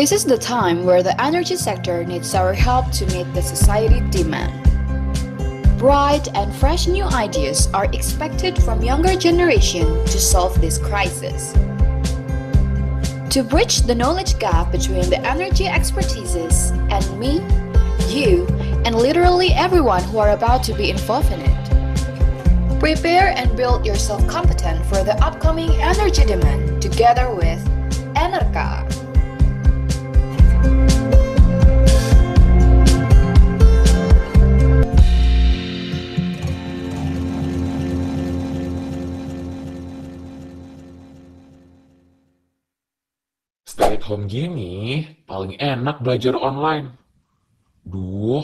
This is the time where the energy sector needs our help to meet the society demand. Bright and fresh new ideas are expected from younger generation to solve this crisis. To bridge the knowledge gap between the energy expertises and me, you, and literally everyone who are about to be involved in it. Prepare and build yourself competent for the upcoming energy demand together with Enerca. belajar online. Duh,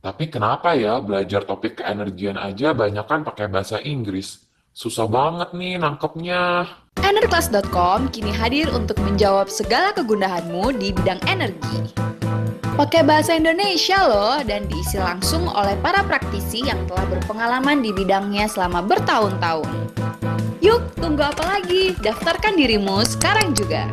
tapi kenapa ya belajar topik keenergian aja banyak kan pakai bahasa Inggris? Susah banget nih nangkepnya. Enerclass.com kini hadir untuk menjawab segala kegundahanmu di bidang energi. Pakai bahasa Indonesia loh dan diisi langsung oleh para praktisi yang telah berpengalaman di bidangnya selama bertahun-tahun. Yuk, tunggu apa lagi? Daftarkan dirimu sekarang juga.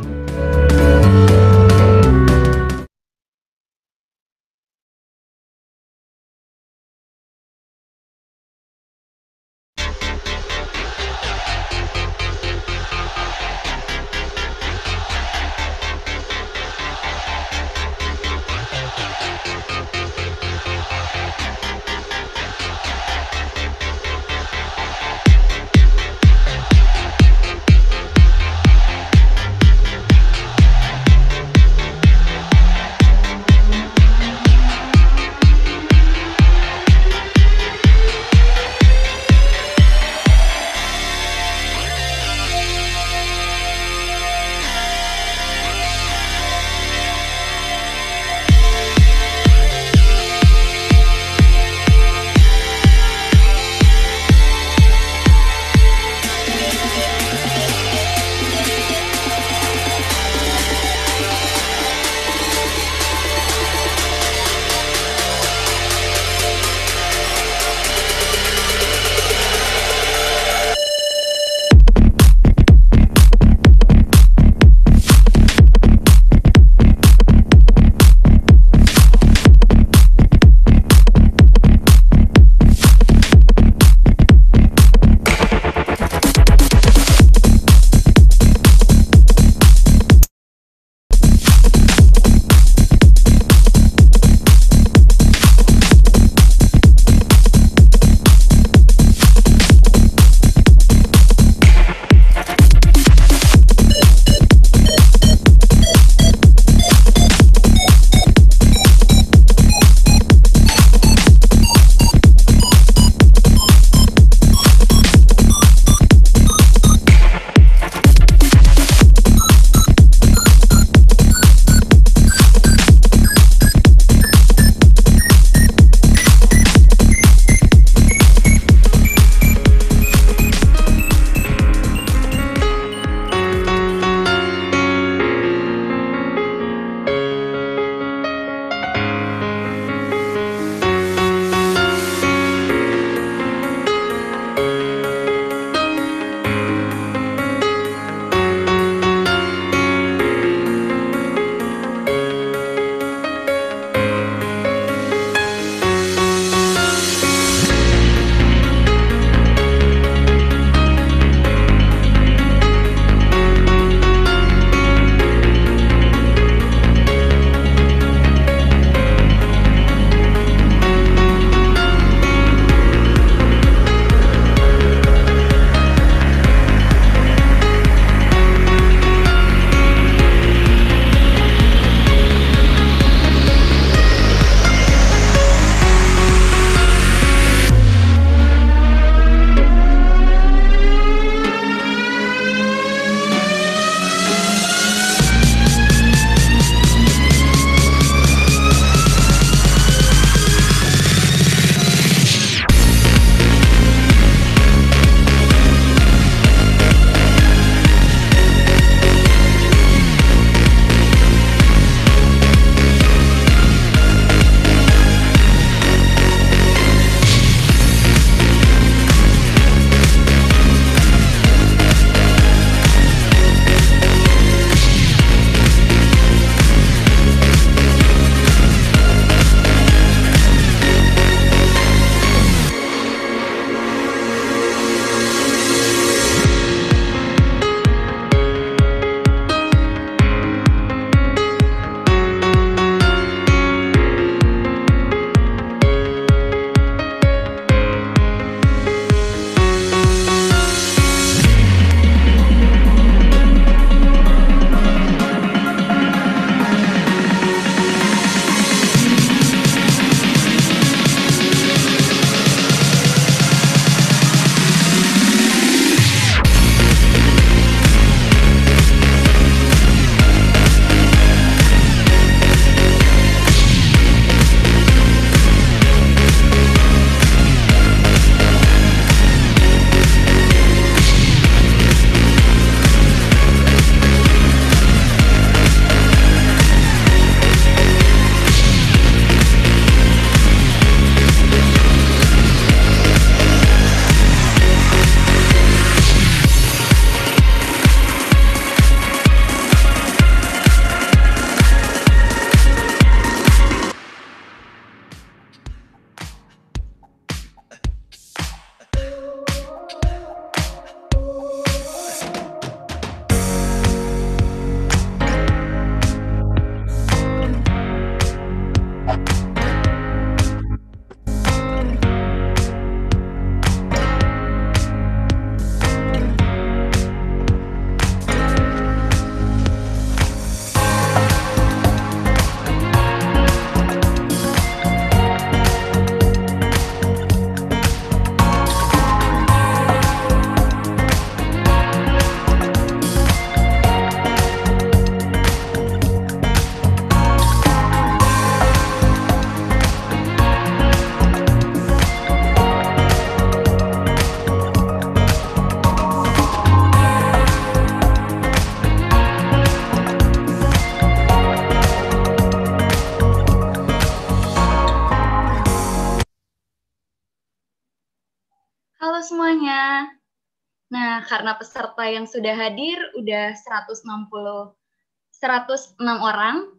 yang sudah hadir udah 160 106 orang.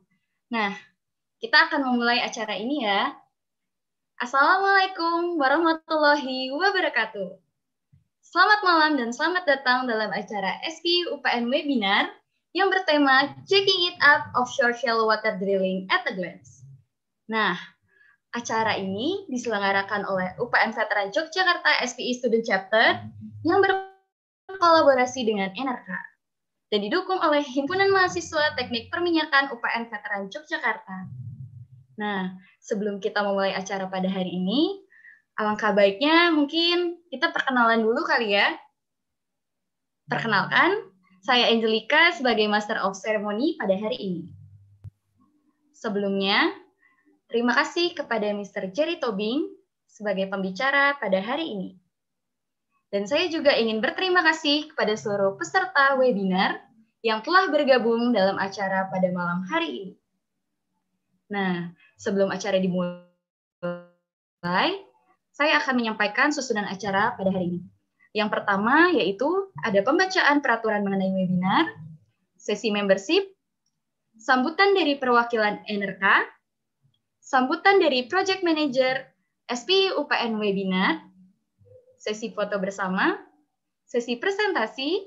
Nah, kita akan memulai acara ini ya. Assalamualaikum warahmatullahi wabarakatuh. Selamat malam dan selamat datang dalam acara SP UPN Webinar yang bertema Checking It Up Offshore Shallow Water Drilling at a Glance. Nah, acara ini diselenggarakan oleh UPN Veteran Yogyakarta SPI Student Chapter yang ber berkolaborasi dengan NRK dan didukung oleh Himpunan Mahasiswa Teknik Perminyakan UPN Veteran Yogyakarta. Nah, sebelum kita memulai acara pada hari ini, alangkah baiknya mungkin kita perkenalan dulu kali ya. Perkenalkan, saya Angelika sebagai Master of Ceremony pada hari ini. Sebelumnya, terima kasih kepada Mr. Jerry Tobing sebagai pembicara pada hari ini. Dan saya juga ingin berterima kasih kepada seluruh peserta webinar yang telah bergabung dalam acara pada malam hari ini. Nah, sebelum acara dimulai, saya akan menyampaikan susunan acara pada hari ini. Yang pertama yaitu ada pembacaan peraturan mengenai webinar, sesi membership, sambutan dari perwakilan NRK, sambutan dari project manager SPI UPN webinar, sesi foto bersama, sesi presentasi,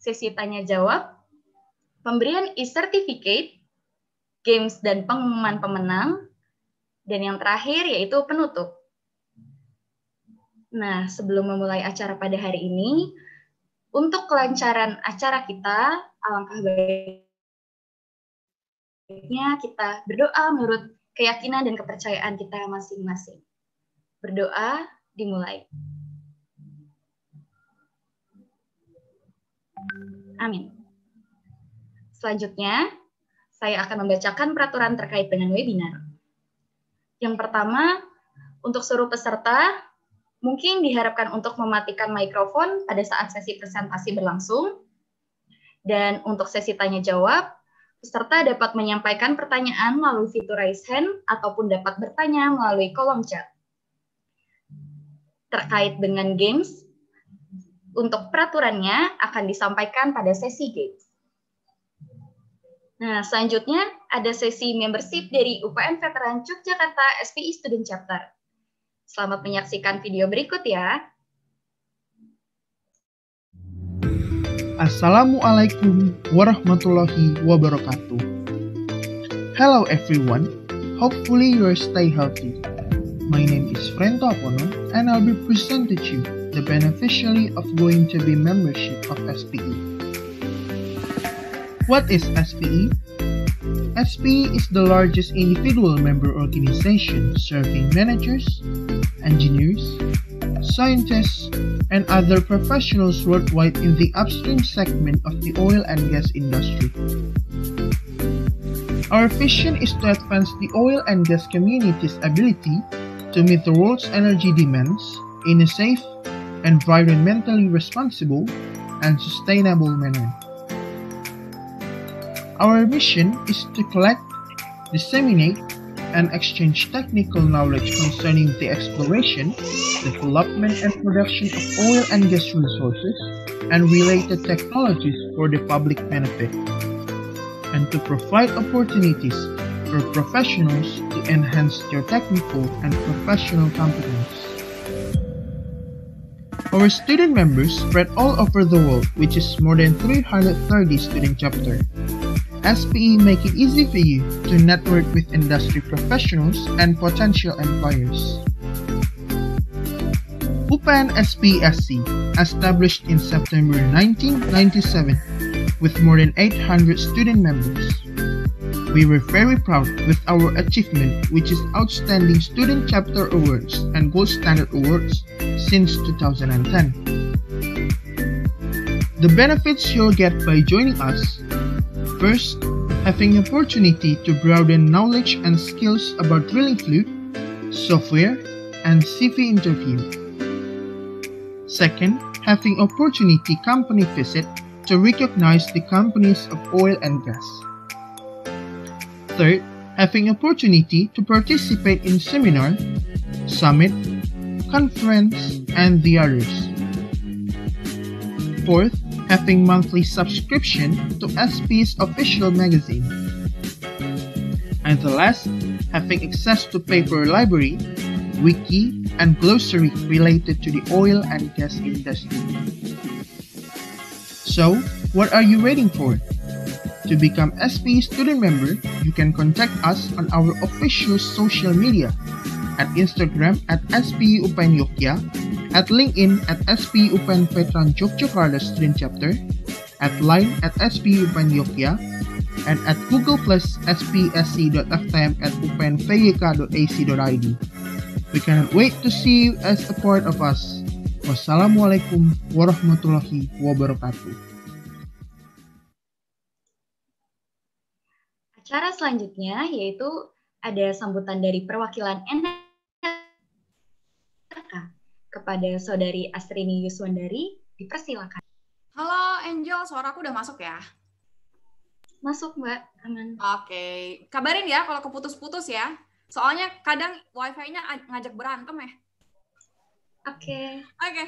sesi tanya jawab, pemberian e-certificate, games dan pengumuman pemenang, dan yang terakhir yaitu penutup. Nah, sebelum memulai acara pada hari ini, untuk kelancaran acara kita, alangkah baiknya kita berdoa menurut keyakinan dan kepercayaan kita masing-masing. Berdoa dimulai. Amin. Selanjutnya, saya akan membacakan peraturan terkait dengan webinar. Yang pertama, untuk seluruh peserta, mungkin diharapkan untuk mematikan mikrofon pada saat sesi presentasi berlangsung. Dan untuk sesi tanya-jawab, peserta dapat menyampaikan pertanyaan melalui fitur raise hand ataupun dapat bertanya melalui kolom chat. Terkait dengan games, untuk peraturannya akan disampaikan pada sesi GATE. Nah, selanjutnya ada sesi membership dari UPN Veteran Yogyakarta SPI Student Chapter. Selamat menyaksikan video berikut ya. Assalamualaikum warahmatullahi wabarakatuh. Hello everyone, hopefully you stay healthy. My name is Frento Apono and I'll be presenting to you the beneficiary of going to be membership of SPE. What is SPE? SPE is the largest individual member organization serving managers, engineers, scientists, and other professionals worldwide in the upstream segment of the oil and gas industry. Our vision is to advance the oil and gas community's ability to meet the world's energy demands in a safe, environmentally responsible and sustainable manner. Our mission is to collect, disseminate, and exchange technical knowledge concerning the exploration, development, and production of oil and gas resources and related technologies for the public benefit, and to provide opportunities for professionals to enhance their technical and professional competence. Our student members spread all over the world, which is more than 330 student chapter. SPE make it easy for you to network with industry professionals and potential employers. UPAN SPSC, established in September 1997 with more than 800 student members. We were very proud with our achievement which is Outstanding Student Chapter Awards and Gold Standard Awards since 2010. The benefits you'll get by joining us First, having opportunity to broaden knowledge and skills about drilling fluid, software, and CV interview. Second, having opportunity company visit to recognize the companies of oil and gas. Third, having opportunity to participate in seminar, summit, conference, and the others. Fourth, having monthly subscription to SP's official magazine. And the last, having access to paper library, wiki, and glossary related to the oil and gas industry. So, what are you waiting for? To become SP student member, you can contact us on our official social media at Instagram at SP Upen Yogya, at LinkedIn at SP Upen Petran Yogyakarta Student Chapter, at Line at SP Upen Yogya, and at Google Plus spsc.ftm at upenpyk.ac.id. We cannot wait to see you as a part of us. Wassalamualaikum warahmatullahi wabarakatuh. Cara selanjutnya yaitu ada sambutan dari perwakilan NRK kepada saudari Astrini Yuswandari. Dipersilakan. Halo Angel, suara aku udah masuk ya? Masuk Mbak, aman. Oke, okay. kabarin ya kalau keputus-putus ya. Soalnya kadang wifi-nya ngajak berantem ya. Oke. Okay. Oke.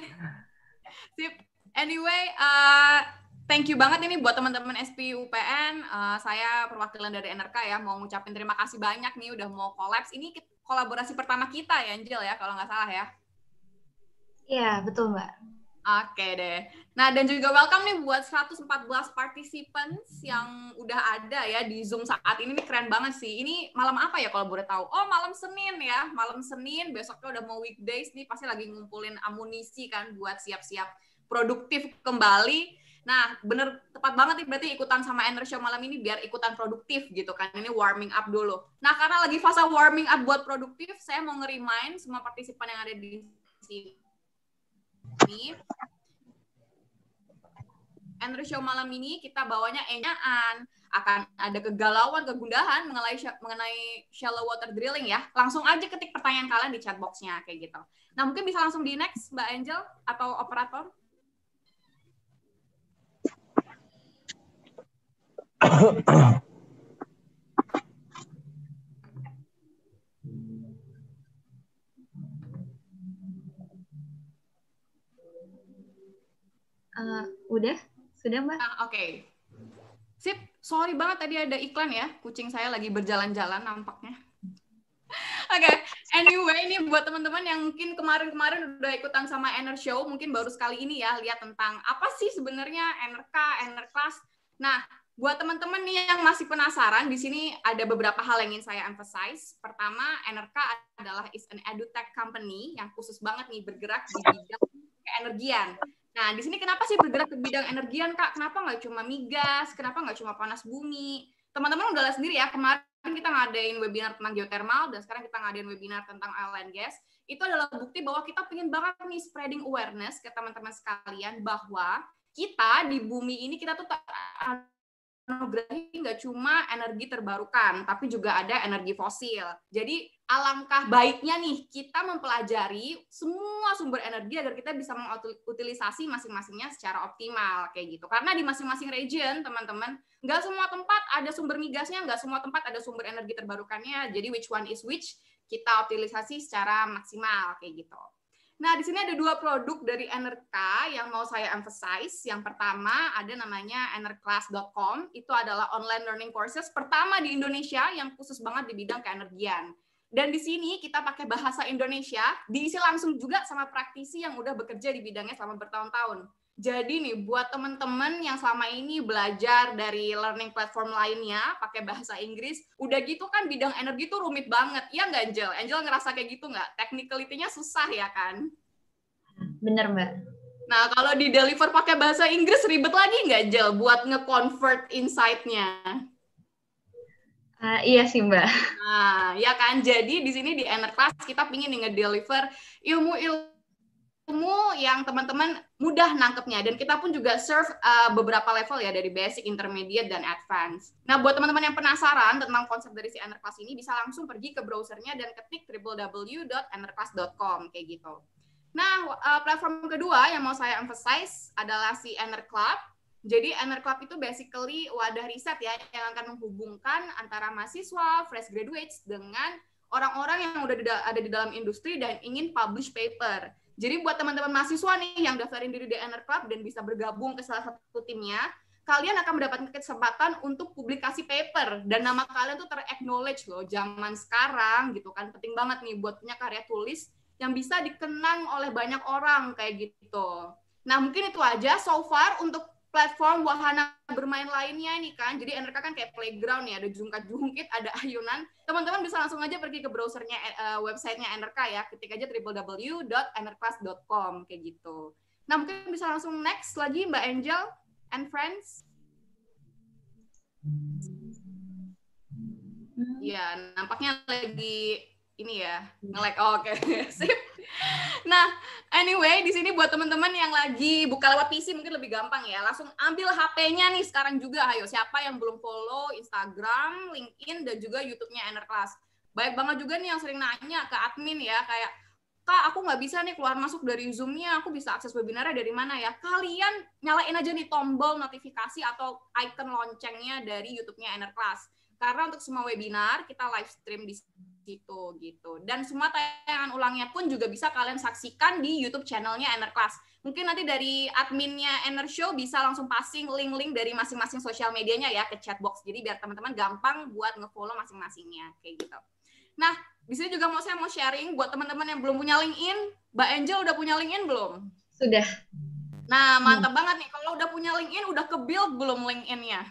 Okay. Anyway, uh, thank you banget ini buat teman-teman SPUPN. Uh, eh, saya perwakilan dari NRK ya mau ngucapin terima kasih banyak nih udah mau kolaps. Ini kolaborasi pertama kita ya Angel ya kalau nggak salah ya. Iya, betul Mbak. Oke okay, deh. Nah, dan juga welcome nih buat 114 participants yang udah ada ya di Zoom saat ini. Ini keren banget sih. Ini malam apa ya kalau boleh tahu? Oh, malam Senin ya. Malam Senin, besoknya udah mau weekdays nih. Pasti lagi ngumpulin amunisi kan buat siap-siap produktif kembali Nah, bener tepat banget nih berarti ikutan sama Show malam ini biar ikutan produktif gitu kan. Ini warming up dulu. Nah, karena lagi fase warming up buat produktif, saya mau ngerimain semua partisipan yang ada di sini. Show malam ini kita bawanya enyaan akan ada kegalauan, kegundahan mengenai mengenai shallow water drilling ya. Langsung aja ketik pertanyaan kalian di chat boxnya kayak gitu. Nah mungkin bisa langsung di next Mbak Angel atau operator. Uh, udah, sudah mbak. Uh, Oke, okay. sip. Sorry banget tadi ada iklan ya. Kucing saya lagi berjalan-jalan nampaknya. Oke, okay. anyway ini buat teman-teman yang mungkin kemarin-kemarin udah ikutan sama Ener Show, mungkin baru sekali ini ya lihat tentang apa sih sebenarnya Enerka, Ener Class. Nah, Buat teman-teman nih yang masih penasaran, di sini ada beberapa hal yang ingin saya emphasize. Pertama, NRK adalah is an edutech company yang khusus banget nih bergerak di bidang keenergian. Nah, di sini kenapa sih bergerak ke bidang energian, Kak? Kenapa nggak cuma migas? Kenapa nggak cuma panas bumi? Teman-teman udah lihat sendiri ya, kemarin kita ngadain webinar tentang geothermal, dan sekarang kita ngadain webinar tentang oil and gas. Itu adalah bukti bahwa kita pengen banget nih spreading awareness ke teman-teman sekalian bahwa kita di bumi ini kita tuh Anugerahi nggak cuma energi terbarukan, tapi juga ada energi fosil. Jadi alangkah baiknya nih kita mempelajari semua sumber energi agar kita bisa mengutilisasi masing-masingnya secara optimal kayak gitu. Karena di masing-masing region, teman-teman, nggak semua tempat ada sumber migasnya, nggak semua tempat ada sumber energi terbarukannya. Jadi which one is which kita utilisasi secara maksimal kayak gitu. Nah, di sini ada dua produk dari Enerka yang mau saya emphasize. Yang pertama ada namanya enerclass.com. Itu adalah online learning courses pertama di Indonesia yang khusus banget di bidang keenergian. Dan di sini kita pakai bahasa Indonesia, diisi langsung juga sama praktisi yang udah bekerja di bidangnya selama bertahun-tahun. Jadi nih buat teman-teman yang selama ini belajar dari learning platform lainnya pakai bahasa Inggris, udah gitu kan bidang energi tuh rumit banget. Iya nggak Angel? Angel ngerasa kayak gitu nggak? Technicality-nya susah ya kan? Bener Mbak. Nah kalau di deliver pakai bahasa Inggris ribet lagi nggak Angel buat nge-convert insight-nya? Uh, iya sih Mbak. Nah, ya kan. Jadi di sini di Enerclass kita pingin nge deliver ilmu-ilmu ilmu yang teman-teman mudah nangkepnya dan kita pun juga serve uh, beberapa level ya dari basic, intermediate dan advanced. Nah, buat teman-teman yang penasaran tentang konsep dari si underclass ini bisa langsung pergi ke browsernya dan ketik www.underclass.com kayak gitu. Nah, uh, platform kedua yang mau saya emphasize adalah si Enerclub. Jadi Enerclub itu basically wadah riset ya yang akan menghubungkan antara mahasiswa, fresh graduates dengan orang-orang yang udah ada di dalam industri dan ingin publish paper. Jadi buat teman-teman mahasiswa nih yang daftarin diri di Ener Club dan bisa bergabung ke salah satu timnya, kalian akan mendapatkan kesempatan untuk publikasi paper dan nama kalian tuh teracknowledge loh zaman sekarang gitu kan penting banget nih buat punya karya tulis yang bisa dikenang oleh banyak orang kayak gitu. Nah, mungkin itu aja so far untuk platform wahana bermain lainnya nih kan. Jadi NRK kan kayak playground ya, ada jungkat-jungkit, ada ayunan. Teman-teman bisa langsung aja pergi ke browsernya uh, websitenya NRK ya, ketik aja www.nrkclass.com, kayak gitu. Nah mungkin bisa langsung next lagi Mbak Angel and friends. Ya, nampaknya lagi ini ya hmm. ngelek oh, oke okay. sip nah anyway di sini buat teman-teman yang lagi buka lewat PC mungkin lebih gampang ya langsung ambil HP-nya nih sekarang juga ayo siapa yang belum follow Instagram LinkedIn dan juga YouTube-nya Ener Class baik banget juga nih yang sering nanya ke admin ya kayak kak aku nggak bisa nih keluar masuk dari Zoom-nya aku bisa akses webinarnya dari mana ya kalian nyalain aja nih tombol notifikasi atau icon loncengnya dari YouTube-nya Ener Class karena untuk semua webinar kita live stream di gitu gitu dan semua tayangan ulangnya pun juga bisa kalian saksikan di YouTube channelnya Ener Class mungkin nanti dari adminnya Ener Show bisa langsung passing link-link dari masing-masing sosial medianya ya ke chatbox jadi biar teman-teman gampang buat ngefollow masing-masingnya kayak gitu nah di sini juga mau saya mau sharing buat teman-teman yang belum punya link in Mbak Angel udah punya link in belum sudah nah mantap hmm. banget nih kalau udah punya link in udah ke build belum link nya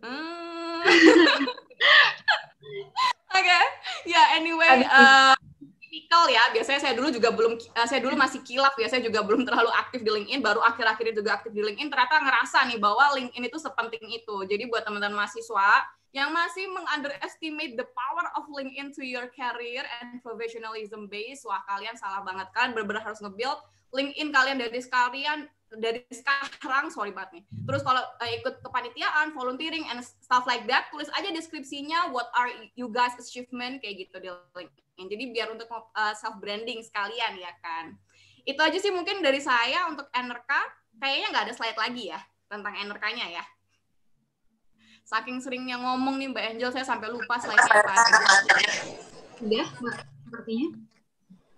Hmm. hmm. anyway, uh, tipikal ya. Biasanya saya dulu juga belum, uh, saya dulu masih kilaf ya. Saya juga belum terlalu aktif di LinkedIn. Baru akhir-akhirnya juga aktif di LinkedIn. Ternyata ngerasa nih bahwa LinkedIn itu sepenting itu. Jadi buat teman-teman mahasiswa yang masih mengunderestimate the power of LinkedIn to your career and professionalism base, wah kalian salah banget. Kalian benar-benar harus nge-build LinkedIn kalian dari sekalian dari sekarang sorry banget nih. Hmm. Terus kalau uh, ikut kepanitiaan, volunteering and stuff like that, tulis aja deskripsinya what are you guys achievement kayak gitu di LinkedIn. Jadi biar untuk uh, eh, self branding sekalian ya kan. Itu aja sih mungkin dari saya untuk NRK. Kayaknya nggak ada slide lagi ya tentang NRK-nya ya. Saking seringnya ngomong nih Mbak Angel, saya sampai lupa slide-nya apa. Udah, sepertinya.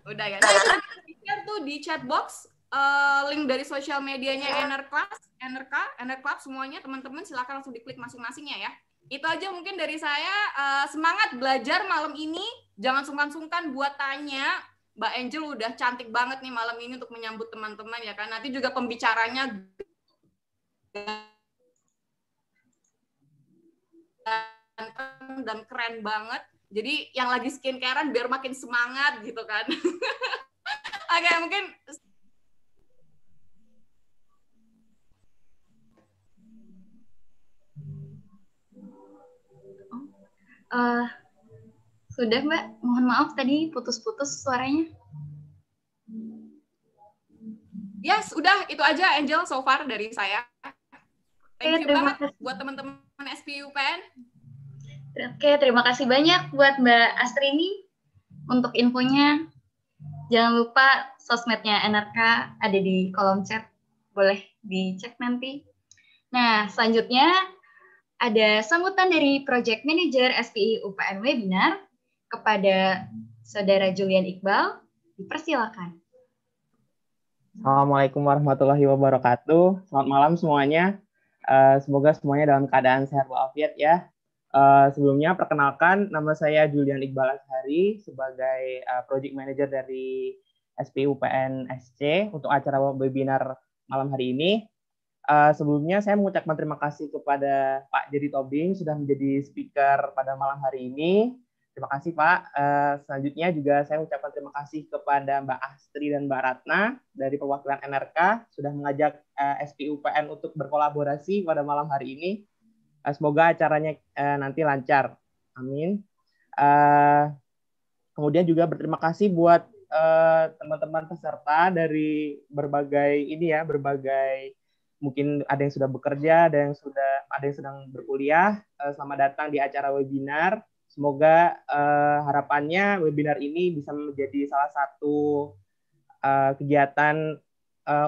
Udah ya. Nah, itu di chat box uh, link dari sosial medianya Enerclass, Enerka, Club semuanya teman-teman silakan langsung diklik masing-masingnya ya. Itu aja mungkin dari saya. Uh, semangat belajar malam ini. Jangan sungkan-sungkan buat tanya. Mbak Angel udah cantik banget nih malam ini untuk menyambut teman-teman ya kan. Nanti juga pembicaranya dan keren banget. Jadi yang lagi skincarean biar makin semangat gitu kan. Oke, okay, mungkin Uh, sudah Mbak, mohon maaf tadi putus-putus suaranya. Yes, udah itu aja Angel so far dari saya. Thank okay, you banget kasih. buat teman-teman SPUPN. Oke, terima kasih banyak buat Mbak Astrini untuk infonya. Jangan lupa sosmednya NRK ada di kolom chat, boleh dicek nanti. Nah, selanjutnya ada sambutan dari Project Manager SPI UPN Webinar kepada Saudara Julian Iqbal. Dipersilakan. Assalamualaikum warahmatullahi wabarakatuh. Selamat malam semuanya. Eh, semoga semuanya dalam keadaan sehat walafiat ya. Uh, sebelumnya perkenalkan nama saya Julian Iqbal Ashari sebagai uh, Project Manager dari SPI UPN SC untuk acara webinar malam hari ini. Eh, sebelumnya saya mengucapkan terima kasih kepada Pak Jadi Tobing sudah menjadi speaker pada malam hari ini. Terima kasih Pak. Uh, selanjutnya juga saya mengucapkan terima kasih kepada Mbak Astri dan Mbak Ratna dari perwakilan NRK sudah mengajak uh, eh, SPUPN untuk berkolaborasi pada malam hari ini. Uh, semoga acaranya uh, nanti lancar. Amin. Uh, kemudian juga berterima kasih buat teman-teman uh, teman -teman peserta dari berbagai ini ya, berbagai mungkin ada yang sudah bekerja, ada yang sudah ada yang sedang berkuliah. Eh, selamat datang di acara webinar. Semoga eh, harapannya webinar ini bisa menjadi salah satu eh, kegiatan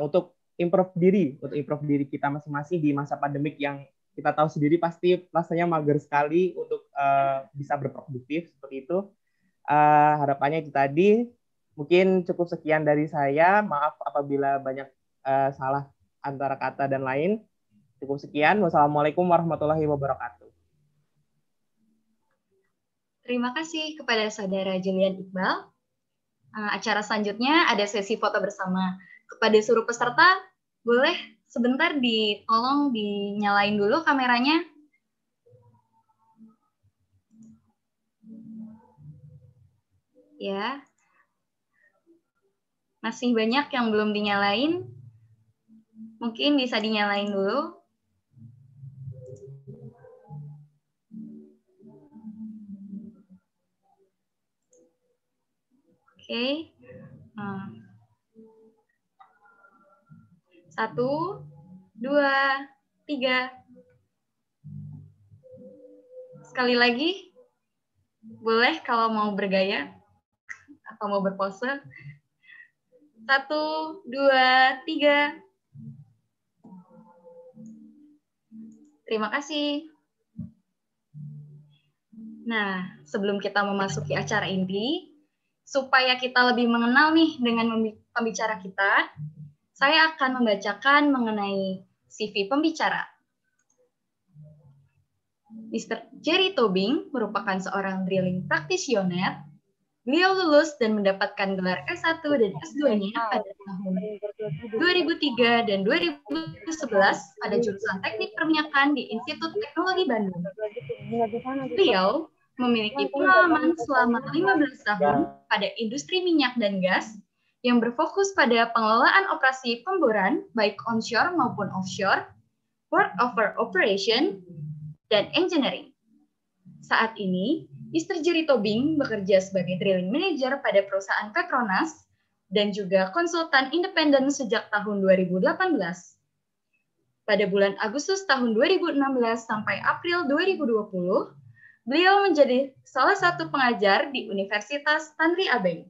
untuk improve diri, untuk improve diri kita masing-masing di masa pandemik yang kita tahu sendiri pasti rasanya mager sekali untuk bisa berproduktif seperti itu. harapannya itu tadi. Mungkin cukup sekian dari saya. Maaf apabila banyak salah antara kata dan lain. Cukup sekian. Wassalamualaikum warahmatullahi wabarakatuh. Terima kasih kepada saudara Julian Iqbal. Eh, acara selanjutnya ada sesi foto bersama. Kepada seluruh peserta, boleh sebentar ditolong dinyalain dulu kameranya. Ya. Masih banyak yang belum dinyalain. Mungkin bisa dinyalain dulu. Oke. Hmm. Satu, dua, tiga. Sekali lagi, boleh kalau mau bergaya atau mau berpose. Satu, dua, tiga. Terima kasih. Nah, sebelum kita memasuki acara inti, supaya kita lebih mengenal nih dengan pembicara kita, saya akan membacakan mengenai CV pembicara. Mr. Jerry Tobing merupakan seorang drilling practitioner. Beliau lulus dan mendapatkan gelar S1 dan S2-nya pada tahun 2003 dan 2011 pada jurusan Teknik Perminyakan di Institut Teknologi Bandung. Beliau memiliki pengalaman selama 15 tahun pada industri minyak dan gas yang berfokus pada pengelolaan operasi pemboran baik onshore maupun offshore, work over operation, dan engineering. Saat ini, Mr. Jerry Tobing bekerja sebagai drilling manager pada perusahaan Petronas dan juga konsultan independen sejak tahun 2018. Pada bulan Agustus tahun 2016 sampai April 2020, beliau menjadi salah satu pengajar di Universitas Tanri Abeng.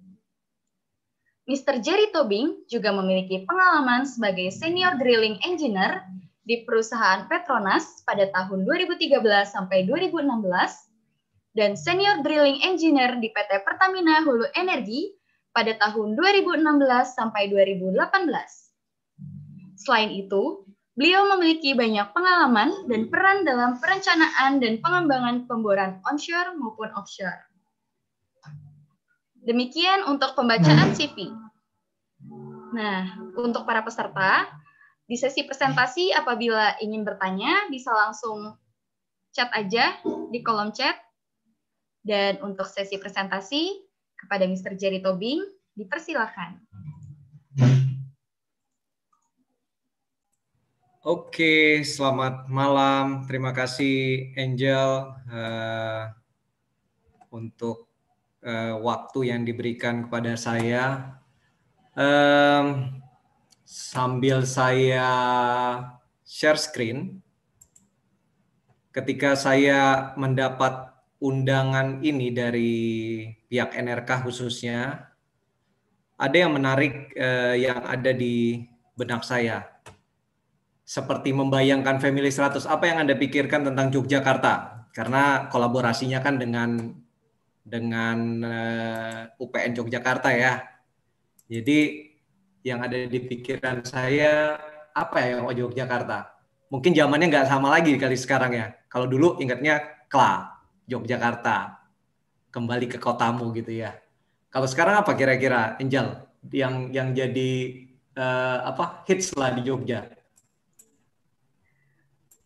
Mr. Jerry Tobing juga memiliki pengalaman sebagai senior drilling engineer di perusahaan Petronas pada tahun 2013 sampai 2016 dan Senior Drilling Engineer di PT Pertamina Hulu Energi pada tahun 2016 sampai 2018. Selain itu, beliau memiliki banyak pengalaman dan peran dalam perencanaan dan pengembangan pemboran onshore maupun offshore. Demikian untuk pembacaan nah. CV. Nah, untuk para peserta, di sesi presentasi apabila ingin bertanya bisa langsung chat aja di kolom chat dan untuk sesi presentasi kepada Mr. Jerry Tobing, dipersilakan. Oke, selamat malam. Terima kasih Angel uh, untuk uh, waktu yang diberikan kepada saya. Um, sambil saya share screen, ketika saya mendapat undangan ini dari pihak NRK khususnya ada yang menarik eh, yang ada di benak saya. Seperti membayangkan Family 100, apa yang Anda pikirkan tentang Yogyakarta? Karena kolaborasinya kan dengan dengan eh, UPN Yogyakarta ya. Jadi yang ada di pikiran saya apa ya yang Yogyakarta? Mungkin zamannya nggak sama lagi kali sekarang ya. Kalau dulu ingatnya Kla, Yogyakarta kembali ke kotamu gitu ya. Kalau sekarang apa kira-kira Angel yang yang jadi uh, apa hits lah di Jogja?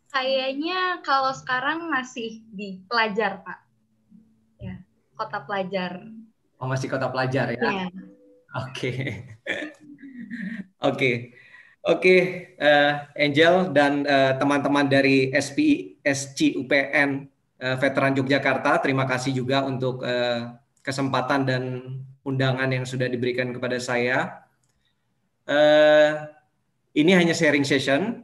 Kayaknya kalau sekarang masih di pelajar pak, ya kota pelajar. Oh masih kota pelajar ya? Iya. Oke, oke, oke eh, Angel dan eh, teman-teman uh, dari SPI SCUPN Eh, veteran Yogyakarta. Terima kasih juga untuk eh, kesempatan dan undangan yang sudah diberikan kepada saya. Eh, ini hanya sharing session.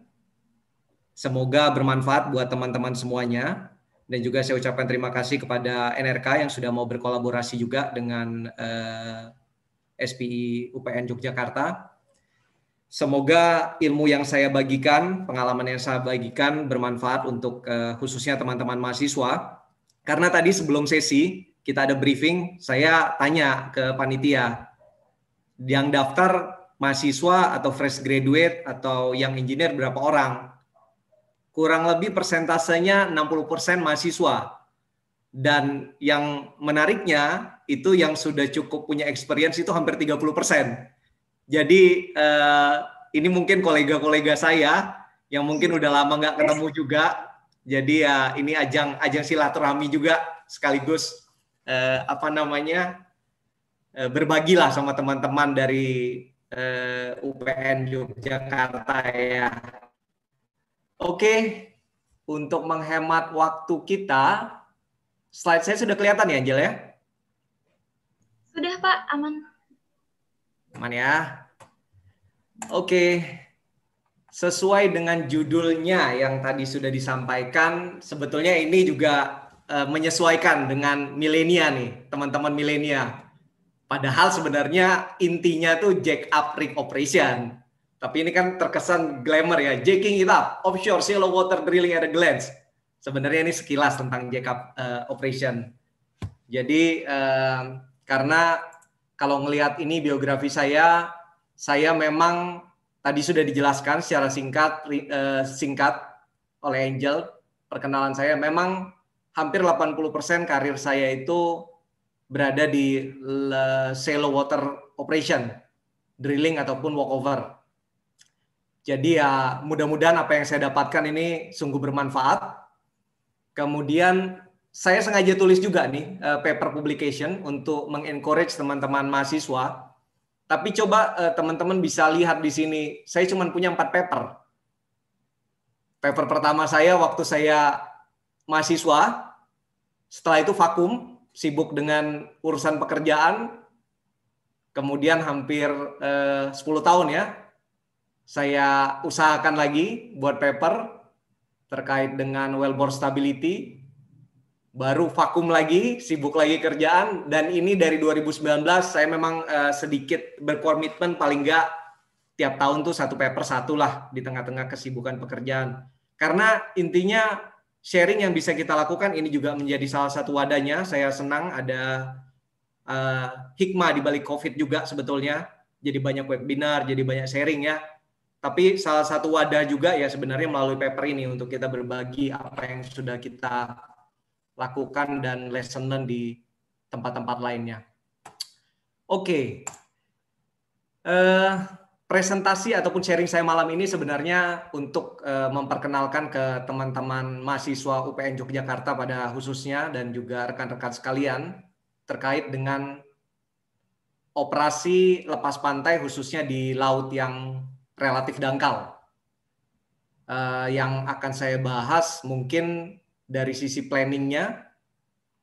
Semoga bermanfaat buat teman-teman semuanya. Dan juga saya ucapkan terima kasih kepada NRK yang sudah mau berkolaborasi juga dengan SPI UPN Yogyakarta. Semoga ilmu yang saya bagikan, pengalaman yang saya bagikan bermanfaat untuk uh, khususnya teman-teman mahasiswa. Karena tadi sebelum sesi kita ada briefing, saya tanya ke panitia yang daftar mahasiswa atau fresh graduate atau yang engineer berapa orang? Kurang lebih persentasenya 60% mahasiswa. Dan yang menariknya itu yang sudah cukup punya experience itu hampir 30%. Jadi uh, ini mungkin kolega-kolega saya yang mungkin udah lama nggak ketemu juga. Jadi ya ini ajang ajang silaturahmi juga sekaligus uh, apa namanya berbagi eh, berbagilah sama teman-teman dari uh, UPN Yogyakarta ya. Oke, untuk menghemat waktu kita, slide saya sudah kelihatan ya, Angel ya? Sudah Pak, aman. Aman ya. Oke. Sesuai dengan judulnya yang tadi sudah disampaikan, sebetulnya ini juga eh, menyesuaikan dengan milenial nih, teman-teman milenial. Padahal sebenarnya intinya tuh jack up rig operation. Tapi ini kan terkesan glamour ya, jacking it up, offshore shallow water drilling at a glance. Sebenarnya ini sekilas tentang jack up uh, operation. Jadi uh, karena kalau melihat ini biografi saya, saya memang tadi sudah dijelaskan secara singkat eh, singkat oleh Angel perkenalan saya memang hampir 80% karir saya itu berada di shallow water operation, drilling ataupun walkover. Jadi ya mudah-mudahan apa yang saya dapatkan ini sungguh bermanfaat. Kemudian saya sengaja tulis juga nih uh, paper publication untuk mengencourage teman-teman mahasiswa. Tapi coba teman eh, teman-teman bisa lihat di sini, saya cuma punya empat paper. Paper pertama saya waktu saya mahasiswa, setelah itu vakum, sibuk dengan urusan pekerjaan, kemudian hampir eh, uh, 10 tahun ya, saya usahakan lagi buat paper terkait dengan wellbore stability, baru vakum lagi, sibuk lagi kerjaan dan ini dari 2019 saya memang uh, sedikit berkomitmen paling enggak tiap tahun tuh satu paper satu lah di tengah-tengah kesibukan pekerjaan. Karena intinya sharing yang bisa kita lakukan ini juga menjadi salah satu wadahnya. Saya senang ada uh, hikmah di balik Covid juga sebetulnya. Jadi banyak webinar, jadi banyak sharing ya tapi salah satu wadah juga ya sebenarnya melalui paper ini untuk kita berbagi apa yang sudah kita lakukan dan lesson learn di tempat-tempat lainnya. Oke, okay. uh, eh, presentasi ataupun sharing saya malam ini sebenarnya untuk uh, memperkenalkan ke teman-teman mahasiswa UPN Yogyakarta pada khususnya dan juga rekan-rekan sekalian terkait dengan operasi lepas pantai khususnya di laut yang relatif dangkal. Uh, yang akan saya bahas mungkin dari sisi planningnya,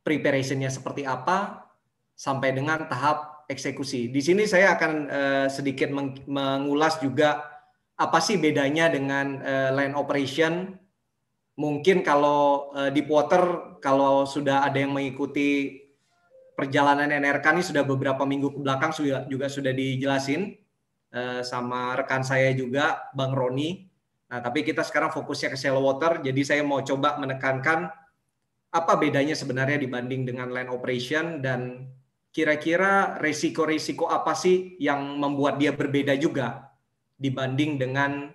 preparationnya seperti apa, sampai dengan tahap eksekusi. Di sini saya akan uh, sedikit meng mengulas juga apa sih bedanya dengan uh, land operation. Mungkin kalau uh, eh, di Water, kalau sudah ada yang mengikuti perjalanan NRK ini sudah beberapa minggu ke belakang juga, sudah dijelasin uh, sama rekan saya juga, Bang Roni. Nah, tapi kita sekarang fokusnya ke shallow water, jadi saya mau coba menekankan apa bedanya sebenarnya dibanding dengan land operation dan kira-kira resiko-resiko apa sih yang membuat dia berbeda juga dibanding dengan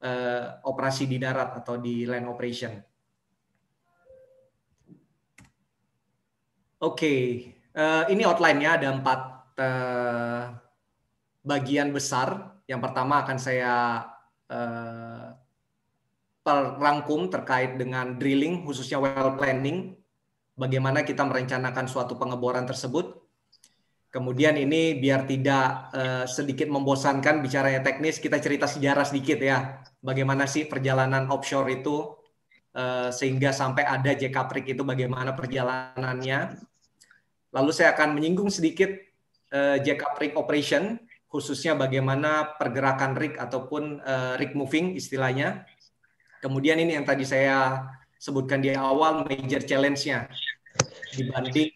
eh, operasi di darat atau di land operation. Oke, okay. uh, eh, ini outline-nya ada empat uh, bagian besar. Yang pertama akan saya uh, terangkum terkait dengan drilling, khususnya well planning, bagaimana kita merencanakan suatu pengeboran tersebut. Kemudian ini biar tidak uh, sedikit membosankan bicaranya teknis, kita cerita sejarah sedikit ya. Bagaimana sih perjalanan offshore itu uh, sehingga sampai ada rig itu bagaimana perjalanannya. Lalu saya akan menyinggung sedikit eh, jackup rig operation, khususnya bagaimana pergerakan rig ataupun uh, rig moving istilahnya Kemudian ini yang tadi saya sebutkan di awal major challenge-nya dibanding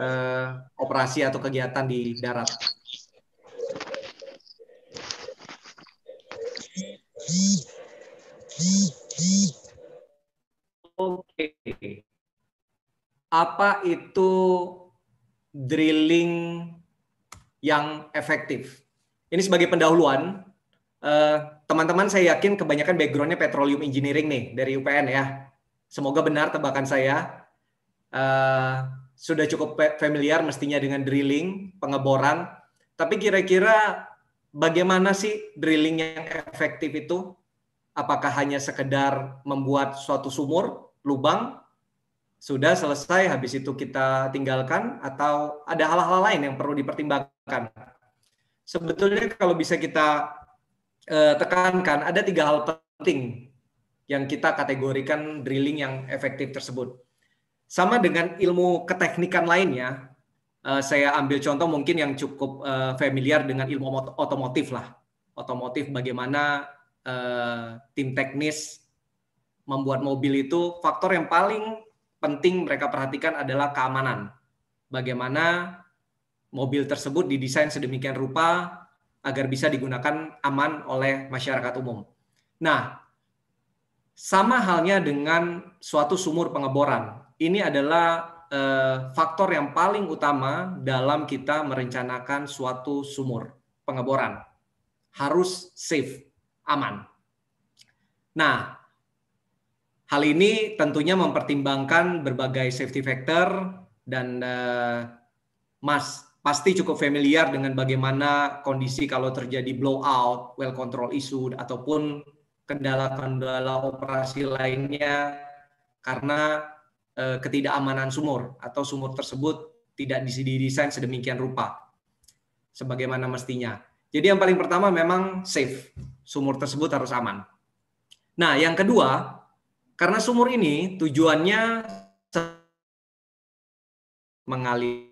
eh, operasi atau kegiatan di darat. Oke. Apa itu drilling yang efektif? Ini sebagai pendahuluan, Eh, teman-teman uh, saya yakin kebanyakan backgroundnya petroleum engineering nih dari UPN ya. Semoga benar tebakan saya. Uh, sudah cukup familiar mestinya dengan drilling, pengeboran. Tapi kira-kira bagaimana sih drilling yang efektif itu? Apakah hanya sekedar membuat suatu sumur, lubang, sudah selesai, habis itu kita tinggalkan, atau ada hal-hal lain yang perlu dipertimbangkan? Sebetulnya kalau bisa kita uh, tekankan ada tiga hal penting yang kita kategorikan drilling yang efektif tersebut. Sama dengan ilmu keteknikan lainnya, uh, saya ambil contoh mungkin yang cukup uh, familiar dengan ilmu otomotif lah. Otomotif bagaimana uh, tim teknis membuat mobil itu faktor yang paling penting mereka perhatikan adalah keamanan. Bagaimana mobil tersebut didesain sedemikian rupa agar bisa digunakan aman oleh masyarakat umum. Nah, sama halnya dengan suatu sumur pengeboran. Ini adalah eh, faktor yang paling utama dalam kita merencanakan suatu sumur pengeboran. Harus safe, aman. Nah, hal ini tentunya mempertimbangkan berbagai safety factor dan eh, mas pasti cukup familiar dengan bagaimana kondisi kalau terjadi blowout, well control issue, ataupun kendala-kendala operasi lainnya karena e, ketidakamanan sumur atau sumur tersebut tidak didesain sedemikian rupa sebagaimana mestinya. Jadi yang paling pertama memang safe, sumur tersebut harus aman. Nah, yang kedua, karena sumur ini tujuannya mengalir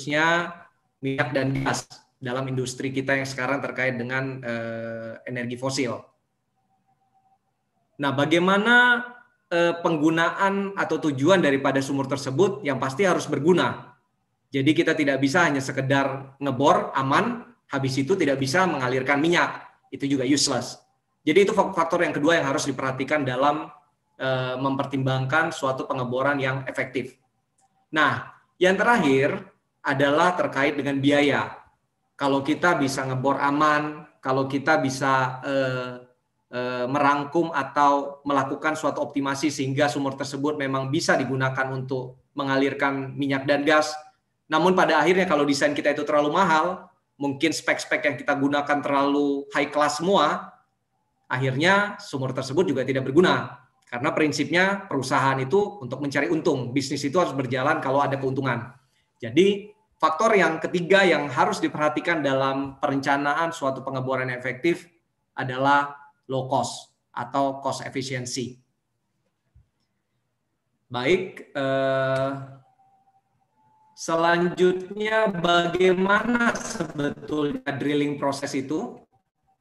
khususnya minyak dan gas dalam industri kita yang sekarang terkait dengan eh, energi fosil. Nah, bagaimana eh, penggunaan atau tujuan daripada sumur tersebut yang pasti harus berguna. Jadi kita tidak bisa hanya sekedar ngebor aman, habis itu tidak bisa mengalirkan minyak. Itu juga useless. Jadi itu faktor yang kedua yang harus diperhatikan dalam eh, mempertimbangkan suatu pengeboran yang efektif. Nah, yang terakhir adalah terkait dengan biaya. Kalau kita bisa ngebor aman, kalau kita bisa eh, eh, merangkum atau melakukan suatu optimasi sehingga sumur tersebut memang bisa digunakan untuk mengalirkan minyak dan gas. Namun pada akhirnya kalau desain kita itu terlalu mahal, mungkin spek-spek yang kita gunakan terlalu high class semua, akhirnya sumur tersebut juga tidak berguna. Karena prinsipnya perusahaan itu untuk mencari untung, bisnis itu harus berjalan kalau ada keuntungan. Jadi faktor yang ketiga yang harus diperhatikan dalam perencanaan suatu pengeboran efektif adalah low cost atau cost efficiency. Baik, eh, selanjutnya bagaimana sebetulnya drilling proses itu?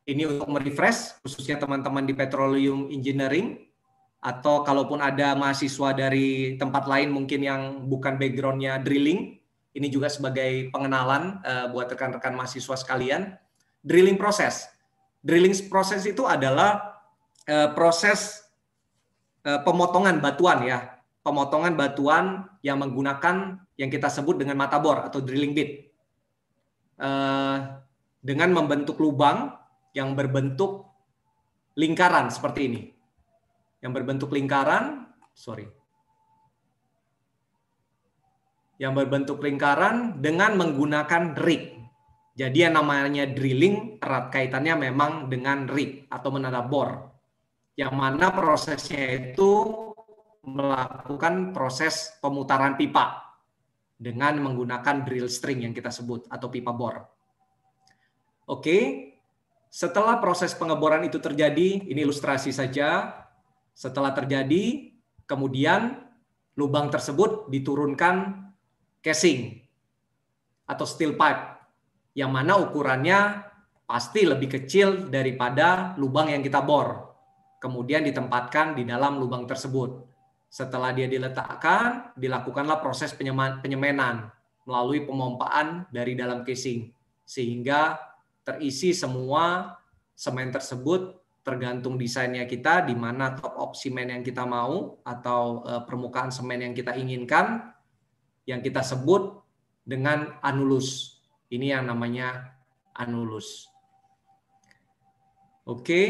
Ini untuk merefresh khususnya teman-teman di Petroleum Engineering atau kalaupun ada mahasiswa dari tempat lain mungkin yang bukan backgroundnya drilling, ini juga sebagai pengenalan uh, buat rekan-rekan mahasiswa sekalian, drilling proses. Drilling proses itu adalah uh, proses uh, pemotongan batuan ya, pemotongan batuan yang menggunakan yang kita sebut dengan mata bor atau drilling bit. Uh, dengan membentuk lubang yang berbentuk lingkaran seperti ini. Yang berbentuk lingkaran, sorry, yang berbentuk lingkaran dengan menggunakan rig. Jadi yang namanya drilling erat kaitannya memang dengan rig atau menara bor. Yang mana prosesnya itu melakukan proses pemutaran pipa dengan menggunakan drill string yang kita sebut atau pipa bor. Oke, setelah proses pengeboran itu terjadi, ini ilustrasi saja. Setelah terjadi, kemudian lubang tersebut diturunkan casing atau steel pipe yang mana ukurannya pasti lebih kecil daripada lubang yang kita bor. Kemudian ditempatkan di dalam lubang tersebut. Setelah dia diletakkan, dilakukanlah proses penyemenan melalui pemompaan dari dalam casing sehingga terisi semua semen tersebut tergantung desainnya kita di mana top of semen yang kita mau atau eh, permukaan semen yang kita inginkan yang kita sebut dengan anulus. Ini yang namanya anulus. Oke. Okay.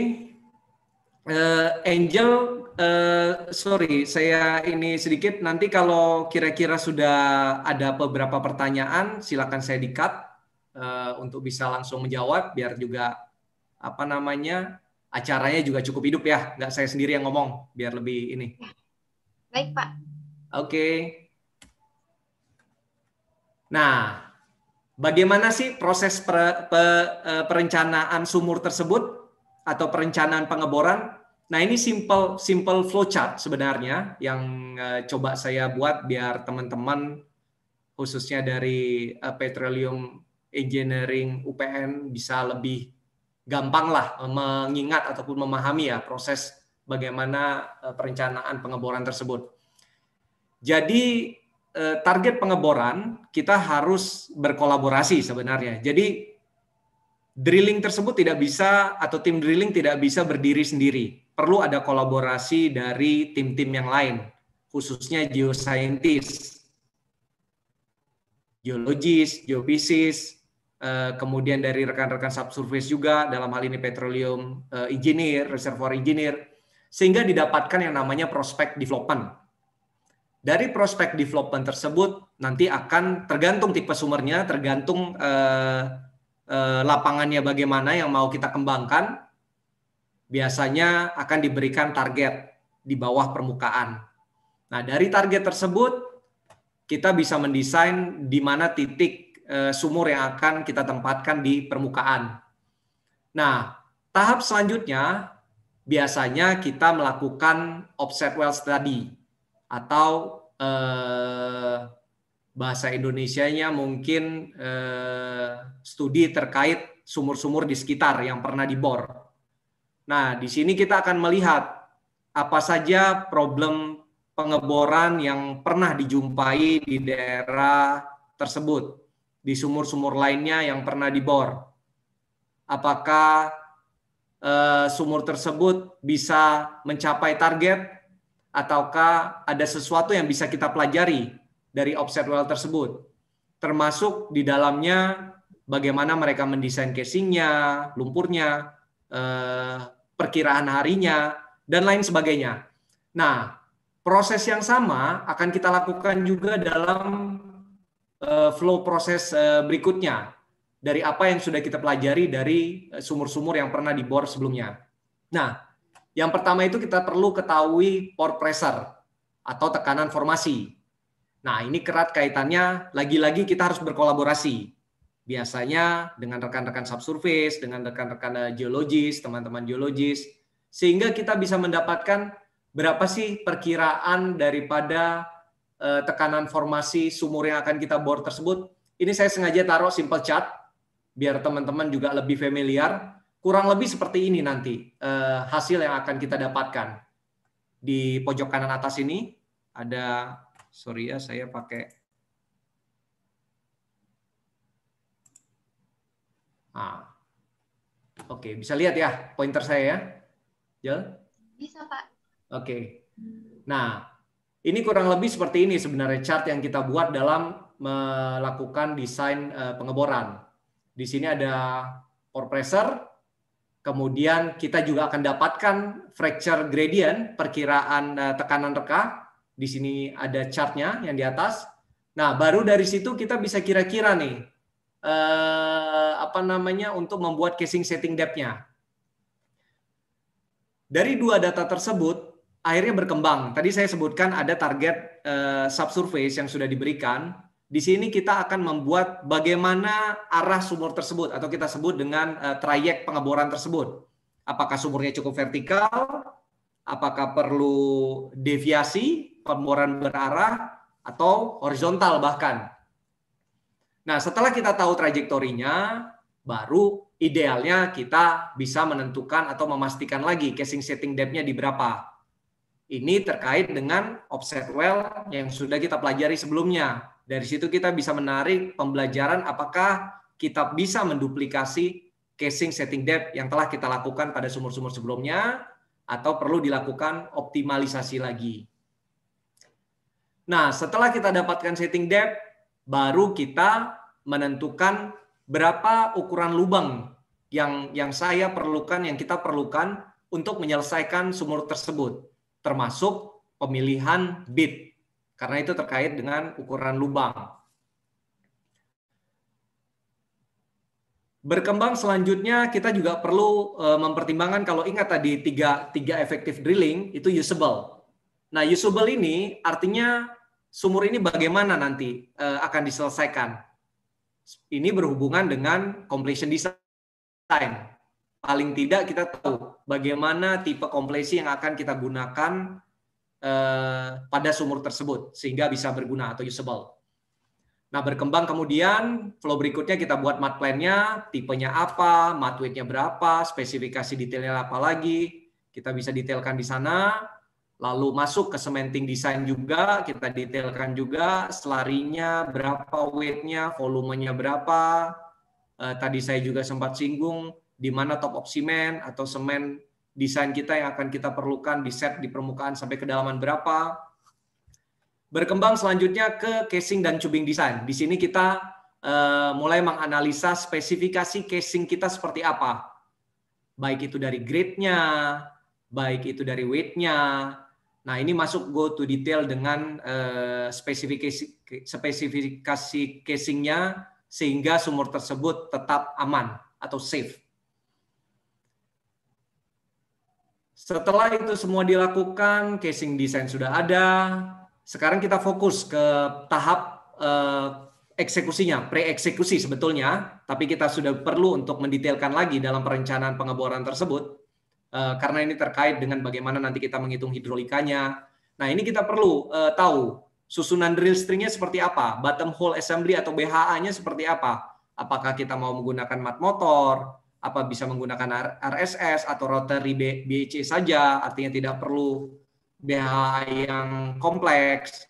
Uh, eh, Angel, uh, sorry, saya ini sedikit. Nanti kalau kira-kira sudah ada beberapa pertanyaan, silakan saya dikat uh, eh, untuk bisa langsung menjawab, biar juga apa namanya acaranya juga cukup hidup ya, nggak saya sendiri yang ngomong, biar lebih ini. Baik Pak. Oke. Okay. Nah, bagaimana sih proses per, per, e, perencanaan sumur tersebut atau perencanaan pengeboran? Nah, ini simple simple flowchart sebenarnya yang e, coba saya buat biar teman-teman khususnya dari e, Petroleum Engineering UPN bisa lebih gampang lah mengingat ataupun memahami ya proses bagaimana perencanaan pengeboran tersebut. Jadi Eh, target pengeboran kita harus berkolaborasi sebenarnya. Jadi drilling tersebut tidak bisa atau tim drilling tidak bisa berdiri sendiri. Perlu ada kolaborasi dari tim-tim yang lain, khususnya geoscientist, geologis, geofisis, eh, kemudian dari rekan-rekan subsurface juga dalam hal ini petroleum eh, engineer, reservoir engineer, sehingga didapatkan yang namanya prospect development dari prospek development tersebut nanti akan tergantung tipe sumbernya, tergantung eh, eh, lapangannya bagaimana yang mau kita kembangkan. Biasanya akan diberikan target di bawah permukaan. Nah, dari target tersebut kita bisa mendesain di mana titik eh, sumur yang akan kita tempatkan di permukaan. Nah, tahap selanjutnya biasanya kita melakukan offset well study atau eh, bahasa nya mungkin eh, studi terkait sumur-sumur di sekitar yang pernah dibor. Nah, di sini kita akan melihat apa saja problem pengeboran yang pernah dijumpai di daerah tersebut, di sumur-sumur lainnya yang pernah dibor. Apakah eh, sumur tersebut bisa mencapai target ataukah ada sesuatu yang bisa kita pelajari dari offset well tersebut termasuk di dalamnya bagaimana mereka mendesain casingnya, lumpurnya, eh, perkiraan harinya, dan lain sebagainya. Nah, proses yang sama akan kita lakukan juga dalam eh, flow proses eh, berikutnya dari apa yang sudah kita pelajari dari sumur-sumur yang pernah dibor sebelumnya. Nah, yang pertama itu kita perlu ketahui pore pressure atau tekanan formasi. Nah, ini kerat kaitannya lagi-lagi kita harus berkolaborasi. Biasanya dengan rekan-rekan subsurface, dengan rekan-rekan eh, geologis, teman-teman geologis, sehingga kita bisa mendapatkan berapa sih perkiraan daripada eh, tekanan formasi sumur yang akan kita bor tersebut. Ini saya sengaja taruh simple chart biar teman-teman juga lebih familiar kurang lebih seperti ini nanti eh, hasil yang akan kita dapatkan. Di pojok kanan atas ini ada, sorry ya saya pakai, ah, oke bisa lihat ya pointer saya ya, Jel? Bisa Pak. Oke, nah ini kurang lebih seperti ini sebenarnya chart yang kita buat dalam melakukan desain eh, pengeboran. Di sini ada pore pressure, Kemudian kita juga akan dapatkan fracture gradient, perkiraan eh, tekanan reka. Di sini ada chartnya yang di atas. Nah, baru dari situ kita bisa kira-kira nih eh, apa namanya untuk membuat casing setting depth-nya. Dari dua data tersebut akhirnya berkembang. Tadi saya sebutkan ada target eh, subsurface yang sudah diberikan. Di sini kita akan membuat bagaimana arah sumur tersebut atau kita sebut dengan uh, trayek pengeboran tersebut. Apakah sumurnya cukup vertikal? Apakah perlu deviasi pengeboran berarah atau horizontal bahkan? Nah, setelah kita tahu trajektorinya, baru idealnya kita bisa menentukan atau memastikan lagi casing setting depth-nya di berapa. Ini terkait dengan offset well yang sudah kita pelajari sebelumnya. Dari situ kita bisa menarik pembelajaran apakah kita bisa menduplikasi casing setting depth yang telah kita lakukan pada sumur-sumur sebelumnya atau perlu dilakukan optimalisasi lagi. Nah, setelah kita dapatkan setting depth, baru kita menentukan berapa ukuran lubang yang yang saya perlukan, yang kita perlukan untuk menyelesaikan sumur tersebut, termasuk pemilihan bit karena itu terkait dengan ukuran lubang. Berkembang selanjutnya kita juga perlu e, mempertimbangkan kalau ingat tadi tiga, tiga efektif drilling itu usable. Nah usable ini artinya sumur ini bagaimana nanti e, akan diselesaikan. Ini berhubungan dengan completion design. Paling tidak kita tahu bagaimana tipe komplesi yang akan kita gunakan Eh, pada sumur tersebut sehingga bisa berguna atau usable. Nah, berkembang kemudian flow berikutnya kita buat mat plan-nya, tipenya apa, mat weight-nya berapa, spesifikasi detailnya apa lagi, kita bisa detailkan di sana. Lalu masuk ke cementing design juga, kita detailkan juga selarinya berapa weight-nya, volumenya berapa. Eh, tadi saya juga sempat singgung di mana top of semen atau semen desain kita yang akan kita perlukan di set di permukaan sampai kedalaman berapa. Berkembang selanjutnya ke casing dan cubing desain Di sini kita uh, mulai menganalisa spesifikasi casing kita seperti apa. Baik itu dari grade-nya, baik itu dari weight-nya. Nah, ini masuk go to detail dengan uh, spesifikasi spesifikasi casingnya sehingga sumur tersebut tetap aman atau safe. Setelah itu semua dilakukan, casing desain sudah ada. Sekarang kita fokus ke tahap uh, eksekusinya, pre-eksekusi sebetulnya, tapi kita sudah perlu untuk mendetailkan lagi dalam perencanaan pengeboran tersebut uh, karena ini terkait dengan bagaimana nanti kita menghitung hidrolikanya. Nah, ini kita perlu uh, tahu susunan drill stringnya seperti apa, bottom hole assembly atau BHA-nya seperti apa. Apakah kita mau menggunakan mat motor, apa bisa menggunakan RSS atau router BHC saja, artinya tidak perlu BH yang kompleks.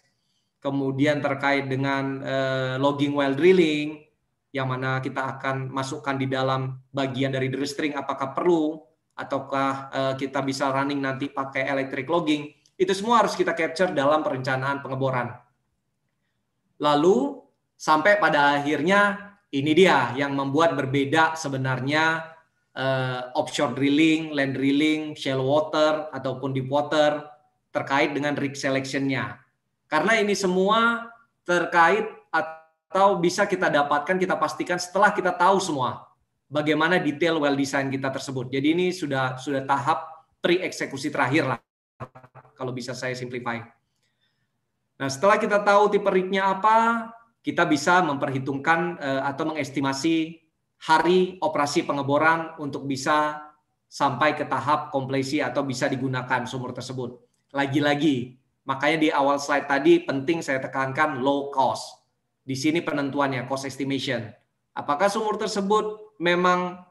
Kemudian terkait dengan eh, logging while drilling, yang mana kita akan masukkan di dalam bagian dari drill string apakah perlu, ataukah eh, kita bisa running nanti pakai electric logging. Itu semua harus kita capture dalam perencanaan pengeboran. Lalu sampai pada akhirnya ini dia yang membuat berbeda sebenarnya uh, offshore drilling, land drilling, shallow water ataupun deep water terkait dengan rig selectionnya. Karena ini semua terkait atau bisa kita dapatkan, kita pastikan setelah kita tahu semua bagaimana detail well design kita tersebut. Jadi ini sudah sudah tahap pre eksekusi terakhir lah kalau bisa saya simplify. Nah setelah kita tahu tipe rignya apa, kita bisa memperhitungkan eh, atau mengestimasi hari operasi pengeboran untuk bisa sampai ke tahap kompleksi atau bisa digunakan sumur tersebut. Lagi-lagi, makanya di awal slide tadi penting saya tekankan low cost. Di sini penentuannya cost estimation. Apakah sumur tersebut memang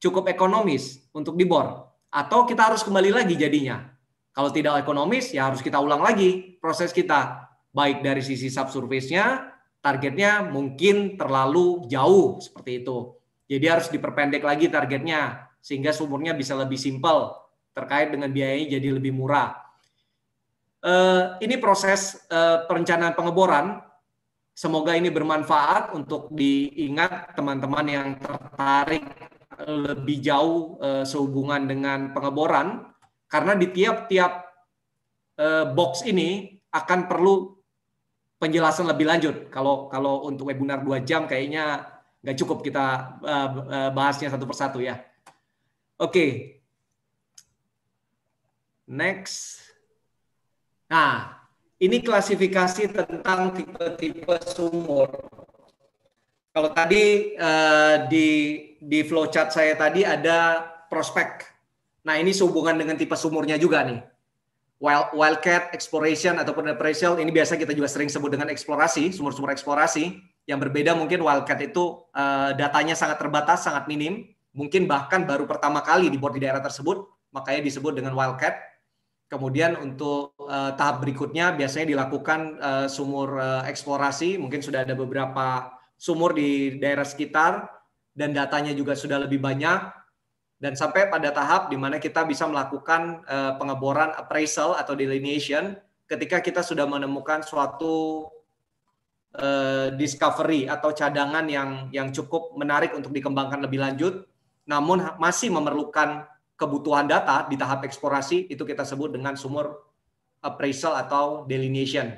cukup ekonomis untuk dibor atau kita harus kembali lagi jadinya. Kalau tidak ekonomis ya harus kita ulang lagi proses kita baik dari sisi subsurface-nya targetnya mungkin terlalu jauh seperti itu. Jadi harus diperpendek lagi targetnya sehingga sumurnya bisa lebih simpel terkait dengan biayanya jadi lebih murah. Eh, ini proses eh, perencanaan pengeboran. Semoga ini bermanfaat untuk diingat teman-teman yang tertarik lebih jauh eh, sehubungan dengan pengeboran karena di tiap-tiap box ini akan perlu penjelasan lebih lanjut. Kalau kalau untuk webinar dua jam kayaknya nggak cukup kita uh, bahasnya satu persatu ya. Oke. Okay. Next. Nah, ini klasifikasi tentang tipe-tipe sumur. Kalau tadi eh, di di flowchart saya tadi ada prospek. Nah, ini sehubungan dengan tipe sumurnya juga nih wild, wildcat exploration ataupun appraisal ini biasa kita juga sering sebut dengan eksplorasi sumur-sumur eksplorasi yang berbeda mungkin wildcat itu uh, datanya sangat terbatas sangat minim mungkin bahkan baru pertama kali dibuat di daerah tersebut makanya disebut dengan wildcat kemudian untuk uh, tahap berikutnya biasanya dilakukan uh, sumur uh, eksplorasi mungkin sudah ada beberapa sumur di daerah sekitar dan datanya juga sudah lebih banyak dan sampai pada tahap di mana kita bisa melakukan uh, pengeboran appraisal atau delineation ketika kita sudah menemukan suatu uh, discovery atau cadangan yang yang cukup menarik untuk dikembangkan lebih lanjut namun masih memerlukan kebutuhan data di tahap eksplorasi itu kita sebut dengan sumur appraisal atau delineation.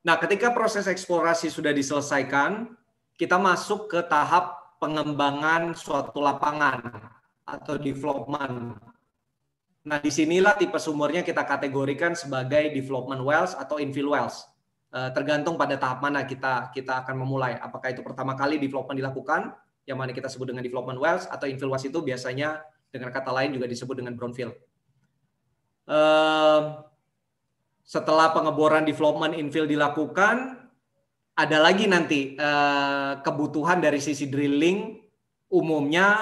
Nah, ketika proses eksplorasi sudah diselesaikan, kita masuk ke tahap pengembangan suatu lapangan atau development. Nah, disinilah tipe sumurnya kita kategorikan sebagai development wells atau infill wells. Eh, tergantung pada tahap mana kita kita akan memulai. Apakah itu pertama kali development dilakukan, yang mana kita sebut dengan development wells atau infill wells itu biasanya dengan kata lain juga disebut dengan brownfield. Eh, setelah pengeboran development infill dilakukan, ada lagi nanti eh, kebutuhan dari sisi drilling umumnya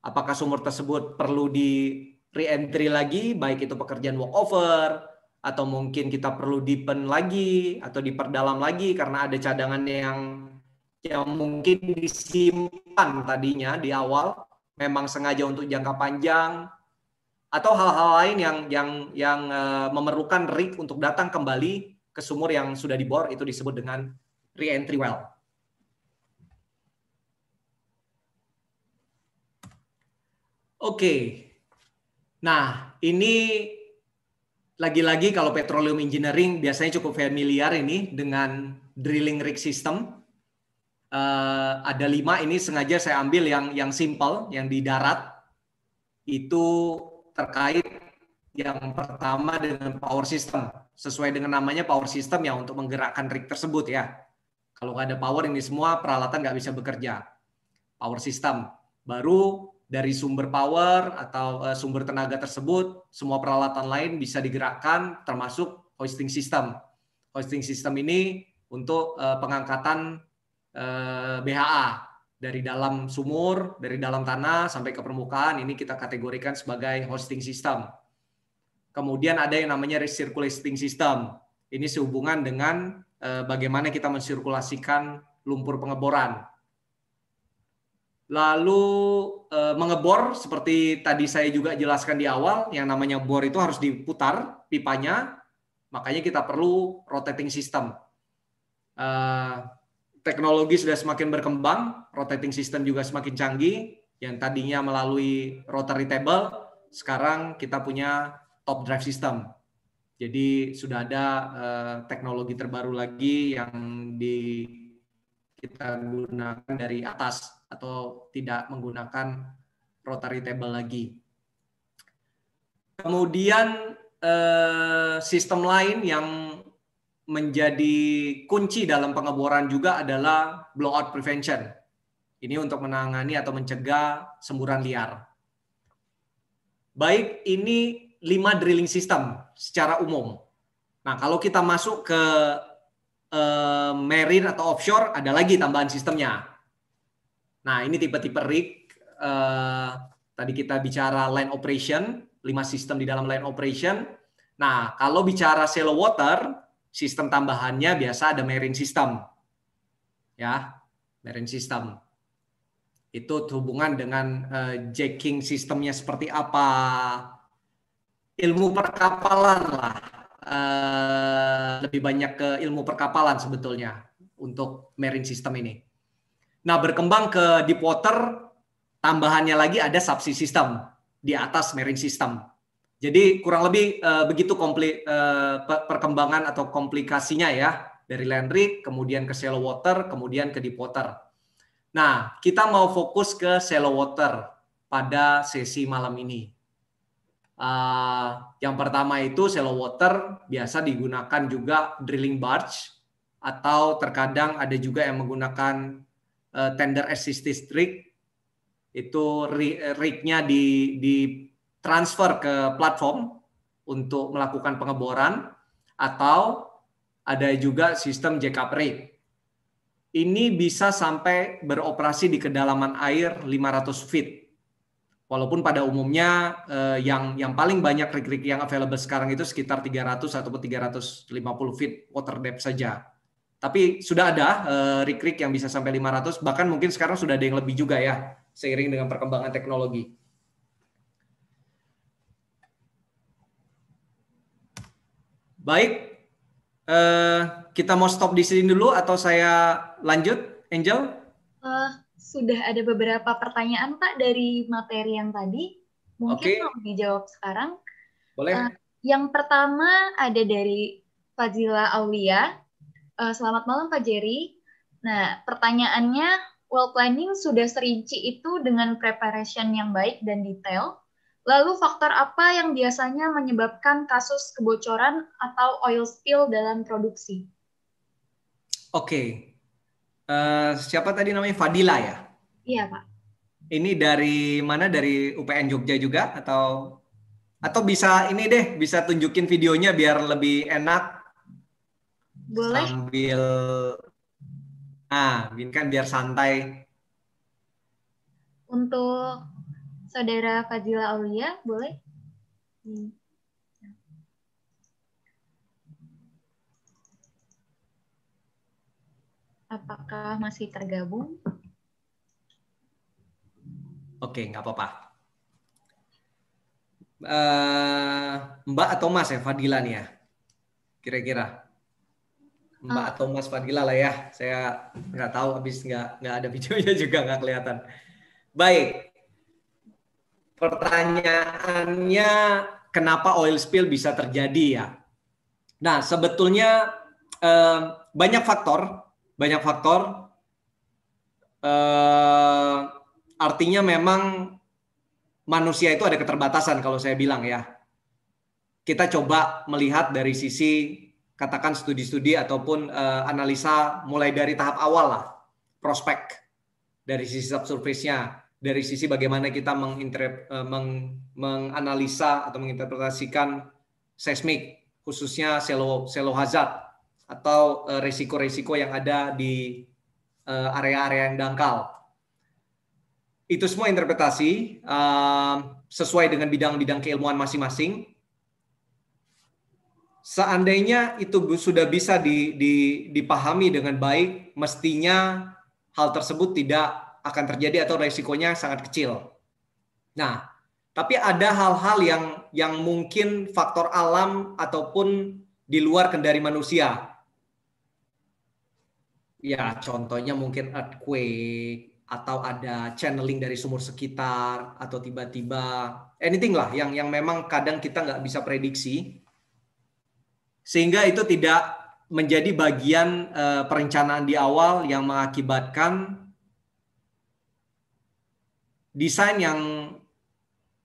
apakah sumur tersebut perlu di re-entry lagi baik itu pekerjaan walkover atau mungkin kita perlu deepen lagi atau diperdalam lagi karena ada cadangan yang yang mungkin disimpan tadinya di awal memang sengaja untuk jangka panjang atau hal-hal lain yang yang yang eh, memerlukan rig untuk datang kembali ke sumur yang sudah dibor itu disebut dengan re-entry well. Oke. Okay. Nah, ini lagi-lagi kalau petroleum engineering biasanya cukup familiar ini dengan drilling rig system. Uh, ada lima ini sengaja saya ambil yang yang simple, yang di darat itu terkait yang pertama dengan power system sesuai dengan namanya power system ya untuk menggerakkan rig tersebut ya. Kalau nggak ada power ini semua peralatan nggak bisa bekerja. Power system. Baru dari sumber power atau eh, sumber tenaga tersebut, semua peralatan lain bisa digerakkan termasuk hoisting system. Hoisting system ini untuk eh, pengangkatan uh, eh, BHA dari dalam sumur, dari dalam tanah sampai ke permukaan ini kita kategorikan sebagai hosting system. Kemudian ada yang namanya recirculating system. Ini sehubungan dengan eh, bagaimana kita mensirkulasikan lumpur pengeboran. Lalu eh, mengebor seperti tadi saya juga jelaskan di awal, yang namanya bor itu harus diputar pipanya, makanya kita perlu rotating system. Eh, teknologi sudah semakin berkembang, rotating system juga semakin canggih, yang tadinya melalui rotary table, sekarang kita punya top drive system. Jadi sudah ada uh, teknologi terbaru lagi yang di kita gunakan dari atas atau tidak menggunakan rotary table lagi. Kemudian uh, sistem lain yang menjadi kunci dalam pengeboran juga adalah blowout prevention. Ini untuk menangani atau mencegah semburan liar. Baik ini lima drilling system secara umum. Nah, kalau kita masuk ke eh, marine atau offshore, ada lagi tambahan sistemnya. Nah, ini tipe-tipe rig. Eh, tadi kita bicara line operation, lima sistem di dalam line operation. Nah, kalau bicara shallow water, sistem tambahannya biasa ada marine system. Ya, marine system itu hubungan dengan uh, jacking sistemnya seperti apa ilmu perkapalan lah uh, lebih banyak ke ilmu perkapalan sebetulnya untuk marine system ini. Nah berkembang ke deep water tambahannya lagi ada subsea system di atas marine system. Jadi kurang lebih uh, begitu kompli, uh, perkembangan atau komplikasinya ya dari land rig, kemudian ke shallow water, kemudian ke deep water. Nah kita mau fokus ke shallow water pada sesi malam ini. Eh, yang pertama itu shallow water biasa digunakan juga drilling barge atau terkadang ada juga yang menggunakan uh, tender assisted rig itu rignya di di transfer ke platform untuk melakukan pengeboran atau ada juga sistem jackup rig. Ini bisa sampai beroperasi di kedalaman air 500 feet Walaupun pada umumnya uh, yang yang paling banyak rig-rig yang available sekarang itu sekitar 300 atau 350 feet water depth saja. Tapi sudah ada uh, eh, rig-rig yang bisa sampai 500, bahkan mungkin sekarang sudah ada yang lebih juga ya, seiring dengan perkembangan teknologi. Baik, uh, kita mau stop di sini dulu atau saya lanjut, Angel? Uh, sudah ada beberapa pertanyaan Pak dari materi yang tadi. Mungkin okay. mau dijawab sekarang. Boleh. Uh, yang pertama ada dari Fazila Aulia. Uh, selamat malam Pak Jerry. Nah, pertanyaannya, well planning sudah serinci itu dengan preparation yang baik dan detail. Lalu faktor apa yang biasanya menyebabkan kasus kebocoran atau oil spill dalam produksi? Oke, okay. Eh, siapa tadi namanya Fadila ya? Iya Pak. Ini dari mana? Dari UPN Jogja juga atau atau bisa ini deh bisa tunjukin videonya biar lebih enak. Boleh. Sambil ah, ini kan biar santai. Untuk saudara Fadila Aulia boleh? Hmm. Apakah masih tergabung? Oke, nggak apa-apa. Uh, Mbak atau Mas ya Fadila nih ya, kira-kira Mbak ah. atau Mas Fadila lah ya. Saya nggak tahu, habis nggak nggak ada videonya juga nggak kelihatan. Baik, pertanyaannya kenapa oil spill bisa terjadi ya? Nah, sebetulnya eh, banyak faktor banyak faktor. Uh, artinya memang manusia itu ada keterbatasan kalau saya bilang ya. Kita coba melihat dari sisi katakan studi-studi ataupun uh, analisa mulai dari tahap awal lah, prospek dari sisi subsurface-nya, dari sisi bagaimana kita menginterp, eh, meng, menganalisa atau menginterpretasikan seismik khususnya selo selo hazard atau eh, resiko-resiko yang ada di eh, area-area yang dangkal. Itu semua interpretasi eh, sesuai dengan bidang-bidang keilmuan masing-masing. Seandainya itu sudah bisa dipahami dengan baik, mestinya hal tersebut tidak akan terjadi atau resikonya sangat kecil. Nah, tapi ada hal-hal yang yang mungkin faktor alam ataupun di luar kendali manusia. Ya, contohnya mungkin earthquake atau ada channeling dari sumur sekitar atau tiba-tiba anything lah yang yang memang kadang kita nggak bisa prediksi sehingga itu tidak menjadi bagian uh, perencanaan di awal yang mengakibatkan desain yang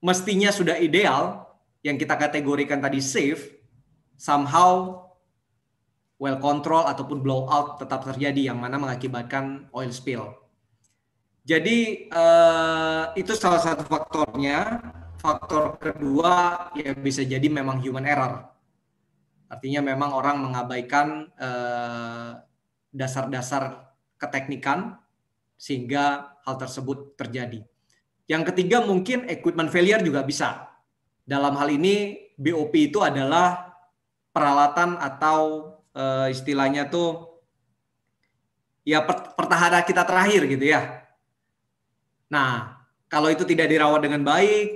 mestinya sudah ideal yang kita kategorikan tadi safe somehow well control ataupun blowout tetap terjadi yang mana mengakibatkan oil spill. Jadi eh, itu salah satu faktornya. Faktor kedua ya bisa jadi memang human error. Artinya memang orang mengabaikan eh, dasar-dasar eh, keteknikan sehingga hal tersebut terjadi. Yang ketiga mungkin equipment failure juga bisa. Dalam hal ini BOP itu adalah peralatan atau uh, istilahnya tuh ya pertahanan kita terakhir gitu ya. Nah, kalau itu tidak dirawat dengan baik,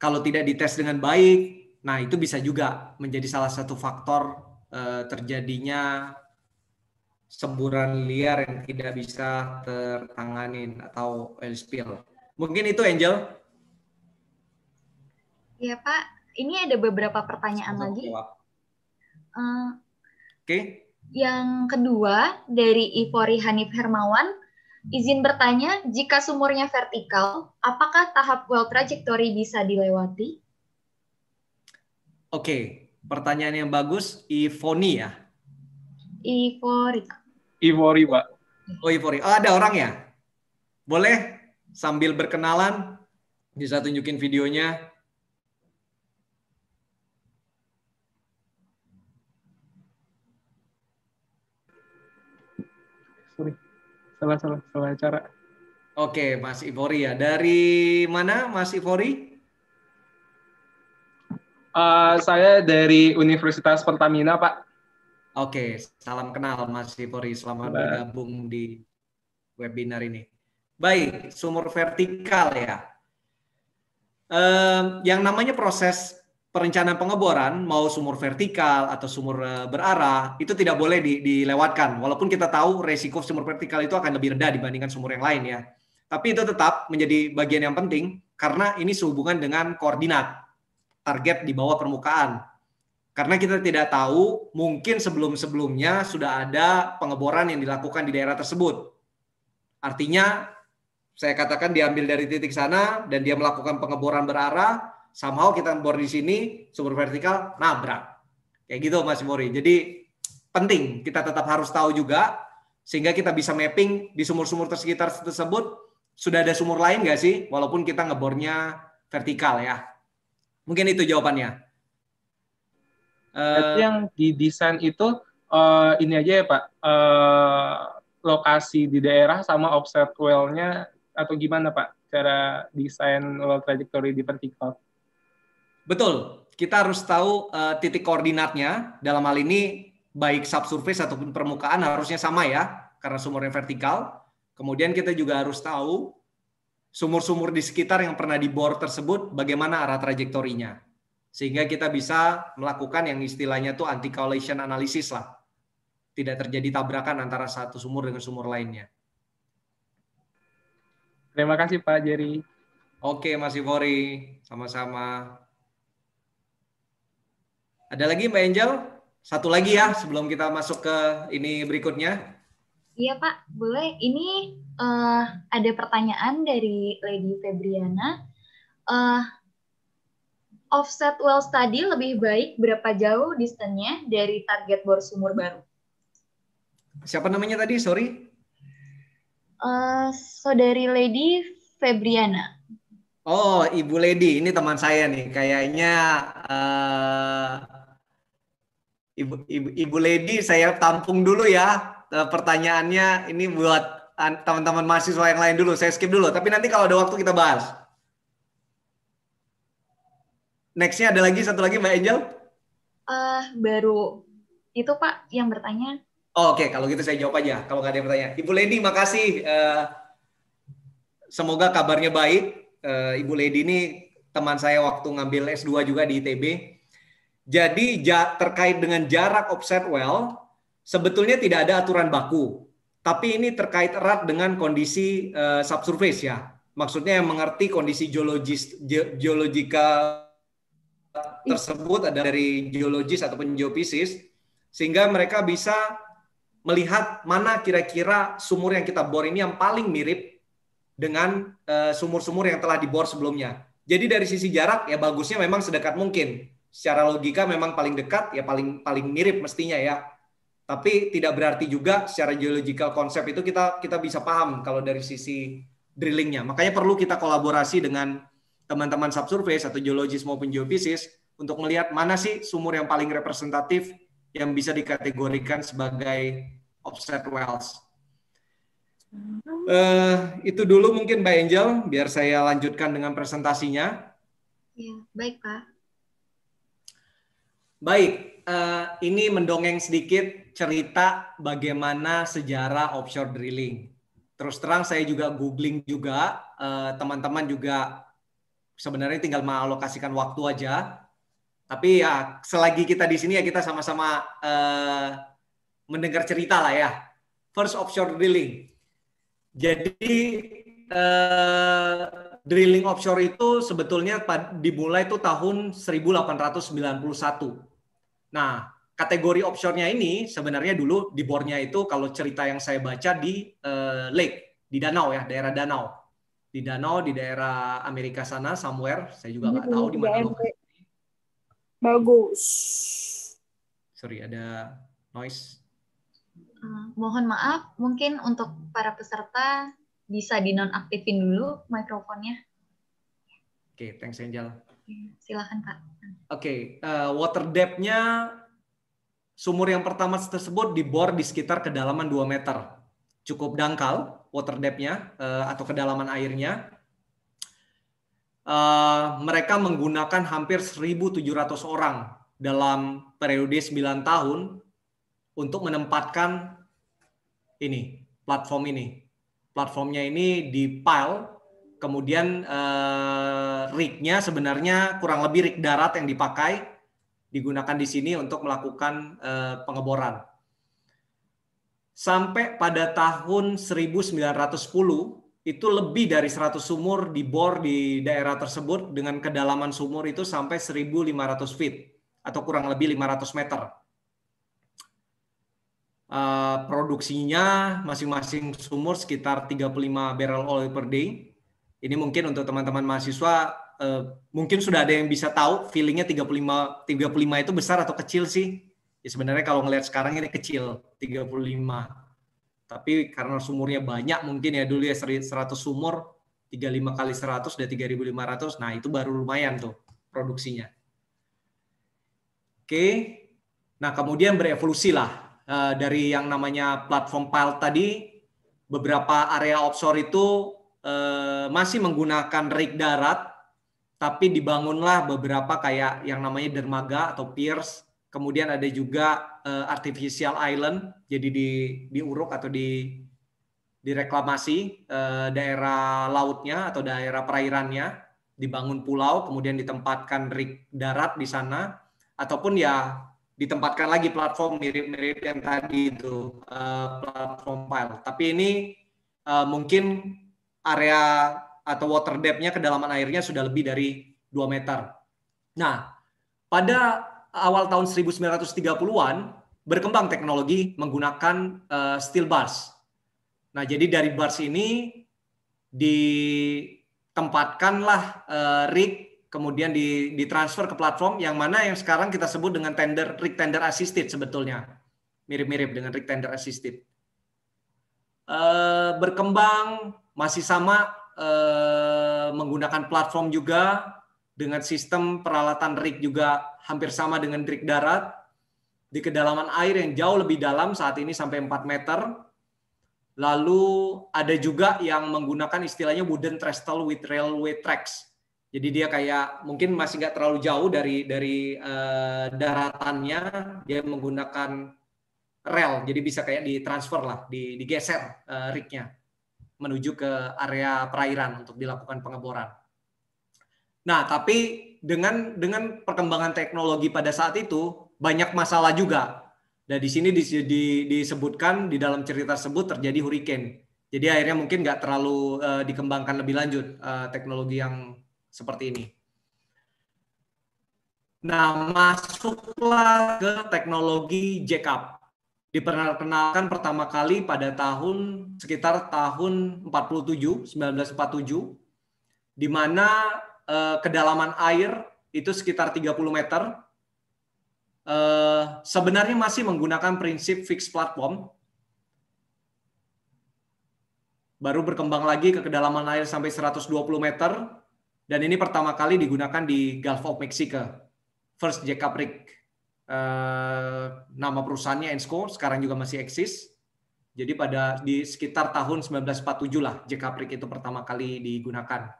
kalau tidak dites dengan baik, nah itu bisa juga menjadi salah satu faktor uh, terjadinya semburan liar yang tidak bisa tertanganin atau oil spill. Mungkin itu Angel. Iya Pak, ini ada beberapa pertanyaan Sampai lagi. Uh, Okay. Yang kedua dari Ivori Hanif Hermawan, izin bertanya, jika sumurnya vertikal, apakah tahap well trajectory bisa dilewati? Oke, okay. pertanyaan yang bagus, Ivoni ya? Ivori. Ivori, Pak. Oh, Ivori. Oh, ada orang ya? Boleh sambil berkenalan bisa tunjukin videonya salah salah salah cara. Oke, Mas Ivory ya. Dari mana, Mas Ivory? Uh, eh, saya dari Universitas Pertamina, Pak. Oke, salam kenal Mas Ivory. Selamat bergabung di webinar ini. Baik, sumur vertikal ya. Um, yang namanya proses perencanaan pengeboran mau sumur vertikal atau sumur eh, berarah itu tidak boleh di, dilewatkan walaupun kita tahu resiko sumur vertikal itu akan lebih rendah dibandingkan sumur yang lain ya tapi itu tetap menjadi bagian yang penting karena ini sehubungan dengan koordinat target di bawah permukaan karena kita tidak tahu mungkin sebelum-sebelumnya sudah ada pengeboran yang dilakukan di daerah tersebut artinya saya katakan diambil dari titik sana dan dia melakukan pengeboran berarah somehow kita bor di sini super vertikal nabrak kayak gitu Mas Mori jadi penting kita tetap harus tahu juga sehingga kita bisa mapping di sumur-sumur tersekitar tersebut sudah ada sumur lain nggak sih walaupun kita ngebornya vertikal ya mungkin itu jawabannya uh, yang didesain itu uh, ini aja ya Pak uh, lokasi di daerah sama offset well-nya atau gimana Pak cara desain well trajectory di vertikal? Betul, kita harus tahu uh, titik koordinatnya. Dalam hal ini baik subsurface ataupun permukaan harusnya sama ya, karena sumurnya vertikal. Kemudian kita juga harus tahu sumur-sumur di sekitar yang pernah dibor tersebut bagaimana arah trajektorinya. Sehingga kita bisa melakukan yang istilahnya tuh anti collision analysis lah. Tidak terjadi tabrakan antara satu sumur dengan sumur lainnya. Terima kasih Pak Jerry. Oke Mas Ivory, sama-sama. Ada lagi Mbak Angel? Satu lagi ya sebelum kita masuk ke ini berikutnya. Iya Pak, boleh. Ini uh, ada pertanyaan dari Lady Febriana. Uh, offset well study lebih baik berapa jauh distance-nya dari target bor sumur baru? Siapa namanya tadi? Sorry. Uh, eh, dari Lady Febriana. Oh, Ibu Lady, ini teman saya nih. Kayaknya uh, Ibu, Ibu, Ibu Lady, saya tampung dulu ya eh, pertanyaannya. Ini buat teman-teman mahasiswa yang lain dulu. Saya skip dulu. Tapi nanti kalau ada waktu kita bahas. Nextnya ada lagi satu lagi Mbak Angel? Uh, baru itu Pak yang bertanya. Oh, Oke, okay. kalau gitu saya jawab aja. Kalau nggak ada yang bertanya, Ibu Lady, makasih. Uh, semoga kabarnya baik. Uh, Ibu Lady ini teman saya waktu ngambil S2 juga di ITB jadi ja, terkait dengan jarak offset well, sebetulnya tidak ada aturan baku. Tapi ini terkait erat dengan kondisi uh, subsurface ya. Maksudnya yang mengerti kondisi geologis ge, geologika tersebut ada dari geologis ataupun geofisis sehingga mereka bisa melihat mana kira-kira sumur yang kita bor ini yang paling mirip dengan eh, sumur-sumur uh, yang telah dibor sebelumnya. Jadi dari sisi jarak ya bagusnya memang sedekat mungkin secara logika memang paling dekat ya paling paling mirip mestinya ya. Tapi tidak berarti juga secara geological konsep itu kita kita bisa paham kalau dari sisi drillingnya. Makanya perlu kita kolaborasi dengan teman-teman subsurface atau geologis maupun geofisis untuk melihat mana sih sumur yang paling representatif yang bisa dikategorikan sebagai offset wells. Uh, itu dulu mungkin Mbak Angel, biar saya lanjutkan dengan presentasinya. Ya, baik Pak. Baik, uh, ini mendongeng sedikit cerita bagaimana sejarah offshore drilling. Terus terang saya juga googling juga, eh, teman-teman uh, juga sebenarnya tinggal mengalokasikan waktu aja. Tapi ya selagi kita di sini ya kita sama-sama uh, mendengar cerita lah ya. First offshore drilling. Jadi uh, drilling offshore itu sebetulnya dimulai itu tahun 1891. Nah, kategori offshore-nya ini sebenarnya dulu di bornya itu kalau cerita yang saya baca di uh, lake, di danau ya, daerah danau. Di danau di daerah Amerika sana somewhere, saya juga nggak tahu di mana lokasi. Bagus. Sorry, ada noise. Eh, mohon maaf, mungkin untuk para peserta bisa dinonaktifin dulu mikrofonnya. Oke, okay, thanks Angel. Iya, Silahkan Pak. Oke, okay, uh, eh, water depth-nya sumur yang pertama tersebut dibor di sekitar kedalaman 2 meter. Cukup dangkal water depth-nya uh, atau kedalaman airnya. Uh, mereka menggunakan hampir 1.700 orang dalam periode 9 tahun untuk menempatkan ini, platform ini. Platformnya ini di pile kemudian eh, rignya sebenarnya kurang lebih rig darat yang dipakai digunakan di sini untuk melakukan eh, pengeboran. Sampai pada tahun 1910 itu lebih dari 100 sumur dibor di daerah tersebut dengan kedalaman sumur itu sampai 1.500 feet atau kurang lebih 500 meter. Uh, produksinya masing-masing sumur sekitar 35 barrel oil per day ini mungkin untuk teman-teman mahasiswa uh, mungkin sudah ada yang bisa tahu feelingnya 35 35 itu besar atau kecil sih? Ya sebenarnya kalau ngelihat sekarang ini kecil 35. Tapi karena sumurnya banyak mungkin ya dulu ya 100 sumur 35 kali 100 dan 3500. Nah, itu baru lumayan tuh produksinya. Oke. Nah, kemudian berevolusi lah eh, dari yang namanya platform file tadi beberapa area offshore itu Eh, masih menggunakan rig darat, tapi dibangunlah beberapa kayak yang namanya dermaga atau piers. Kemudian ada juga uh, artificial island, jadi di diuruk atau di direklamasi uh, daerah lautnya atau daerah perairannya, dibangun pulau, kemudian ditempatkan rig darat di sana, ataupun ya ditempatkan lagi platform mirip-mirip yang tadi itu uh, platform pile. Tapi ini uh, mungkin area atau water depth-nya kedalaman airnya sudah lebih dari 2 meter. Nah, pada awal tahun 1930-an berkembang teknologi menggunakan uh, steel bars. Nah, jadi dari bars ini ditempatkanlah uh, rig kemudian ditransfer ke platform yang mana yang sekarang kita sebut dengan tender rig tender assisted sebetulnya. Mirip-mirip dengan rig tender assisted. Eh, berkembang masih sama eh, menggunakan platform juga dengan sistem peralatan rig juga hampir sama dengan rig darat di kedalaman air yang jauh lebih dalam saat ini sampai 4 meter. Lalu ada juga yang menggunakan istilahnya wooden trestle with railway tracks. Jadi dia kayak mungkin masih nggak terlalu jauh dari dari uh, daratannya, dia menggunakan rel. Jadi bisa kayak ditransfer lah, digeser uh, rignya menuju ke area perairan untuk dilakukan pengeboran. Nah, tapi dengan dengan perkembangan teknologi pada saat itu banyak masalah juga. Dan di sini di, di, disebutkan di dalam cerita tersebut terjadi hurricane. Jadi akhirnya mungkin nggak terlalu uh, dikembangkan lebih lanjut uh, teknologi yang seperti ini. Nah, masuklah ke teknologi jack up diperkenalkan pertama kali pada tahun sekitar tahun 47 1947 di mana eh, kedalaman air itu sekitar 30 meter. Eh, sebenarnya masih menggunakan prinsip fixed platform. Baru berkembang lagi ke kedalaman air sampai 120 meter dan ini pertama kali digunakan di Gulf of Mexico. First Jackup Rig Eh, nama perusahaannya Ensco sekarang juga masih eksis. Jadi pada di sekitar tahun 1947 lah JKPRIK itu pertama kali digunakan.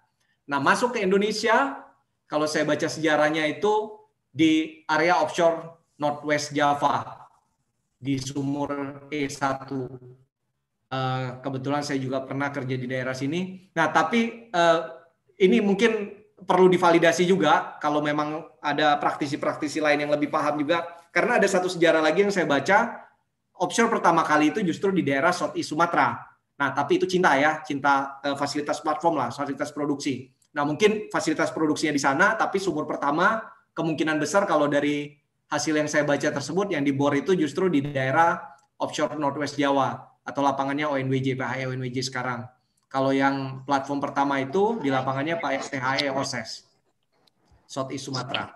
Nah, masuk ke Indonesia kalau saya baca sejarahnya itu di area offshore Northwest Java di sumur E1. Eh, kebetulan saya juga pernah kerja di daerah sini. Nah, tapi eh, ini mungkin perlu divalidasi juga kalau memang ada praktisi-praktisi lain yang lebih paham juga karena ada satu sejarah lagi yang saya baca offshore pertama kali itu justru di daerah Southeast Sumatera. Nah, tapi itu cinta ya, cinta eh, fasilitas platform lah, fasilitas produksi. Nah, mungkin fasilitas produksinya di sana tapi sumur pertama kemungkinan besar kalau dari hasil yang saya baca tersebut yang dibor itu justru di daerah offshore Northwest Jawa atau lapangannya ONWJ PHI e ONWJ sekarang. Kalau yang platform pertama itu di lapangannya Pak STHE OSES, Southeast Sumatera.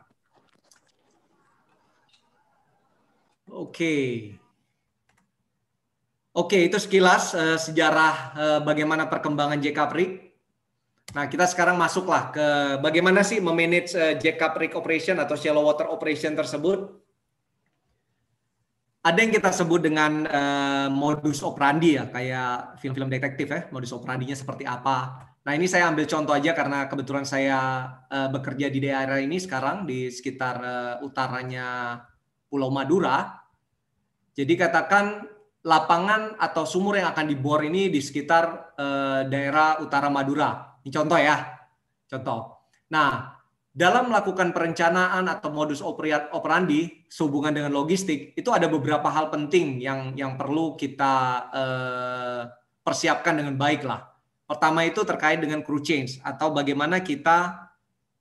Oke. Okay. Oke, okay, itu sekilas uh, sejarah uh, bagaimana perkembangan JKPRIK. Nah, kita sekarang masuklah ke bagaimana sih memanage uh, eh, JKPRIK operation atau shallow water operation tersebut ada yang kita sebut dengan uh, modus operandi ya, kayak film-film detektif ya, modus operandinya seperti apa. Nah ini saya ambil contoh aja karena kebetulan saya uh, bekerja di daerah ini sekarang di sekitar uh, utaranya Pulau Madura. Jadi katakan lapangan atau sumur yang akan dibor ini di sekitar uh, daerah utara Madura. Ini contoh ya, contoh. Nah dalam melakukan perencanaan atau modus operandi sehubungan dengan logistik itu ada beberapa hal penting yang yang perlu kita eh, persiapkan dengan baik lah. Pertama itu terkait dengan crew change atau bagaimana kita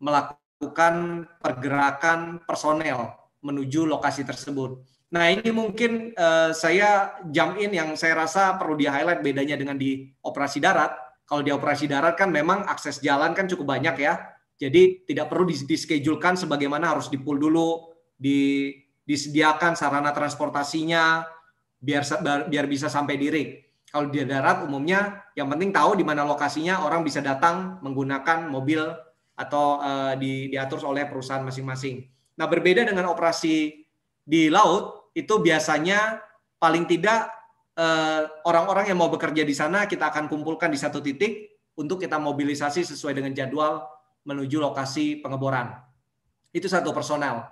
melakukan pergerakan personel menuju lokasi tersebut. Nah ini mungkin eh, saya jam in yang saya rasa perlu di highlight bedanya dengan di operasi darat. Kalau di operasi darat kan memang akses jalan kan cukup banyak ya jadi tidak perlu dischedulekan sebagaimana harus dipul dulu, di, disediakan sarana transportasinya biar biar bisa sampai di rig. Kalau di darat umumnya yang penting tahu di mana lokasinya, orang bisa datang menggunakan mobil atau uh, di, diatur oleh perusahaan masing-masing. Nah, berbeda dengan operasi di laut itu biasanya paling tidak eh, orang-orang uh, yang mau bekerja di sana kita akan kumpulkan di satu titik untuk kita mobilisasi sesuai dengan jadwal menuju lokasi pengeboran. Itu satu personel.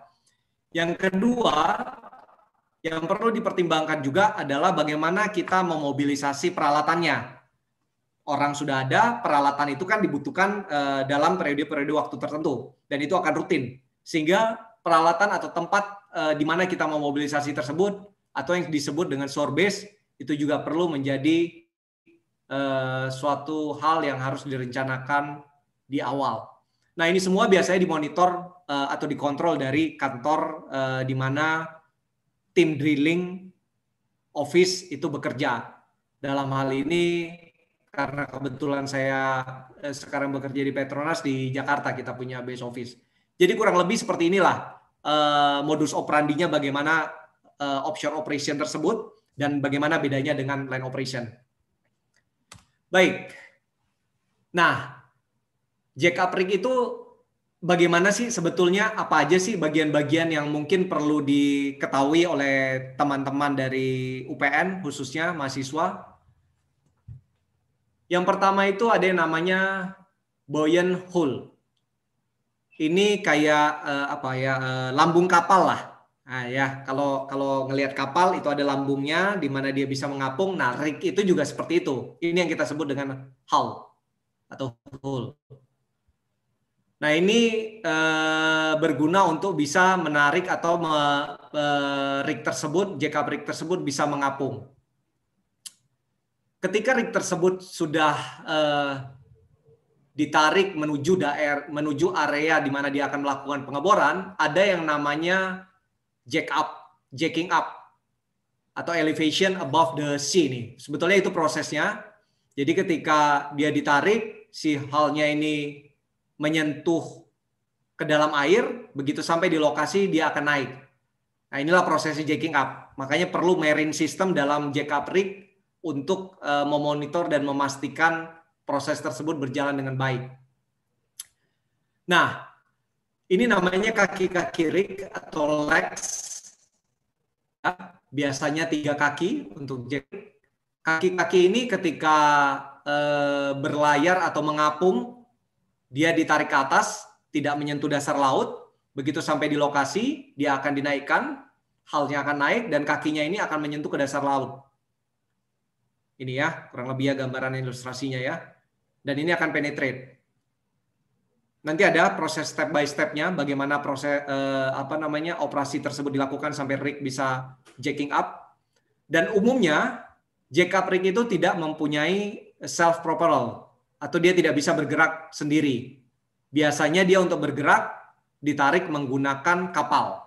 Yang kedua, yang perlu dipertimbangkan juga adalah bagaimana kita memobilisasi peralatannya. Orang sudah ada, peralatan itu kan dibutuhkan eh, dalam periode-periode waktu tertentu dan itu akan rutin. Sehingga peralatan atau tempat eh, di mana kita memobilisasi tersebut atau yang disebut dengan shore base itu juga perlu menjadi eh, suatu hal yang harus direncanakan di awal. Nah, ini semua biasanya dimonitor uh, atau dikontrol dari kantor uh, di mana tim drilling office itu bekerja. Dalam hal ini karena kebetulan saya eh, sekarang bekerja di Petronas di Jakarta, kita punya base office. Jadi kurang lebih seperti inilah uh, modus operandinya bagaimana uh, offshore operation tersebut dan bagaimana bedanya dengan land operation. Baik. Nah, Jack Aprik itu bagaimana sih sebetulnya apa aja sih bagian-bagian yang mungkin perlu diketahui oleh teman-teman dari UPN khususnya mahasiswa? Yang pertama itu ada yang namanya buoyant hull. Ini kayak eh, apa ya eh, lambung kapal lah. Nah, ya kalau kalau ngelihat kapal itu ada lambungnya di mana dia bisa mengapung. Nah, rig itu juga seperti itu. Ini yang kita sebut dengan hull atau hull. Nah, ini e, berguna untuk bisa menarik atau me, e, rig tersebut, JK rig tersebut bisa mengapung. Ketika rig tersebut sudah e, ditarik menuju daer, menuju area di mana dia akan melakukan pengeboran, ada yang namanya jack up, jacking up atau elevation above the sea ini. Sebetulnya itu prosesnya. Jadi ketika dia ditarik, si halnya ini menyentuh ke dalam air, begitu sampai di lokasi dia akan naik. Nah inilah prosesnya jacking up. Makanya perlu marine system dalam jack up rig untuk uh, memonitor dan memastikan proses tersebut berjalan dengan baik. Nah, ini namanya kaki-kaki rig atau legs. Ya, biasanya tiga kaki untuk jack. Kaki-kaki ini ketika uh, berlayar atau mengapung dia ditarik ke atas, tidak menyentuh dasar laut. Begitu sampai di lokasi, dia akan dinaikkan, halnya akan naik, dan kakinya ini akan menyentuh ke dasar laut. Ini ya, kurang lebih ya gambaran ilustrasinya ya. Dan ini akan penetrate. Nanti ada proses step by stepnya, bagaimana proses eh, apa namanya operasi tersebut dilakukan sampai rig bisa jacking up. Dan umumnya jack up rig itu tidak mempunyai self propeller atau dia tidak bisa bergerak sendiri. Biasanya dia untuk bergerak ditarik menggunakan kapal.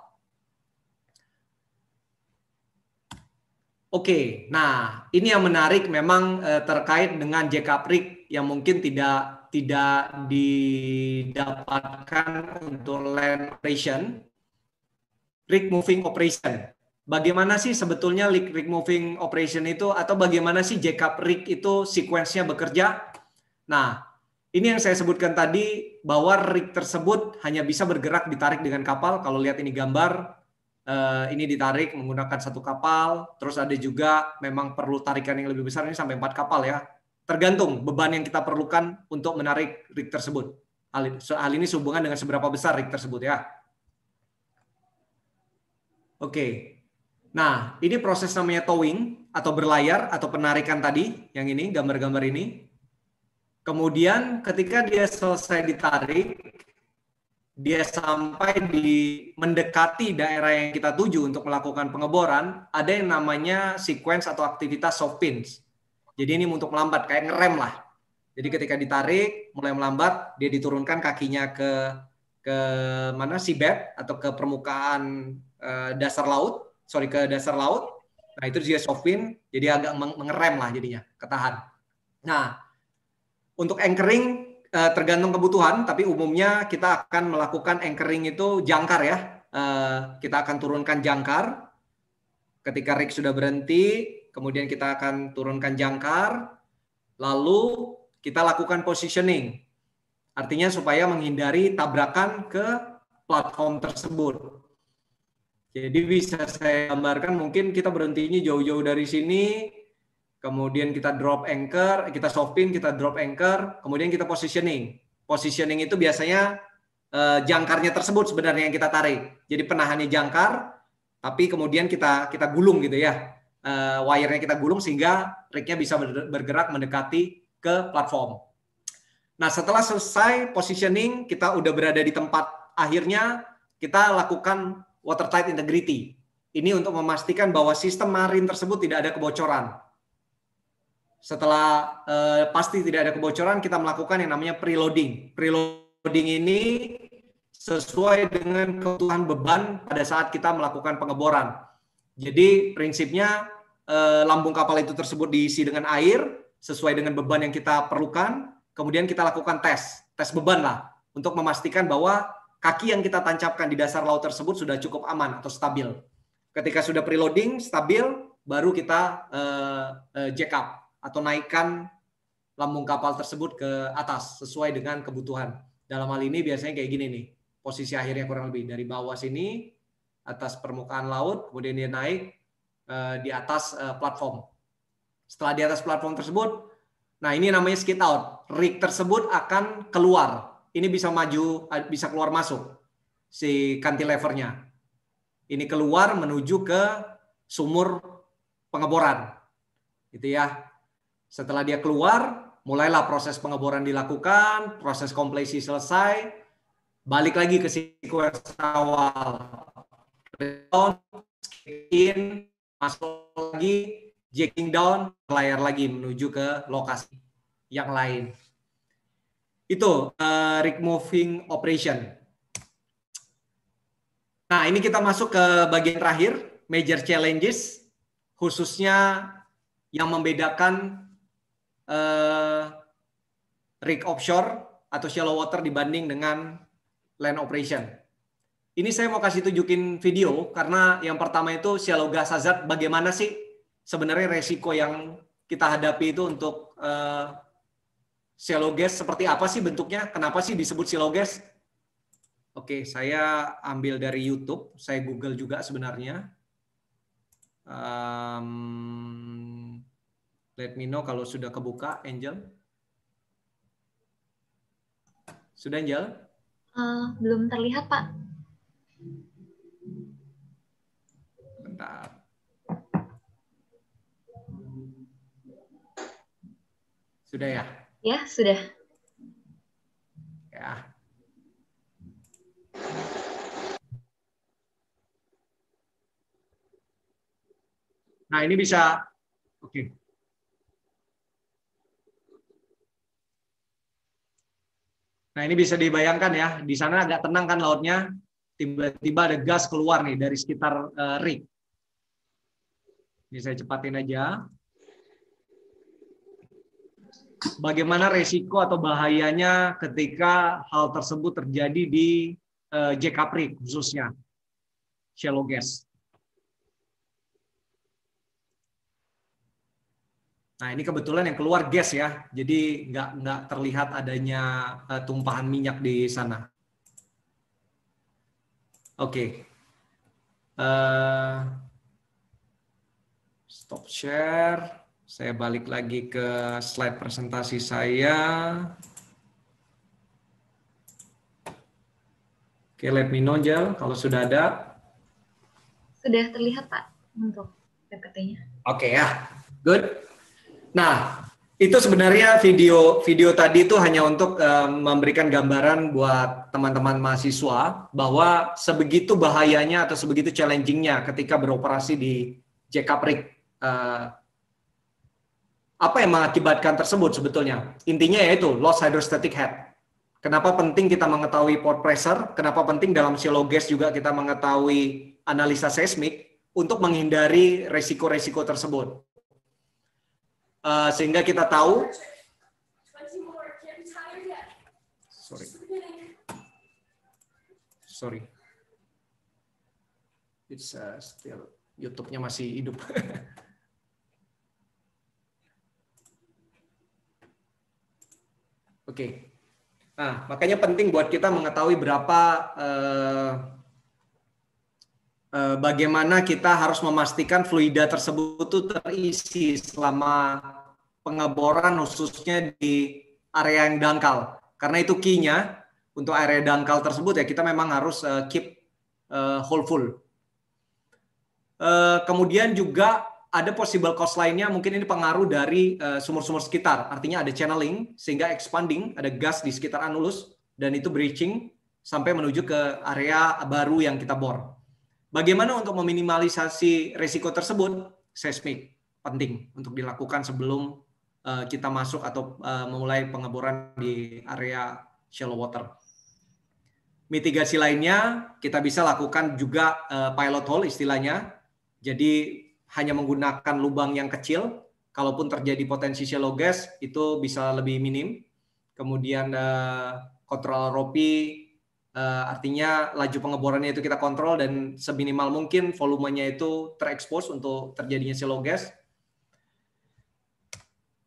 Oke, nah ini yang menarik memang eh, terkait dengan rig yang mungkin tidak tidak didapatkan untuk land operation, rig moving operation. Bagaimana sih sebetulnya rig moving operation itu atau bagaimana sih rig itu sequence bekerja? Nah, ini yang saya sebutkan tadi bahwa rig tersebut hanya bisa bergerak ditarik dengan kapal. Kalau lihat ini gambar, eh, ini ditarik menggunakan satu kapal. Terus ada juga memang perlu tarikan yang lebih besar ini sampai empat kapal ya. Tergantung beban yang kita perlukan untuk menarik rig tersebut. Hal ini sehubungan dengan seberapa besar rig tersebut ya. Oke. Nah, ini proses namanya towing atau berlayar atau penarikan tadi yang ini gambar-gambar ini. Kemudian ketika dia selesai ditarik, dia sampai di mendekati daerah yang kita tuju untuk melakukan pengeboran, ada yang namanya sequence atau aktivitas soft pins. Jadi ini untuk melambat, kayak ngerem lah. Jadi ketika ditarik, mulai melambat, dia diturunkan kakinya ke ke mana seabed atau ke permukaan eh, dasar laut, sorry ke dasar laut. Nah itu dia soft pin, jadi agak mengerem lah jadinya, ketahan. Nah untuk anchoring uh, tergantung kebutuhan, tapi umumnya kita akan melakukan anchoring itu jangkar ya. Uh, kita akan turunkan jangkar. Ketika rig sudah berhenti, kemudian kita akan turunkan jangkar. Lalu kita lakukan positioning. Artinya supaya menghindari tabrakan ke platform tersebut. Jadi bisa saya gambarkan mungkin kita berhentinya jauh-jauh dari sini, kemudian kita drop anchor, kita soft pin, kita drop anchor, kemudian kita positioning. Positioning itu biasanya eh, jangkarnya tersebut sebenarnya yang kita tarik. Jadi penahannya jangkar, tapi kemudian kita kita gulung gitu ya. Eh, nya kita gulung sehingga rignya bisa bergerak mendekati ke platform. Nah setelah selesai positioning, kita udah berada di tempat akhirnya kita lakukan watertight integrity. Ini untuk memastikan bahwa sistem marin tersebut tidak ada kebocoran setelah eh, pasti tidak ada kebocoran kita melakukan yang namanya preloading. Preloading ini sesuai dengan kebutuhan beban pada saat kita melakukan pengeboran. Jadi prinsipnya eh, lambung kapal itu tersebut diisi dengan air sesuai dengan beban yang kita perlukan. Kemudian kita lakukan tes, tes beban lah untuk memastikan bahwa kaki yang kita tancapkan di dasar laut tersebut sudah cukup aman atau stabil. Ketika sudah preloading stabil, baru kita uh, uh, jack up atau naikkan lambung kapal tersebut ke atas sesuai dengan kebutuhan. Dalam hal ini biasanya kayak gini nih, posisi akhirnya kurang lebih dari bawah sini atas permukaan laut, kemudian dia naik eh, di atas eh, platform. Setelah di atas platform tersebut, nah ini namanya skid out. Rig tersebut akan keluar. Ini bisa maju, eh, bisa keluar masuk si cantilevernya. Ini keluar menuju ke sumur pengeboran. Gitu ya. Setelah dia keluar, mulailah proses pengeboran dilakukan, proses kompleksi selesai, balik lagi ke sequence awal. Down, in, masuk lagi, jacking down, layar lagi menuju ke lokasi yang lain. Itu uh, eh, rig moving operation. Nah, ini kita masuk ke bagian terakhir, major challenges, khususnya yang membedakan uh, eh, rig offshore atau shallow water dibanding dengan land operation. Ini saya mau kasih tunjukin video karena yang pertama itu shallow gas hazard bagaimana sih sebenarnya resiko yang kita hadapi itu untuk uh, shallow gas seperti apa sih bentuknya? Kenapa sih disebut shallow gas? Oke, saya ambil dari YouTube, saya Google juga sebenarnya. Um, Let me know kalau sudah kebuka, Angel. Sudah, Angel? Uh, belum terlihat, Pak. Bentar. Sudah ya? Ya, sudah. Ya. Nah, ini bisa oke. Okay. Nah ini bisa dibayangkan ya, di sana agak tenang kan lautnya, tiba-tiba ada gas keluar nih dari sekitar uh, eh, rig. Ini saya cepatin aja. Bagaimana resiko atau bahayanya ketika hal tersebut terjadi di uh, eh, rig khususnya, shallow gas. Nah ini kebetulan yang keluar gas ya, jadi nggak nggak terlihat adanya uh, tumpahan minyak di sana. Oke, okay. uh, eh, stop share. Saya balik lagi ke slide presentasi saya. Oke, okay, let me know Jal, kalau sudah ada. Sudah terlihat Pak untuk PPT-nya. Oke okay, ya, good. Nah, itu sebenarnya video video tadi itu hanya untuk uh, memberikan gambaran buat teman-teman mahasiswa bahwa sebegitu bahayanya atau sebegitu challengingnya ketika beroperasi di JKPRIK. Uh, eh, apa yang mengakibatkan tersebut sebetulnya? Intinya yaitu loss hydrostatic head. Kenapa penting kita mengetahui port pressure? Kenapa penting dalam silogas juga kita mengetahui analisa seismik untuk menghindari resiko-resiko tersebut? uh, sehingga kita tahu sorry sorry it's uh, still YouTube-nya masih hidup Oke. Okay. Nah, makanya penting buat kita mengetahui berapa uh, bagaimana kita harus memastikan fluida tersebut itu terisi selama pengeboran khususnya di area yang dangkal. Karena itu key-nya untuk area dangkal tersebut ya kita memang harus uh, keep uh, eh, hole full. Uh, kemudian juga ada possible cost lainnya mungkin ini pengaruh dari sumur-sumur uh, sekitar. Artinya ada channeling sehingga expanding, ada gas di sekitar anulus, dan itu breaching sampai menuju ke area baru yang kita bor. Bagaimana untuk meminimalisasi risiko tersebut? Seismik penting untuk dilakukan sebelum Eh, kita masuk atau eh, memulai pengeboran di area shallow water. Mitigasi lainnya kita bisa lakukan juga eh, pilot hole istilahnya. Jadi hanya menggunakan lubang yang kecil. Kalaupun terjadi potensi shallow gas itu bisa lebih minim. Kemudian kontrol ropi artinya laju pengeborannya itu kita kontrol dan seminimal mungkin volumenya itu terekspos untuk terjadinya shallow gas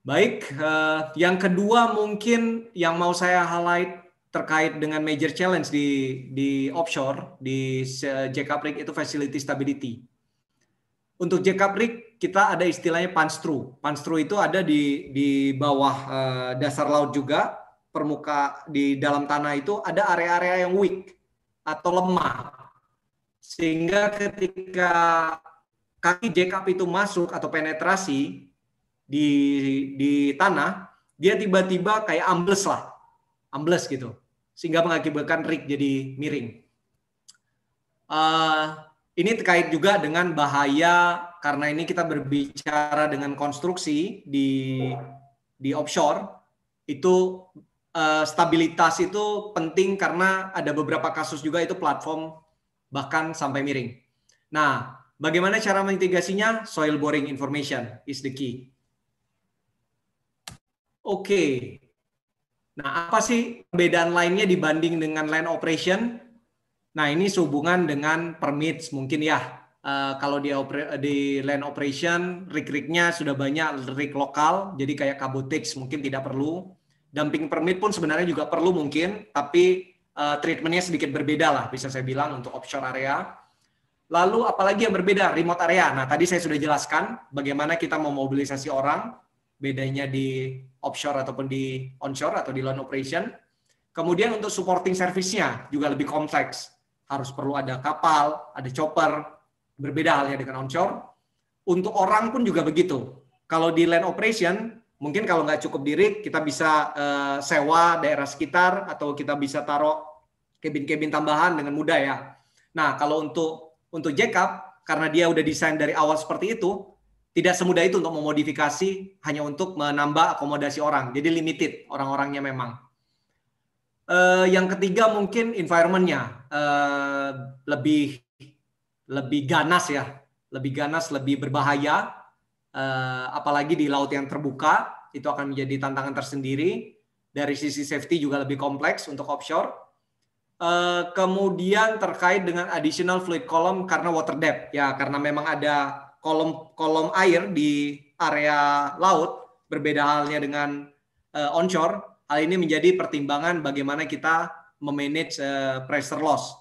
Baik, eh, yang kedua mungkin yang mau saya highlight terkait dengan major challenge di di offshore di Jacob Rig itu facility stability. Untuk Jacob Rig kita ada istilahnya panstru. Panstru itu ada di di bawah eh, dasar laut juga, permuka di dalam tanah itu ada area-area yang weak atau lemah. Sehingga ketika kaki jackup itu masuk atau penetrasi, di di tanah, dia tiba-tiba kayak ambles lah, ambles gitu, sehingga mengakibatkan rig jadi miring. Uh, ini terkait juga dengan bahaya karena ini kita berbicara dengan konstruksi di di offshore itu uh, stabilitas itu penting karena ada beberapa kasus juga itu platform bahkan sampai miring. Nah, bagaimana cara mitigasinya? Soil boring information is the key. Oke. Nah, apa sih perbedaan lainnya dibanding dengan land operation? Nah, ini sehubungan dengan permit, mungkin ya. Uh, kalau di, di land operation, rig-rignya sudah banyak rig lokal, jadi kayak kabotik mungkin tidak perlu. Dumping permit pun sebenarnya juga perlu mungkin, tapi uh, treatmentnya sedikit berbeda lah, bisa saya bilang untuk offshore area. Lalu apalagi yang berbeda? Remote area. Nah, tadi saya sudah jelaskan bagaimana kita memobilisasi orang, bedanya di offshore ataupun di onshore atau di land operation. Kemudian untuk supporting service-nya juga lebih kompleks. Harus perlu ada kapal, ada chopper, berbeda halnya dengan onshore. Untuk orang pun juga begitu. Kalau di land operation, mungkin kalau nggak cukup di rig, kita bisa uh, sewa daerah sekitar atau kita bisa taruh kabin-kabin tambahan dengan mudah ya. Nah, kalau untuk untuk jackup, karena dia udah desain dari awal seperti itu, tidak semudah itu untuk memodifikasi hanya untuk menambah akomodasi orang. Jadi limited orang-orangnya memang. Uh, yang ketiga mungkin environmentnya uh, lebih lebih ganas ya, lebih ganas, lebih berbahaya. Uh, apalagi di laut yang terbuka itu akan menjadi tantangan tersendiri. Dari sisi safety juga lebih kompleks untuk offshore. Uh, kemudian terkait dengan additional fluid column karena water depth ya karena memang ada kolom kolom air di area laut berbeda halnya dengan uh, onshore. Hal ini menjadi pertimbangan bagaimana kita memanage uh, pressure loss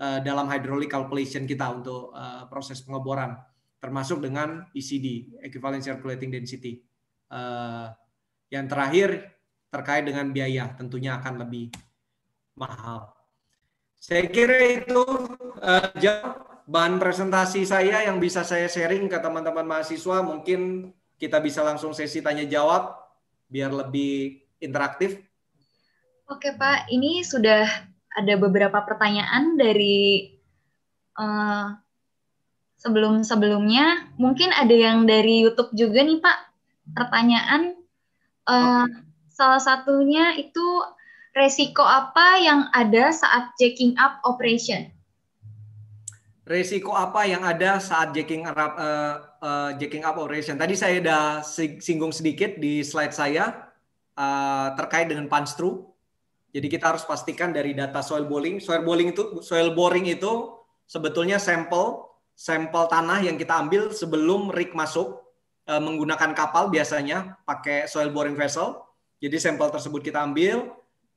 uh, dalam hydraulic calculation kita untuk uh, proses pengeboran, termasuk dengan ECD (Equivalent Circulating Density). Uh, yang terakhir terkait dengan biaya tentunya akan lebih mahal. Saya kira itu uh, jawab bahan presentasi saya yang bisa saya sharing ke teman-teman mahasiswa mungkin kita bisa langsung sesi tanya jawab biar lebih interaktif. Oke Pak, ini sudah ada beberapa pertanyaan dari uh, eh, sebelum-sebelumnya. Mungkin ada yang dari YouTube juga nih Pak, pertanyaan. Uh, Salah satunya itu resiko apa yang ada saat jacking up operation? resiko apa yang ada saat jacking up, uh, eh, uh, eh, jacking up operation. Tadi saya sudah singgung sedikit di slide saya uh, terkait dengan punch through. Jadi kita harus pastikan dari data soil boring. Soil boring itu soil boring itu sebetulnya sampel sampel tanah yang kita ambil sebelum rig masuk uh, menggunakan kapal biasanya pakai soil boring vessel. Jadi sampel tersebut kita ambil,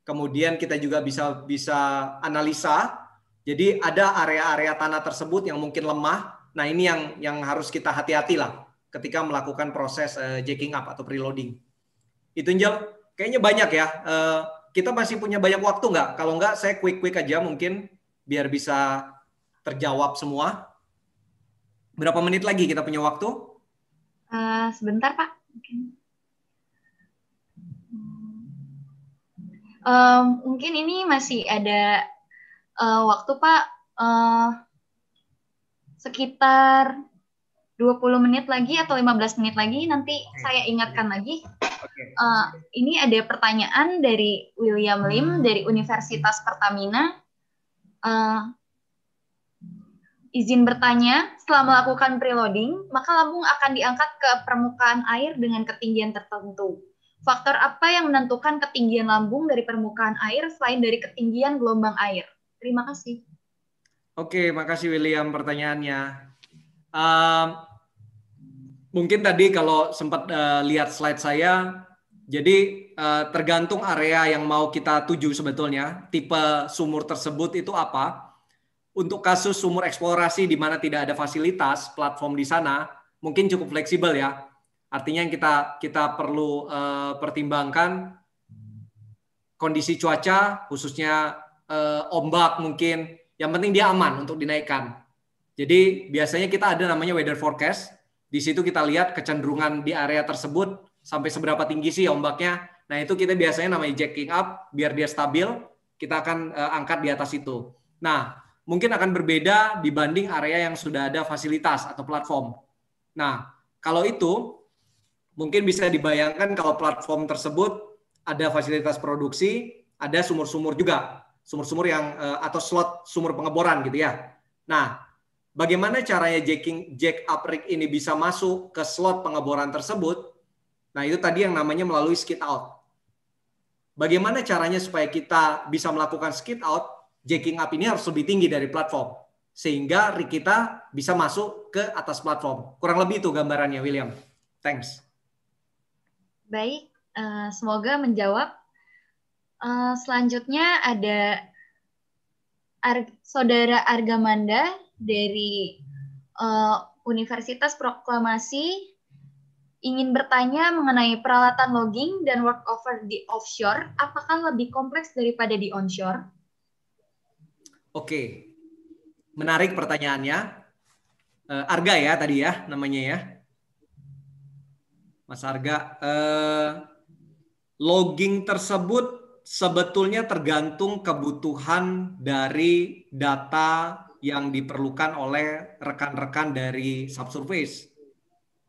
kemudian kita juga bisa bisa analisa jadi ada area-area tanah tersebut yang mungkin lemah. Nah ini yang yang harus kita hati-hati lah ketika melakukan proses uh, jacking up atau preloading. Itu Angel, kayaknya banyak ya. Uh, kita masih punya banyak waktu nggak? Kalau nggak, saya quick-quick aja mungkin biar bisa terjawab semua. Berapa menit lagi kita punya waktu? Uh, sebentar Pak. Mungkin. Um, mungkin ini masih ada uh, waktu Pak uh, sekitar 20 menit lagi atau 15 menit lagi nanti okay. saya ingatkan lagi. Okay. Uh, eh, ini ada pertanyaan dari William Lim hmm. dari Universitas Pertamina. Uh, izin bertanya, setelah melakukan preloading, maka lambung akan diangkat ke permukaan air dengan ketinggian tertentu. Faktor apa yang menentukan ketinggian lambung dari permukaan air selain dari ketinggian gelombang air? Terima kasih. Oke, makasih William pertanyaannya. Um, mungkin tadi kalau sempat uh, lihat slide saya, jadi uh, tergantung area yang mau kita tuju sebetulnya, tipe sumur tersebut itu apa. Untuk kasus sumur eksplorasi di mana tidak ada fasilitas platform di sana, mungkin cukup fleksibel ya. Artinya yang kita kita perlu uh, pertimbangkan kondisi cuaca, khususnya uh, ombak mungkin. Yang penting dia aman untuk dinaikkan. Jadi biasanya kita ada namanya weather forecast. Di situ kita lihat kecenderungan di area tersebut sampai seberapa tinggi sih ombaknya. Nah itu kita biasanya namanya jacking up biar dia stabil. Kita akan uh, angkat di atas itu. Nah mungkin akan berbeda dibanding area yang sudah ada fasilitas atau platform. Nah kalau itu mungkin bisa dibayangkan kalau platform tersebut ada fasilitas produksi, ada sumur-sumur juga sumur-sumur yang uh, atau slot sumur pengeboran gitu ya. Nah, bagaimana caranya jacking jack up rig ini bisa masuk ke slot pengeboran tersebut? Nah, itu tadi yang namanya melalui skid out. Bagaimana caranya supaya kita bisa melakukan skid out? Jacking up ini harus lebih tinggi dari platform sehingga rig kita bisa masuk ke atas platform. Kurang lebih itu gambarannya William. Thanks. Baik, eh, semoga menjawab Eh, selanjutnya ada Ar Saudara Argamanda dari uh, Universitas Proklamasi ingin bertanya mengenai peralatan logging dan workover di offshore, apakah lebih kompleks daripada di onshore? Oke, menarik pertanyaannya. Uh, Arga ya tadi ya namanya ya. Mas Arga, uh, logging tersebut sebetulnya tergantung kebutuhan dari data yang diperlukan oleh rekan-rekan dari subsurface.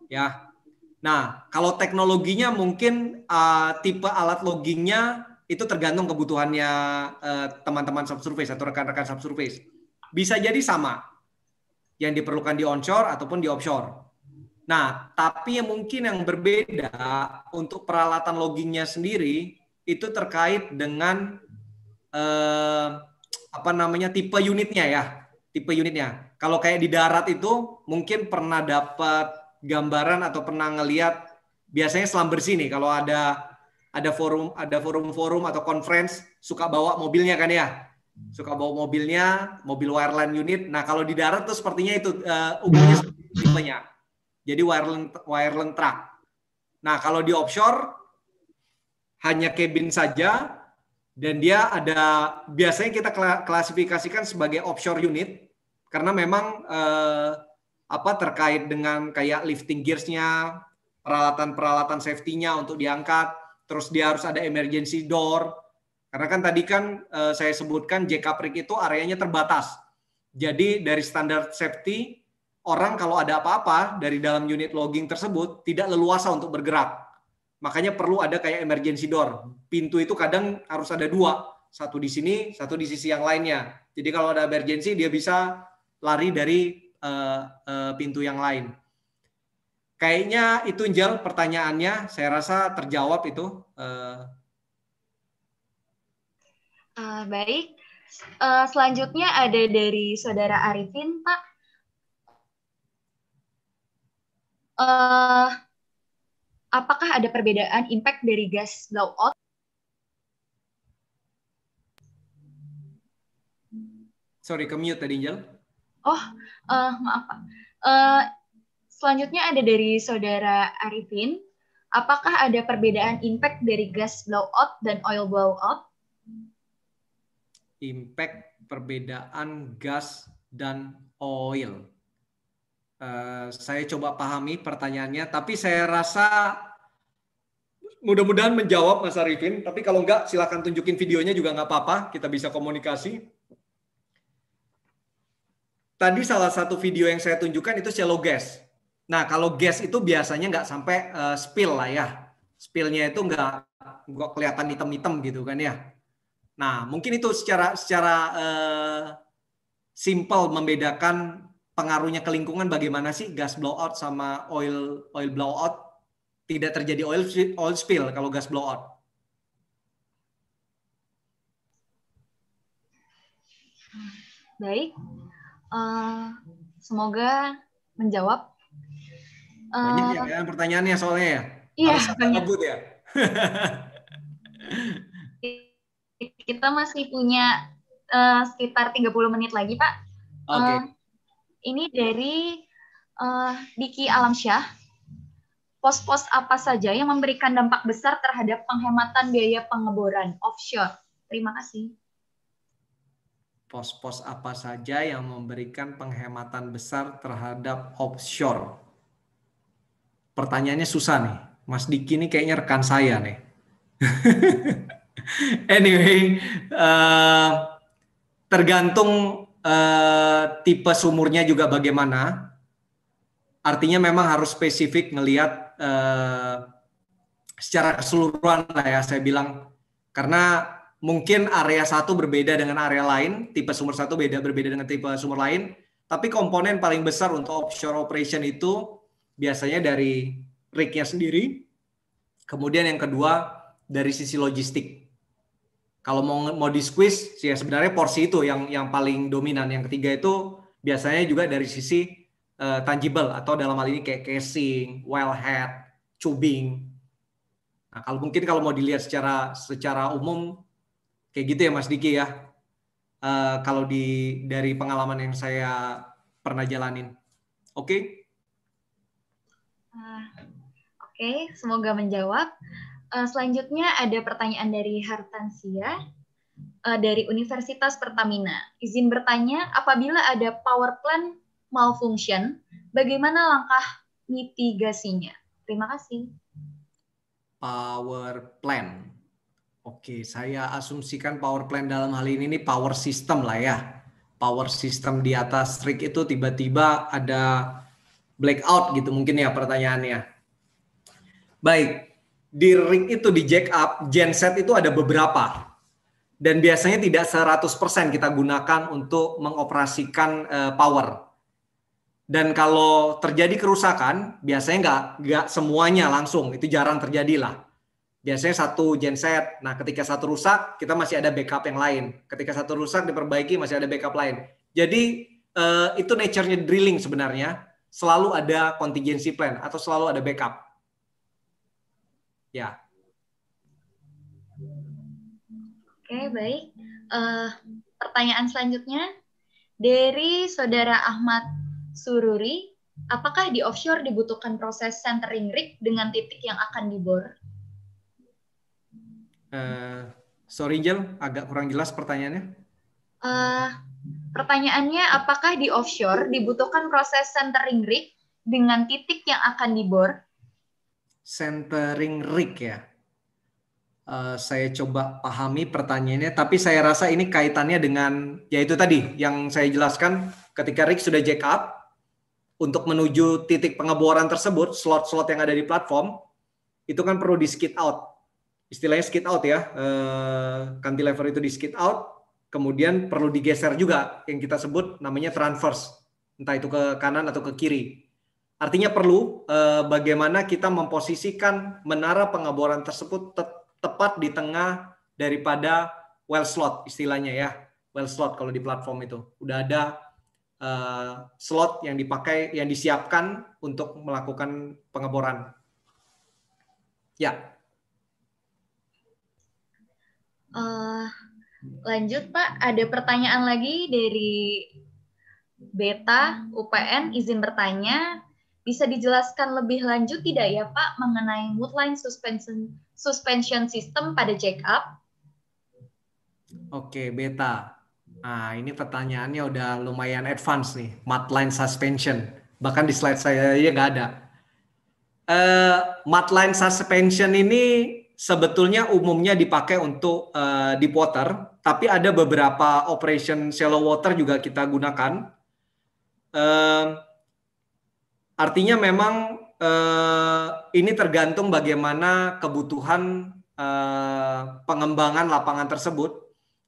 Ya. Nah, kalau teknologinya mungkin uh, tipe alat loggingnya itu tergantung kebutuhannya eh, teman-teman uh, subsurface atau rekan-rekan subsurface. Bisa jadi sama yang diperlukan di onshore ataupun di offshore. Nah, tapi yang mungkin yang berbeda untuk peralatan loggingnya sendiri itu terkait dengan eh, apa namanya tipe unitnya ya, tipe unitnya. Kalau kayak di darat itu mungkin pernah dapat gambaran atau pernah ngelihat biasanya selam bersih nih kalau ada ada forum ada forum-forum atau conference suka bawa mobilnya kan ya suka bawa mobilnya mobil wireline unit nah kalau di darat tuh sepertinya itu uh, umumnya tipenya jadi wireline wireline truck nah kalau di offshore hanya cabin saja dan dia ada biasanya kita klasifikasikan sebagai offshore unit karena memang eh, apa terkait dengan kayak lifting gearsnya peralatan-peralatan safety-nya untuk diangkat terus dia harus ada emergency door karena kan tadi kan eh, saya sebutkan JK Prik itu areanya terbatas jadi dari standar safety orang kalau ada apa-apa dari dalam unit logging tersebut tidak leluasa untuk bergerak Makanya perlu ada kayak emergency door. Pintu itu kadang harus ada dua, satu di sini, satu di sisi yang lainnya. Jadi kalau ada emergency dia bisa lari dari uh, uh, pintu yang lain. Kayaknya itu jel pertanyaannya, saya rasa terjawab itu. Uh. Uh, baik, uh, selanjutnya ada dari saudara Arifin, Pak. Uh, apakah ada perbedaan impact dari gas blowout? Sorry, kemute tadi, Angel. Oh, uh, maaf Pak. Uh, selanjutnya ada dari Saudara Arifin. Apakah ada perbedaan impact dari gas blowout dan oil blowout? Impact perbedaan gas dan oil. Eh, saya coba pahami pertanyaannya, tapi saya rasa mudah-mudahan menjawab Mas Arifin. Tapi kalau enggak, silakan tunjukin videonya juga nggak apa-apa, kita bisa komunikasi. Tadi salah satu video yang saya tunjukkan itu shallow gas. Nah, kalau gas itu biasanya nggak sampai uh, spill lah ya. Spillnya itu nggak nggak kelihatan hitam-hitam gitu kan ya. Nah, mungkin itu secara secara uh, eh, simple membedakan pengaruhnya ke lingkungan bagaimana sih gas blowout sama oil oil blowout tidak terjadi oil oil spill kalau gas blowout? Baik, uh, semoga menjawab. Eh, banyak ya kan pertanyaannya soalnya ya. Iya Ngebut ya. Kita masih punya uh, sekitar 30 menit lagi Pak. Oke. Okay. Uh, ini dari uh, Diki Alamsyah. Pos-pos apa saja yang memberikan dampak besar terhadap penghematan biaya pengeboran offshore? Terima kasih. Pos-pos apa saja yang memberikan penghematan besar terhadap offshore? Pertanyaannya susah nih. Mas Diki ini kayaknya rekan saya nih. anyway, uh, tergantung Eh, tipe sumurnya juga bagaimana. Artinya memang harus spesifik melihat uh, eh, secara keseluruhan lah ya saya bilang karena mungkin area satu berbeda dengan area lain, tipe sumur satu beda berbeda dengan tipe sumur lain, tapi komponen paling besar untuk offshore operation itu biasanya dari rignya sendiri. Kemudian yang kedua dari sisi logistik kalau mau mau di squeeze ya sebenarnya porsi itu yang yang paling dominan yang ketiga itu biasanya juga dari sisi uh, tangible atau dalam hal ini kayak casing, well wellhead, tubing. Nah, kalau mungkin kalau mau dilihat secara secara umum kayak gitu ya Mas Diki ya. Uh, kalau di dari pengalaman yang saya pernah jalanin. Oke? Okay? Uh, Oke, okay, semoga menjawab. Uh, selanjutnya ada pertanyaan dari Hartansia uh, dari Universitas Pertamina. Izin bertanya, apabila ada power plant malfunction, bagaimana langkah mitigasinya? Terima kasih. Power plant. Oke, saya asumsikan power plant dalam hal ini ini power system lah ya. Power system di atas strik itu tiba-tiba ada blackout gitu mungkin ya pertanyaannya. Baik, di ring itu di jack up genset itu ada beberapa dan biasanya tidak 100% kita gunakan untuk mengoperasikan uh, power. Dan kalau terjadi kerusakan, biasanya nggak nggak semuanya langsung, itu jarang terjadi lah. Biasanya satu genset. Nah, ketika satu rusak, kita masih ada backup yang lain. Ketika satu rusak diperbaiki, masih ada backup lain. Jadi uh, itu nature-nya drilling sebenarnya. Selalu ada contingency plan atau selalu ada backup Ya. Oke, baik. Uh, pertanyaan selanjutnya dari Saudara Ahmad Sururi. Apakah di offshore dibutuhkan proses centering rig dengan titik yang akan dibor? Uh, sorry, Jel, agak kurang jelas pertanyaannya. Uh, pertanyaannya, apakah di offshore dibutuhkan proses centering rig dengan titik yang akan dibor centering rig ya. Uh, saya coba pahami pertanyaannya, tapi saya rasa ini kaitannya dengan yaitu tadi yang saya jelaskan ketika rig sudah jack up untuk menuju titik pengeboran tersebut, slot-slot yang ada di platform itu kan perlu di skid out. Istilahnya skid out ya, uh, eh, cantilever itu di skid out, kemudian perlu digeser juga yang kita sebut namanya transverse, entah itu ke kanan atau ke kiri Artinya perlu eh, bagaimana kita memposisikan menara pengeboran tersebut te tepat di tengah daripada well slot istilahnya ya. Well slot kalau di platform itu. Udah ada eh, slot yang dipakai yang disiapkan untuk melakukan pengeboran. Ya. Uh, lanjut Pak, ada pertanyaan lagi dari Beta UPN izin bertanya bisa dijelaskan lebih lanjut tidak ya Pak mengenai moodline suspension suspension system pada jack up? Oke, beta. Nah, ini pertanyaannya udah lumayan advance nih, mudline suspension. Bahkan di slide saya aja nggak ada. Uh, eh, mudline suspension ini sebetulnya umumnya dipakai untuk uh, deep water, tapi ada beberapa operation shallow water juga kita gunakan. Uh, Artinya memang eh, ini tergantung bagaimana kebutuhan eh, pengembangan lapangan tersebut.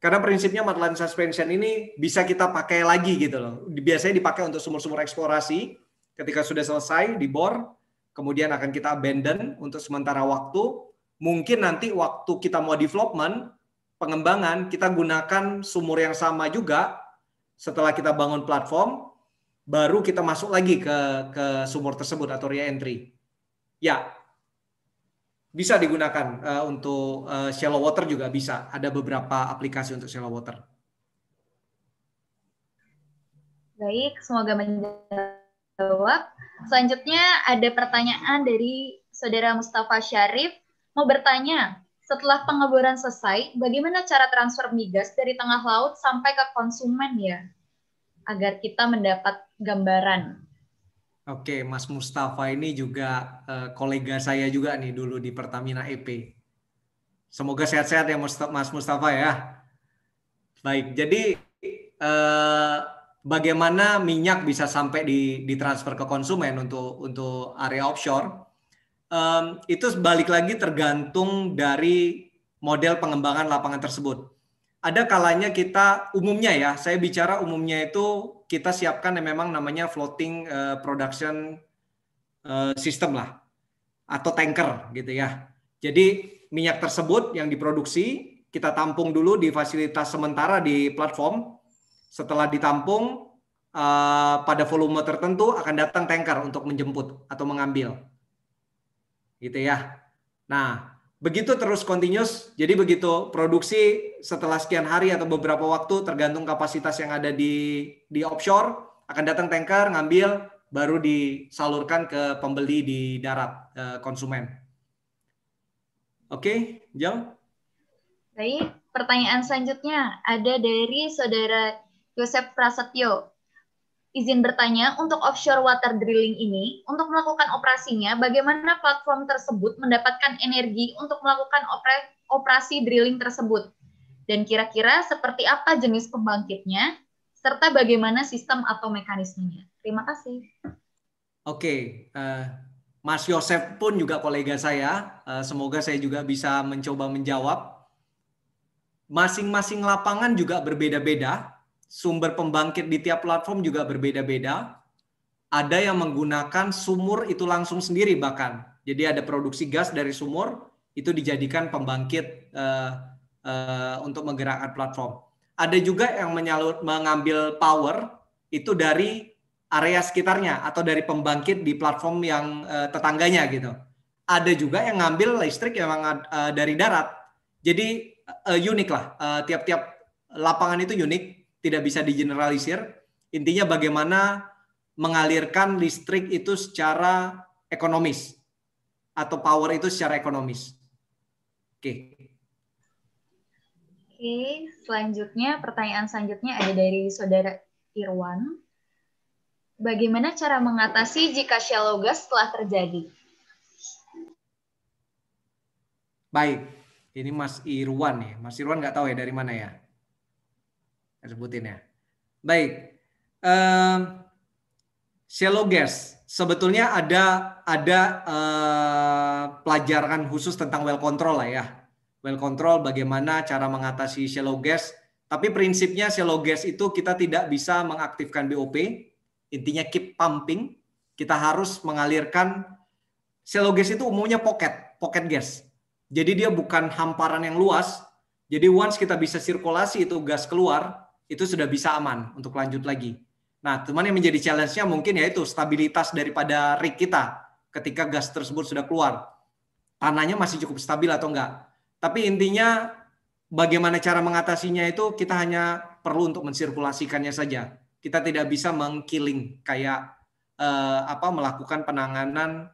Karena prinsipnya matlan suspension ini bisa kita pakai lagi gitu loh. Biasanya dipakai untuk sumur-sumur eksplorasi ketika sudah selesai dibor, kemudian akan kita abandon untuk sementara waktu. Mungkin nanti waktu kita mau development, pengembangan, kita gunakan sumur yang sama juga setelah kita bangun platform, baru kita masuk lagi ke ke sumur tersebut atau re-entry. Ya, bisa digunakan uh, untuk uh, shallow water juga bisa. Ada beberapa aplikasi untuk shallow water. Baik, semoga menjawab. Selanjutnya ada pertanyaan dari saudara Mustafa Syarif mau bertanya, setelah pengeboran selesai, bagaimana cara transfer migas dari tengah laut sampai ke konsumen ya? agar kita mendapat gambaran. Oke, Mas Mustafa ini juga uh, kolega saya juga nih dulu di Pertamina EP. Semoga sehat-sehat ya Mas Mustafa ya. Baik, jadi uh, bagaimana minyak bisa sampai di ditransfer ke konsumen untuk untuk area offshore? Um, itu balik lagi tergantung dari model pengembangan lapangan tersebut. Ada kalanya kita umumnya ya, saya bicara umumnya itu kita siapkan yang memang namanya floating uh, production uh, system lah atau tanker gitu ya. Jadi minyak tersebut yang diproduksi kita tampung dulu di fasilitas sementara di platform. Setelah ditampung uh, pada volume tertentu akan datang tanker untuk menjemput atau mengambil. Gitu ya. Nah, begitu terus continuous. Jadi begitu produksi setelah sekian hari atau beberapa waktu tergantung kapasitas yang ada di di offshore akan datang tanker ngambil baru disalurkan ke pembeli di darat eh, konsumen. Oke, okay, Baik, pertanyaan selanjutnya ada dari saudara Yosef Prasetyo izin bertanya, untuk offshore water drilling ini, untuk melakukan operasinya, bagaimana platform tersebut mendapatkan energi untuk melakukan operasi drilling tersebut? Dan kira-kira seperti apa jenis pembangkitnya, serta bagaimana sistem atau mekanismenya? Terima kasih. Oke, okay. uh, eh, Mas Yosef pun juga kolega saya. Uh, semoga saya juga bisa mencoba menjawab. Masing-masing lapangan juga berbeda-beda sumber pembangkit di tiap platform juga berbeda-beda. Ada yang menggunakan sumur itu langsung sendiri bahkan. Jadi ada produksi gas dari sumur itu dijadikan pembangkit uh, uh, untuk menggerakkan platform. Ada juga yang menyalur, mengambil power itu dari area sekitarnya atau dari pembangkit di platform yang uh, tetangganya gitu. Ada juga yang ngambil listrik yang uh, dari darat. Jadi uh, unik lah, tiap-tiap uh, tiap -tiap lapangan itu unik tidak bisa digeneralisir. Intinya bagaimana mengalirkan listrik itu secara ekonomis atau power itu secara ekonomis. Oke. Okay. Oke, selanjutnya pertanyaan selanjutnya ada dari saudara Irwan. Bagaimana cara mengatasi jika shallow gas telah terjadi? Baik, ini Mas Irwan ya. Mas Irwan nggak tahu ya dari mana ya sebutin ya. Baik. Um, shallow gas. Sebetulnya ada ada uh, pelajaran khusus tentang well control lah ya. Well control bagaimana cara mengatasi shallow gas. Tapi prinsipnya shallow gas itu kita tidak bisa mengaktifkan BOP. Intinya keep pumping. Kita harus mengalirkan shallow gas itu umumnya pocket, pocket gas. Jadi dia bukan hamparan yang luas. Jadi once kita bisa sirkulasi itu gas keluar, itu sudah bisa aman untuk lanjut lagi. Nah, cuman yang menjadi challenge-nya mungkin yaitu stabilitas daripada rig kita ketika gas tersebut sudah keluar. Tanahnya masih cukup stabil atau enggak. Tapi intinya bagaimana cara mengatasinya itu kita hanya perlu untuk mensirkulasikannya saja. Kita tidak bisa mengkilling kayak eh, apa melakukan penanganan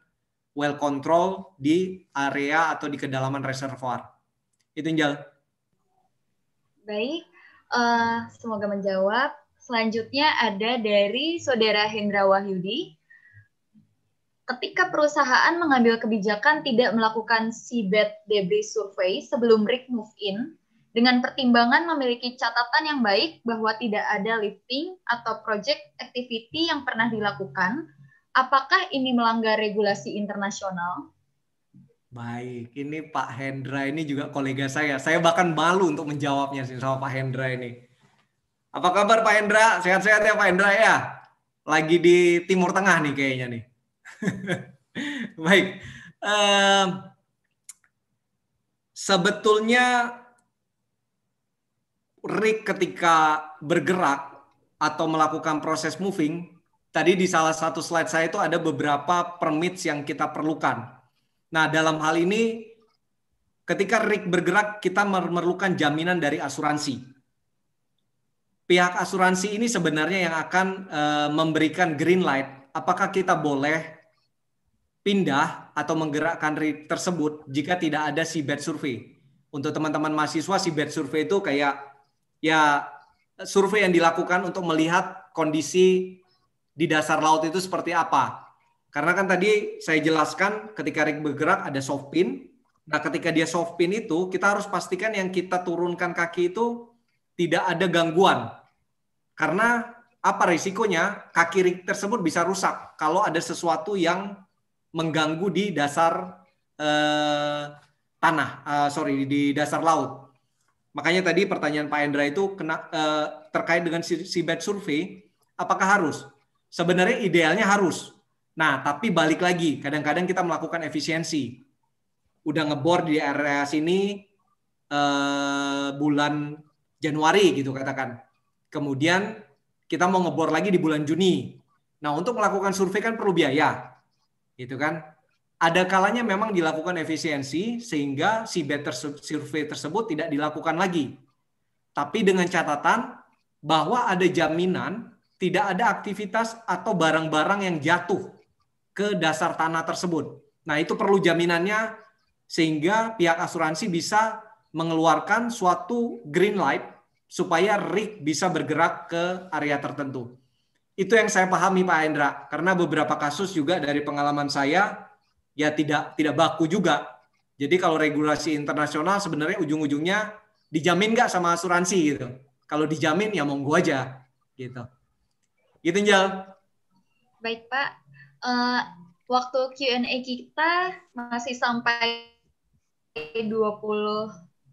well control di area atau di kedalaman reservoir. Itu Injal. Baik, Uh, semoga menjawab. Selanjutnya ada dari Saudara Hendra Wahyudi. Ketika perusahaan mengambil kebijakan tidak melakukan seabed debris survey sebelum rig move in, dengan pertimbangan memiliki catatan yang baik bahwa tidak ada lifting atau project activity yang pernah dilakukan, apakah ini melanggar regulasi internasional? Baik, ini Pak Hendra ini juga kolega saya. Saya bahkan malu untuk menjawabnya sih sama Pak Hendra ini. Apa kabar Pak Hendra? Sehat-sehat ya Pak Hendra ya? Lagi di Timur Tengah nih kayaknya nih. Baik. Um, sebetulnya Rick ketika bergerak atau melakukan proses moving, tadi di salah satu slide saya itu ada beberapa permits yang kita perlukan Nah, dalam hal ini ketika rig bergerak kita memerlukan jaminan dari asuransi. Pihak asuransi ini sebenarnya yang akan eh, memberikan green light apakah kita boleh pindah atau menggerakkan rig tersebut jika tidak ada si seabed survey. Untuk teman-teman mahasiswa si seabed survey itu kayak ya survei yang dilakukan untuk melihat kondisi di dasar laut itu seperti apa karena kan tadi saya jelaskan ketika rig bergerak ada soft pin. Nah, ketika dia soft pin itu, kita harus pastikan yang kita turunkan kaki itu tidak ada gangguan. Karena apa risikonya? Kaki rig tersebut bisa rusak kalau ada sesuatu yang mengganggu di dasar eh, tanah, eh, sorry, di dasar laut. Makanya tadi pertanyaan Pak Endra itu kena, eh, terkait dengan seabed survey, apakah harus? Sebenarnya idealnya harus, Nah, tapi balik lagi, kadang-kadang kita melakukan efisiensi. Udah ngebor di area sini eh, bulan Januari gitu katakan. Kemudian kita mau ngebor lagi di bulan Juni. Nah, untuk melakukan survei kan perlu biaya. Gitu kan? Ada kalanya memang dilakukan efisiensi sehingga si better survei tersebut tidak dilakukan lagi. Tapi dengan catatan bahwa ada jaminan tidak ada aktivitas atau barang-barang yang jatuh ke dasar tanah tersebut. Nah, itu perlu jaminannya sehingga pihak asuransi bisa mengeluarkan suatu green light supaya rig bisa bergerak ke area tertentu. Itu yang saya pahami Pak Hendra, karena beberapa kasus juga dari pengalaman saya ya tidak tidak baku juga. Jadi kalau regulasi internasional sebenarnya ujung-ujungnya dijamin nggak sama asuransi gitu. Kalau dijamin ya monggo aja gitu. Gitu Njal. Baik Pak, uh, waktu Q&A kita masih sampai 20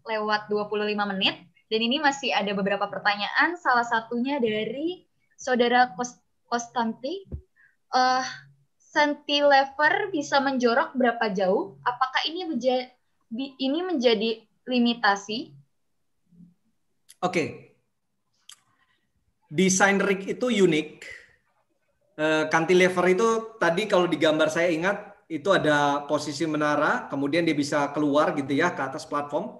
lewat 25 menit dan ini masih ada beberapa pertanyaan salah satunya dari saudara Kostanti uh, eh, lever bisa menjorok berapa jauh? Apakah ini menjadi ini menjadi limitasi? Oke. Okay. Desain rig itu unik Eh, cantilever itu tadi kalau di gambar saya ingat itu ada posisi menara, kemudian dia bisa keluar gitu ya ke atas platform.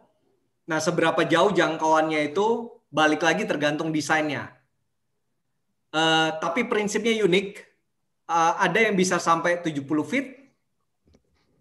Nah, seberapa jauh jangkauannya itu balik lagi tergantung desainnya. Uh, tapi prinsipnya unik. Uh, ada yang bisa sampai 70 feet,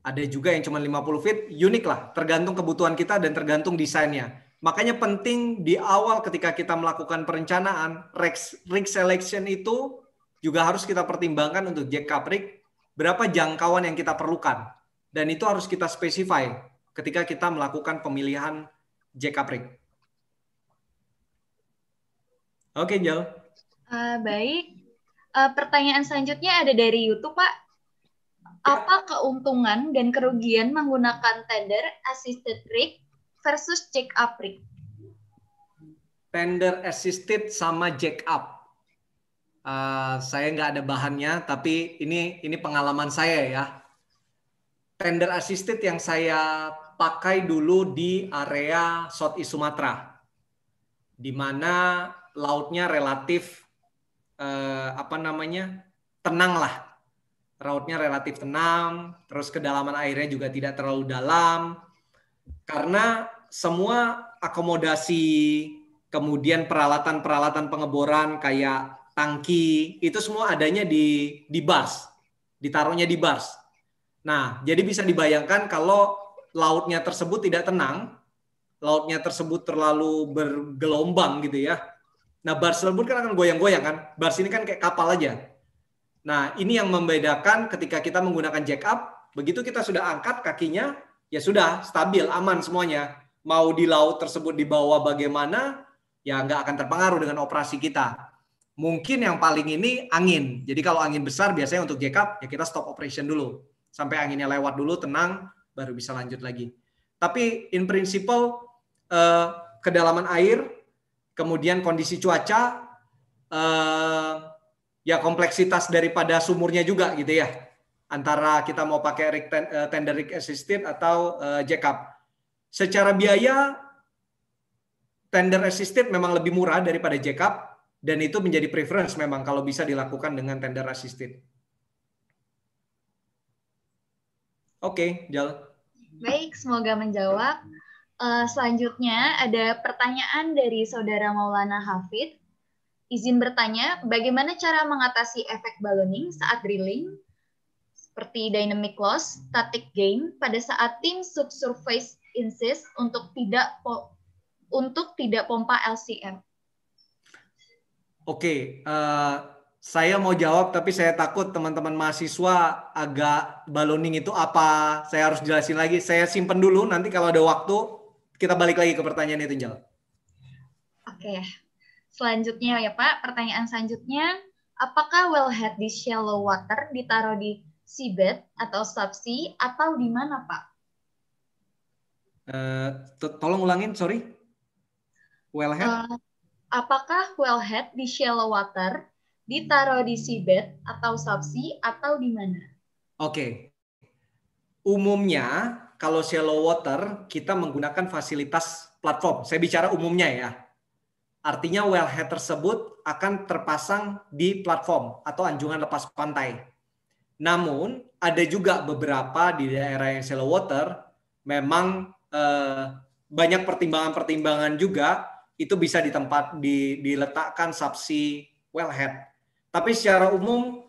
ada juga yang cuma 50 feet. Unik lah, tergantung kebutuhan kita dan tergantung desainnya. Makanya penting di awal ketika kita melakukan perencanaan, risk selection itu juga harus kita pertimbangkan untuk Jack Caprick berapa jangkauan yang kita perlukan dan itu harus kita spesify ketika kita melakukan pemilihan Jack Caprick. Oke, Jel. Uh, baik. Uh, pertanyaan selanjutnya ada dari YouTube, Pak. Ya. Apa keuntungan dan kerugian menggunakan tender assisted rig versus jack up rig? Tender assisted sama jack up uh, saya nggak ada bahannya, tapi ini ini pengalaman saya ya. Tender assisted yang saya pakai dulu di area South Sumatera, di mana lautnya relatif uh, apa namanya tenang lah lautnya relatif tenang terus kedalaman airnya juga tidak terlalu dalam karena semua akomodasi kemudian peralatan-peralatan pengeboran kayak tangki, itu semua adanya di di bars, ditaruhnya di bars. Nah, jadi bisa dibayangkan kalau lautnya tersebut tidak tenang, lautnya tersebut terlalu bergelombang gitu ya. Nah, bars tersebut kan akan goyang-goyang kan. Bars ini kan kayak kapal aja. Nah, ini yang membedakan ketika kita menggunakan jack up, begitu kita sudah angkat kakinya, ya sudah stabil, aman semuanya. Mau di laut tersebut dibawa bagaimana, ya nggak akan terpengaruh dengan operasi kita. Mungkin yang paling ini angin. Jadi kalau angin besar biasanya untuk jackup ya kita stop operation dulu. Sampai anginnya lewat dulu, tenang, baru bisa lanjut lagi. Tapi in principle, uh, kedalaman air, kemudian kondisi cuaca, uh, ya kompleksitas daripada sumurnya juga gitu ya. Antara kita mau pakai rig ten, eh, tender rig assisted atau uh, jack Secara biaya, tender assisted memang lebih murah daripada jack dan itu menjadi preference memang kalau bisa dilakukan dengan tender assisted. Oke, okay, Jal. Baik, semoga menjawab. Eh, selanjutnya ada pertanyaan dari saudara Maulana Hafid. Izin bertanya, bagaimana cara mengatasi efek ballooning saat drilling seperti dynamic loss, static gain pada saat tim subsurface insist untuk tidak untuk tidak pompa LCM? Oke, uh, saya mau jawab tapi saya takut teman-teman mahasiswa agak baloning itu apa. Saya harus jelasin lagi. Saya simpen dulu nanti kalau ada waktu kita balik lagi ke pertanyaan itu Jal. Oke. Selanjutnya ya Pak, pertanyaan selanjutnya apakah wellhead di shallow water ditaruh di seabed atau subsea atau di mana Pak? Uh, tolong ulangin, sorry. Wellhead. Uh, eh, Apakah wellhead di shallow water, ditaruh di seabed atau subsea atau di mana? Oke. Okay. Umumnya kalau shallow water kita menggunakan fasilitas platform. Saya bicara umumnya ya. Artinya wellhead tersebut akan terpasang di platform atau anjungan lepas pantai. Namun ada juga beberapa di daerah yang shallow water memang eh, banyak pertimbangan-pertimbangan juga itu bisa ditempat di, diletakkan subsea wellhead. Tapi secara umum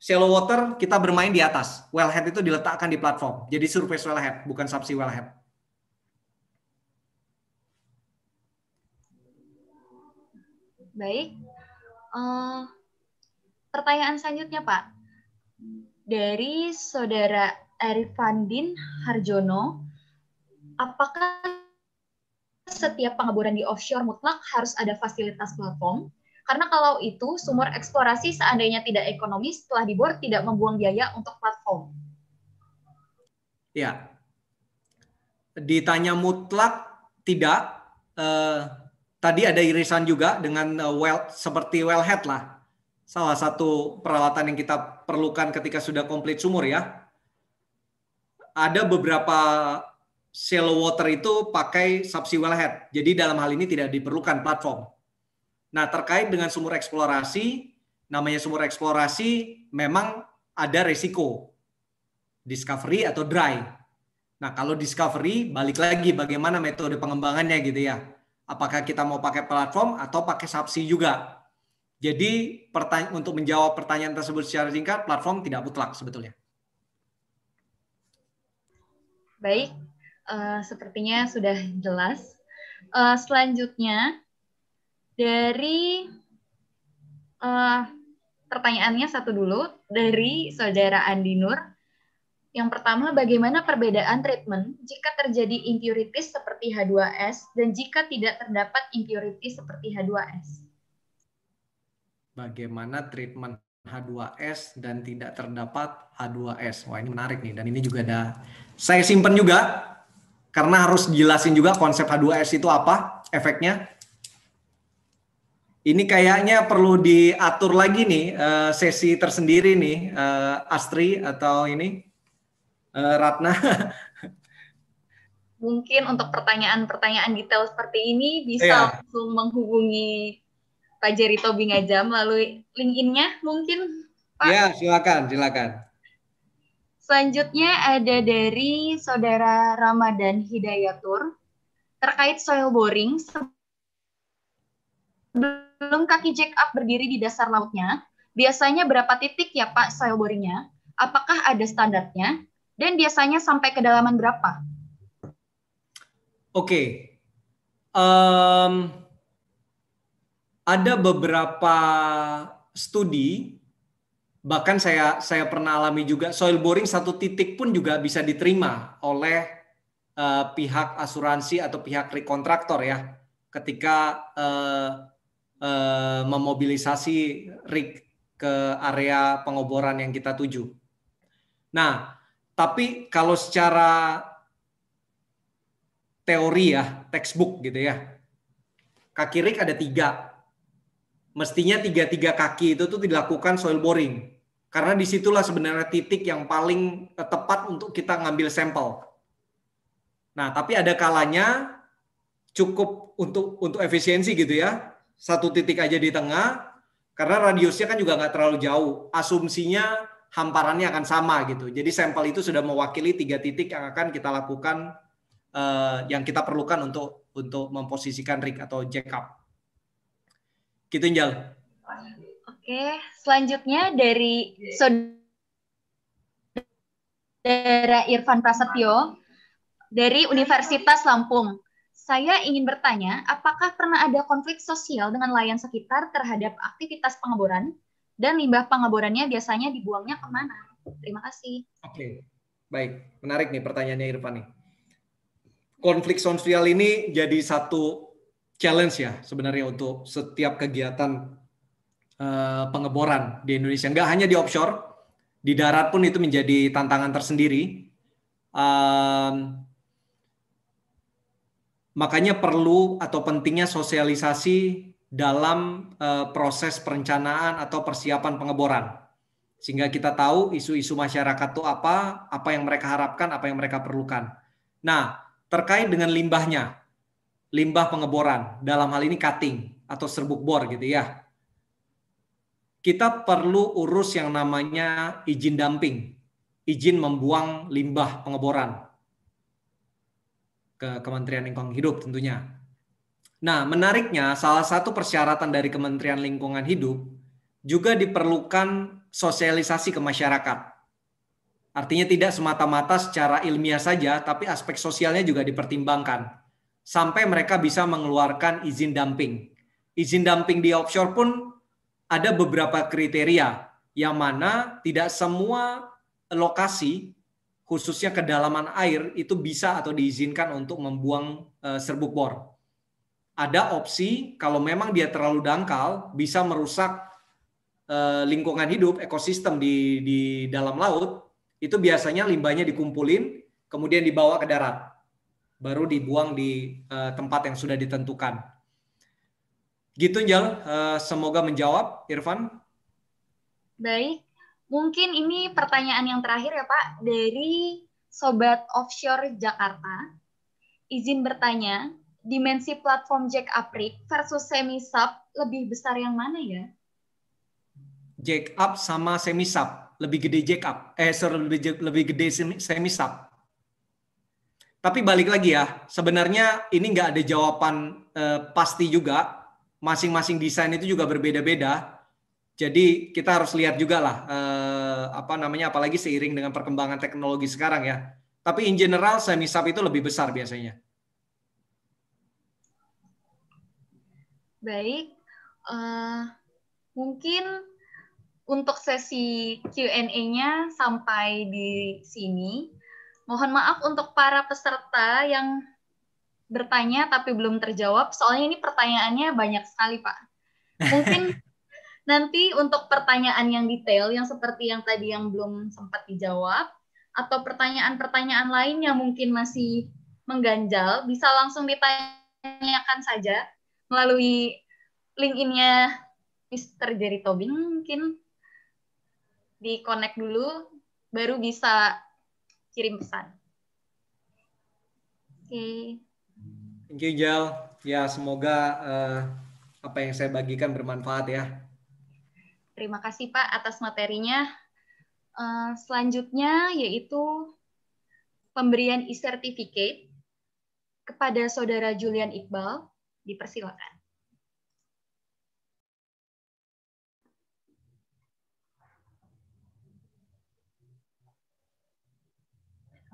shallow water kita bermain di atas. Wellhead itu diletakkan di platform. Jadi surface wellhead bukan subsea wellhead. Baik. Uh, pertanyaan selanjutnya, Pak. Dari saudara Arifandin Harjono, apakah setiap pengeboran di offshore mutlak harus ada fasilitas platform, karena kalau itu sumur eksplorasi seandainya tidak ekonomis telah dibor tidak membuang biaya untuk platform. Ya, ditanya mutlak tidak. Eh, tadi ada irisan juga dengan eh, well seperti wellhead lah. Salah satu peralatan yang kita perlukan ketika sudah komplit sumur ya. Ada beberapa shallow water itu pakai subsea wellhead. Jadi dalam hal ini tidak diperlukan platform. Nah, terkait dengan sumur eksplorasi, namanya sumur eksplorasi memang ada resiko discovery atau dry. Nah, kalau discovery balik lagi bagaimana metode pengembangannya gitu ya. Apakah kita mau pakai platform atau pakai subsea juga? Jadi untuk menjawab pertanyaan tersebut secara singkat, platform tidak mutlak sebetulnya. Baik, uh, sepertinya sudah jelas. Uh, selanjutnya dari uh, pertanyaannya satu dulu dari saudara Andi Nur. Yang pertama, bagaimana perbedaan treatment jika terjadi impurities seperti H2S dan jika tidak terdapat impurities seperti H2S? Bagaimana treatment H2S dan tidak terdapat H2S? Wah ini menarik nih dan ini juga ada saya simpan juga karena harus jelasin juga konsep H2S itu apa, efeknya. Ini kayaknya perlu diatur lagi nih eh, sesi tersendiri nih eh, Astri atau ini eh, Ratna. Mungkin untuk pertanyaan-pertanyaan detail seperti ini bisa iya. langsung menghubungi Pak Jerito aja melalui LinkedIn-nya mungkin. Pak. Ya, silakan, silakan. Selanjutnya ada dari Saudara Ramadan Hidayatur terkait soil boring belum kaki jack up berdiri di dasar lautnya. Biasanya berapa titik ya Pak soil boringnya? Apakah ada standarnya? Dan biasanya sampai kedalaman berapa? Oke, okay. um, ada beberapa studi bahkan saya saya pernah alami juga soil boring satu titik pun juga bisa diterima oleh uh, pihak asuransi atau pihak rekontraktor ya ketika uh, uh, memobilisasi rig ke area pengoboran yang kita tuju. Nah, tapi kalau secara teori ya textbook gitu ya kaki rig ada tiga mestinya tiga tiga kaki itu tuh dilakukan soil boring karena disitulah sebenarnya titik yang paling eh, tepat untuk kita ngambil sampel. Nah, tapi ada kalanya cukup untuk untuk efisiensi gitu ya. Satu titik aja di tengah, karena radiusnya kan juga nggak terlalu jauh. Asumsinya hamparannya akan sama gitu. Jadi sampel itu sudah mewakili tiga titik yang akan kita lakukan, eh, yang kita perlukan untuk untuk memposisikan rig atau jack up. Gitu Njal. Oke, selanjutnya dari saudara Irfan Prasetyo dari Universitas Lampung. Saya ingin bertanya, apakah pernah ada konflik sosial dengan layan sekitar terhadap aktivitas pengeboran dan limbah pengeborannya biasanya dibuangnya kemana? Terima kasih. Oke, baik, menarik nih pertanyaannya Irfan nih. Konflik sosial ini jadi satu challenge ya sebenarnya untuk setiap kegiatan Eh, pengeboran di Indonesia. Nggak hanya di offshore, di darat pun itu menjadi tantangan tersendiri. Um, makanya perlu atau pentingnya sosialisasi dalam uh, proses perencanaan atau persiapan pengeboran. Sehingga kita tahu isu-isu masyarakat itu apa, apa yang mereka harapkan, apa yang mereka perlukan. Nah, terkait dengan limbahnya, limbah pengeboran, dalam hal ini cutting atau serbuk bor gitu ya kita perlu urus yang namanya izin dumping, izin membuang limbah pengeboran ke Kementerian Lingkungan Hidup tentunya. Nah, menariknya salah satu persyaratan dari Kementerian Lingkungan Hidup juga diperlukan sosialisasi ke masyarakat. Artinya tidak semata-mata secara ilmiah saja, tapi aspek sosialnya juga dipertimbangkan. Sampai mereka bisa mengeluarkan izin dumping. Izin dumping di offshore pun ada beberapa kriteria yang mana tidak semua lokasi khususnya kedalaman air itu bisa atau diizinkan untuk membuang eh, serbuk bor. Ada opsi kalau memang dia terlalu dangkal bisa merusak eh, lingkungan hidup ekosistem di di dalam laut itu biasanya limbahnya dikumpulin kemudian dibawa ke darat baru dibuang di eh, tempat yang sudah ditentukan. Gitu Jal, uh, semoga menjawab Irfan. Baik, mungkin ini pertanyaan yang terakhir ya Pak dari Sobat Offshore Jakarta. Izin bertanya, dimensi platform Jack Aprik versus semi sub lebih besar yang mana ya? Jack up sama semi sub, lebih gede jack up. Eh sorry, lebih lebih gede semi, semi sub. Tapi balik lagi ya, sebenarnya ini nggak ada jawaban eh, pasti juga masing-masing desain itu juga berbeda-beda. Jadi kita harus lihat juga lah eh, apa namanya apalagi seiring dengan perkembangan teknologi sekarang ya. Tapi in general semi sub itu lebih besar biasanya. Baik, uh, mungkin untuk sesi Q&A-nya sampai di sini. Mohon maaf untuk para peserta yang bertanya tapi belum terjawab, soalnya ini pertanyaannya banyak sekali, Pak. Mungkin nanti untuk pertanyaan yang detail, yang seperti yang tadi yang belum sempat dijawab, atau pertanyaan-pertanyaan lain yang mungkin masih mengganjal, bisa langsung ditanyakan saja melalui link nya Mr. Jerry Tobing mungkin di connect dulu baru bisa kirim pesan. Oke. Okay. Thank you Jal. Ya semoga uh, apa yang saya bagikan bermanfaat ya. Terima kasih Pak atas materinya. Uh, selanjutnya yaitu pemberian e-certificate kepada saudara Julian Iqbal. Dipersilakan.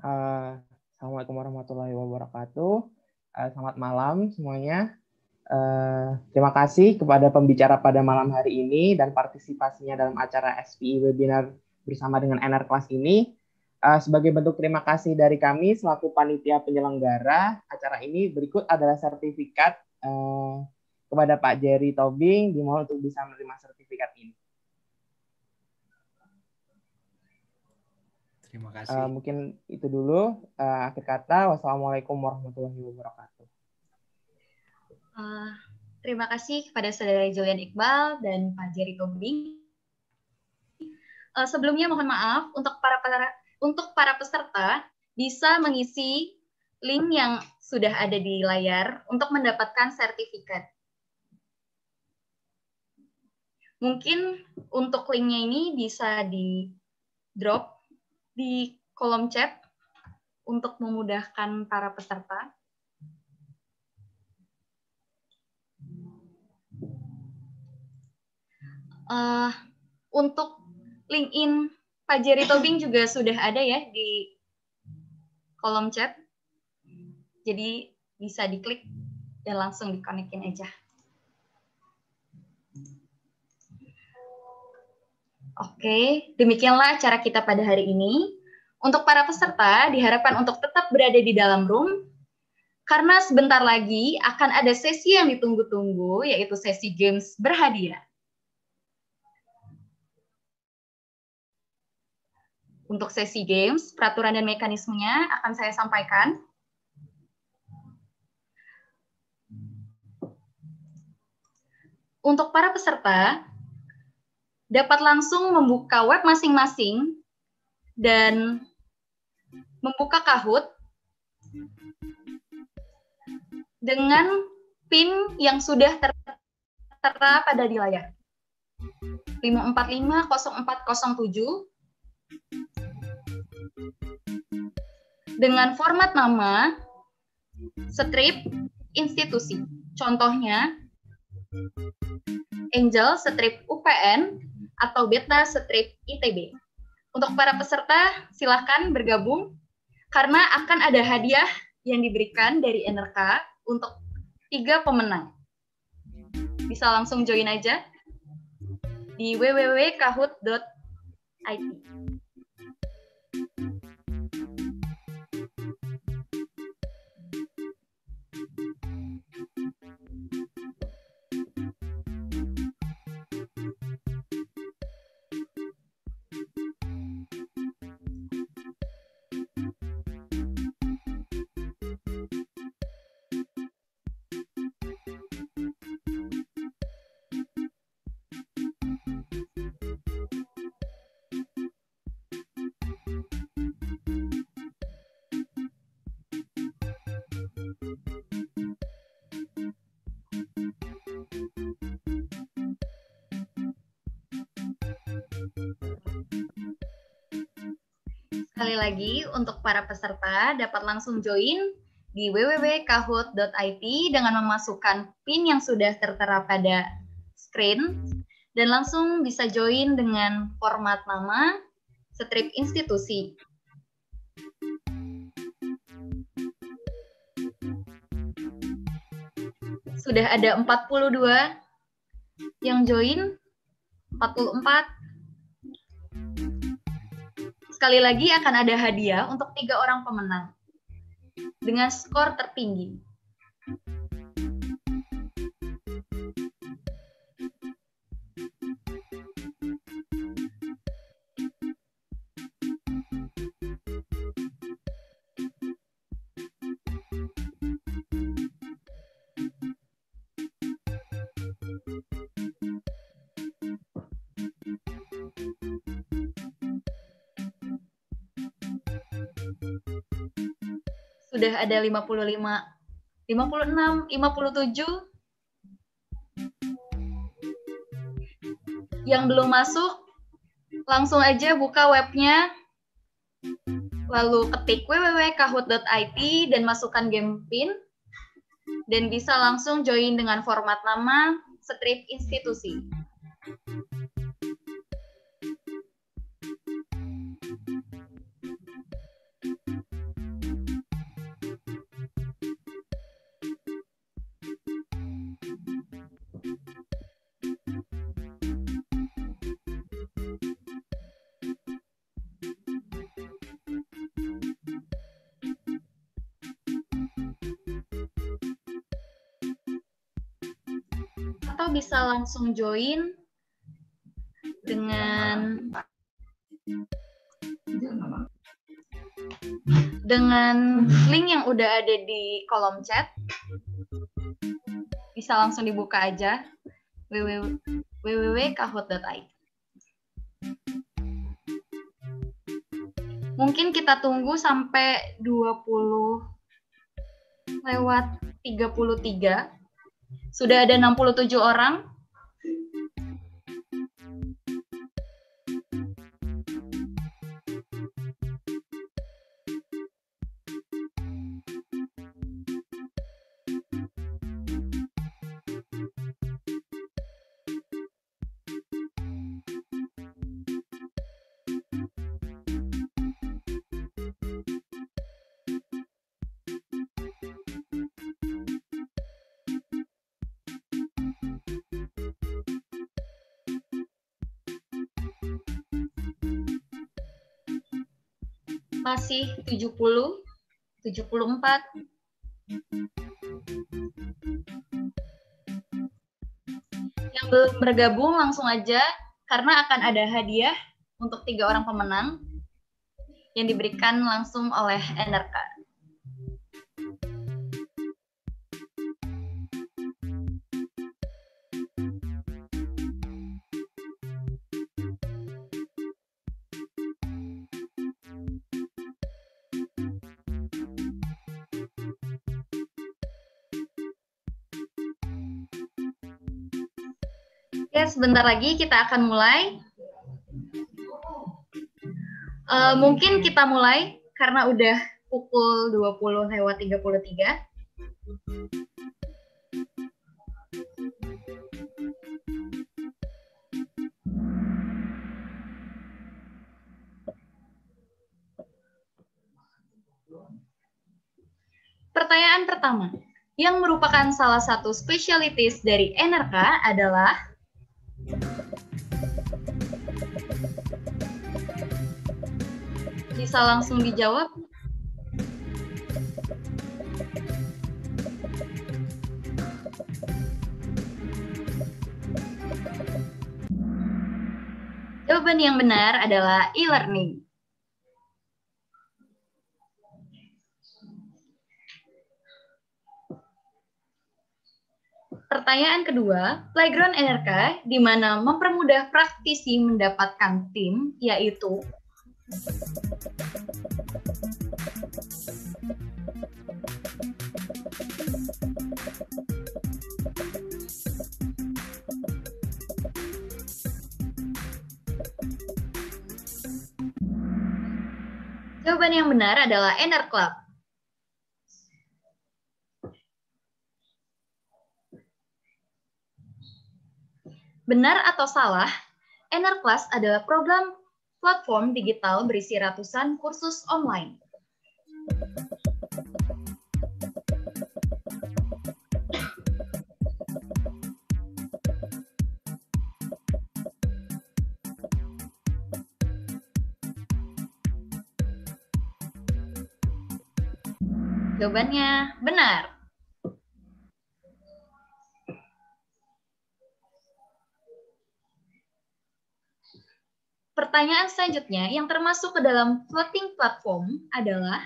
Uh, Assalamualaikum warahmatullahi wabarakatuh. Uh, selamat malam semuanya. Eh, terima kasih kepada pembicara pada malam hari ini dan partisipasinya dalam acara SPI webinar bersama dengan NR Class ini. Eh, sebagai bentuk terima kasih dari kami selaku panitia penyelenggara acara ini, berikut adalah sertifikat kepada Pak Jerry Tobing. Dimohon untuk bisa menerima sertifikat ini. Terima eh, kasih. Uh, mungkin itu dulu uh, akhir kata. Wassalamualaikum warahmatullahi wabarakatuh. Uh, terima kasih kepada saudara Julian Iqbal dan Pak Jerry Gombing. Uh, sebelumnya mohon maaf untuk para, para untuk para peserta bisa mengisi link yang sudah ada di layar untuk mendapatkan sertifikat. Mungkin untuk linknya ini bisa di drop di kolom chat untuk memudahkan para peserta. Uh, untuk LinkedIn Pak Jerry Tobing juga sudah ada ya di kolom chat. Jadi bisa diklik dan langsung dikonekin aja. Oke, demikianlah acara kita pada hari ini. Untuk para peserta, diharapkan untuk tetap berada di dalam room, karena sebentar lagi akan ada sesi yang ditunggu-tunggu, yaitu sesi games berhadiah. Untuk sesi games, peraturan dan mekanismenya akan saya sampaikan. Untuk para peserta, dapat langsung membuka web masing-masing dan membuka Kahoot dengan PIN yang sudah tertera pada di layar. 545-0407 dengan format nama, strip, institusi. Contohnya, Angel strip UPN atau beta strip ITB. Untuk para peserta, silahkan bergabung karena akan ada hadiah yang diberikan dari NRK untuk tiga pemenang. Bisa langsung join aja di www.kahut.id. Sekali lagi, untuk para peserta dapat langsung join di www.kahoot.it dengan memasukkan PIN yang sudah tertera pada screen dan langsung bisa join dengan format nama strip institusi. Sudah ada 42 yang join, 44 Sekali lagi akan ada hadiah untuk tiga orang pemenang dengan skor tertinggi. udah ada 55 56 57 yang belum masuk langsung aja buka webnya lalu ketik www.kahoot.it dan masukkan game pin dan bisa langsung join dengan format nama strip institusi. bisa langsung join dengan dengan link yang udah ada di kolom chat. Bisa langsung dibuka aja www.kahoot.id. Mungkin kita tunggu sampai 20 lewat 33 sudah ada 67 hmm. orang masih 70, 74. Yang belum bergabung langsung aja karena akan ada hadiah untuk tiga orang pemenang yang diberikan langsung oleh Enerka. sebentar lagi kita akan mulai. Uh, mungkin kita mulai karena udah pukul 20 lewat 33. Pertanyaan pertama, yang merupakan salah satu spesialitas dari NRK adalah bisa langsung dijawab? Jawaban yang benar adalah e-learning. Pertanyaan kedua, Playground NRK di mana mempermudah praktisi mendapatkan tim, yaitu Jawaban yang benar adalah inner club. Benar atau salah, Inner Class adalah program platform digital berisi ratusan kursus online. Jawabannya benar. pertanyaan selanjutnya yang termasuk ke dalam floating platform adalah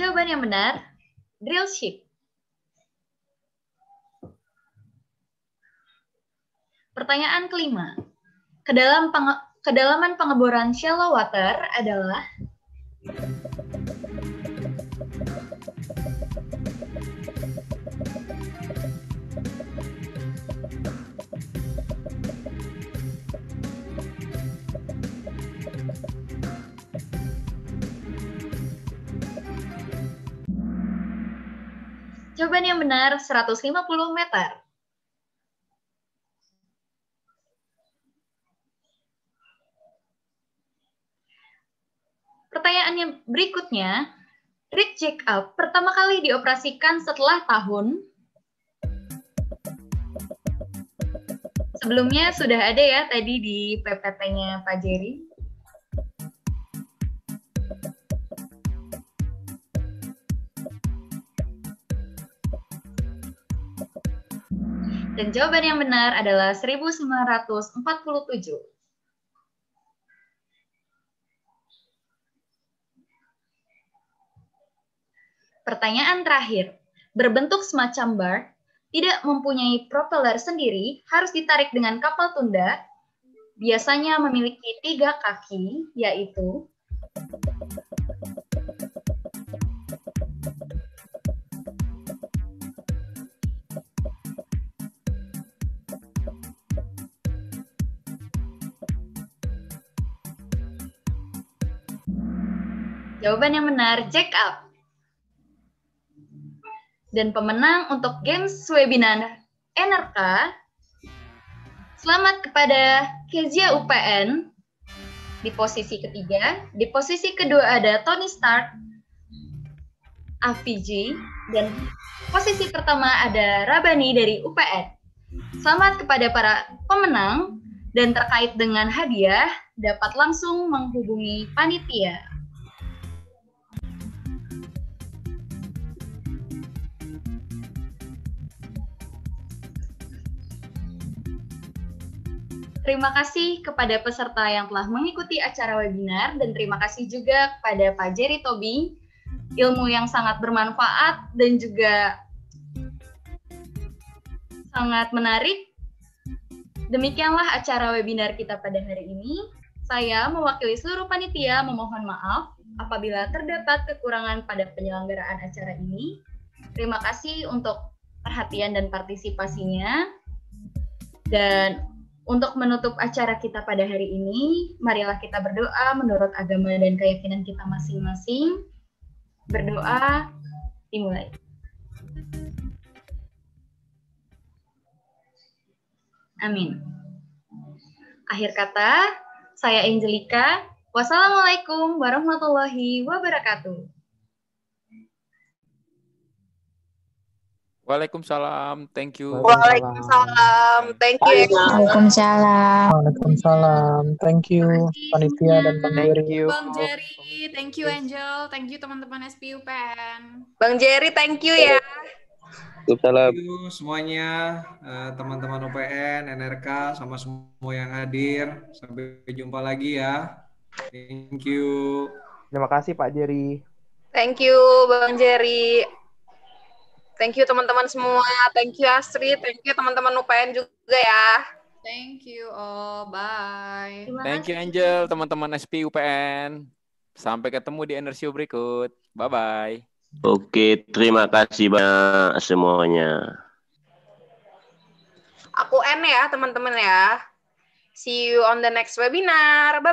Jawaban yang benar, drill ship. Pertanyaan kelima. Kedalam penge kedalaman pengeboran shallow water adalah Jawaban yang benar 150 meter. Berikutnya, Rig check up pertama kali dioperasikan setelah tahun Sebelumnya sudah ada ya tadi di PPT-nya Pak Jerry. Dan jawaban yang benar adalah 1947. Pertanyaan terakhir, berbentuk semacam bar, tidak mempunyai propeller sendiri, harus ditarik dengan kapal tunda, biasanya memiliki tiga kaki, yaitu Jawaban yang benar, check up dan pemenang untuk games webinar NRK. Selamat kepada Kezia UPN di posisi ketiga. Di posisi kedua ada Tony Stark, AVG, dan posisi pertama ada Rabani dari UPN. Selamat kepada para pemenang dan terkait dengan hadiah dapat langsung menghubungi panitia. Terima kasih kepada peserta yang telah mengikuti acara webinar dan terima kasih juga kepada Pak Jerry Tobi, ilmu yang sangat bermanfaat dan juga sangat menarik. Demikianlah acara webinar kita pada hari ini. Saya mewakili seluruh panitia memohon maaf apabila terdapat kekurangan pada penyelenggaraan acara ini. Terima kasih untuk perhatian dan partisipasinya. Dan untuk menutup acara kita pada hari ini, marilah kita berdoa menurut agama dan keyakinan kita masing-masing. Berdoa dimulai. Amin. Akhir kata, saya Angelika. Wassalamualaikum warahmatullahi wabarakatuh. Waalaikumsalam. Thank you. Waalaikumsalam. Thank you. Waalaikumsalam. Waalaikumsalam. Thank you panitia dan Bang Jerry. Bang Jerry, thank you Angel. Thank you teman-teman SPU SPUPN. Bang Jerry, thank you ya. Waalaikumsalam. Thank you semuanya eh, teman-teman UPN, NRK sama semua yang hadir. Sampai jumpa lagi ya. Thank you. Terima kasih Pak Jerry. Thank you Bang Jerry. Thank you teman-teman semua. Thank you Astri. Thank you teman-teman UPN juga ya. Thank you all. Bye. Thank you Angel, teman-teman SP UPN. Sampai ketemu di energi berikut. Bye-bye. Oke, terima kasih banyak semuanya. Aku N ya, teman-teman ya. See you on the next webinar. Bye.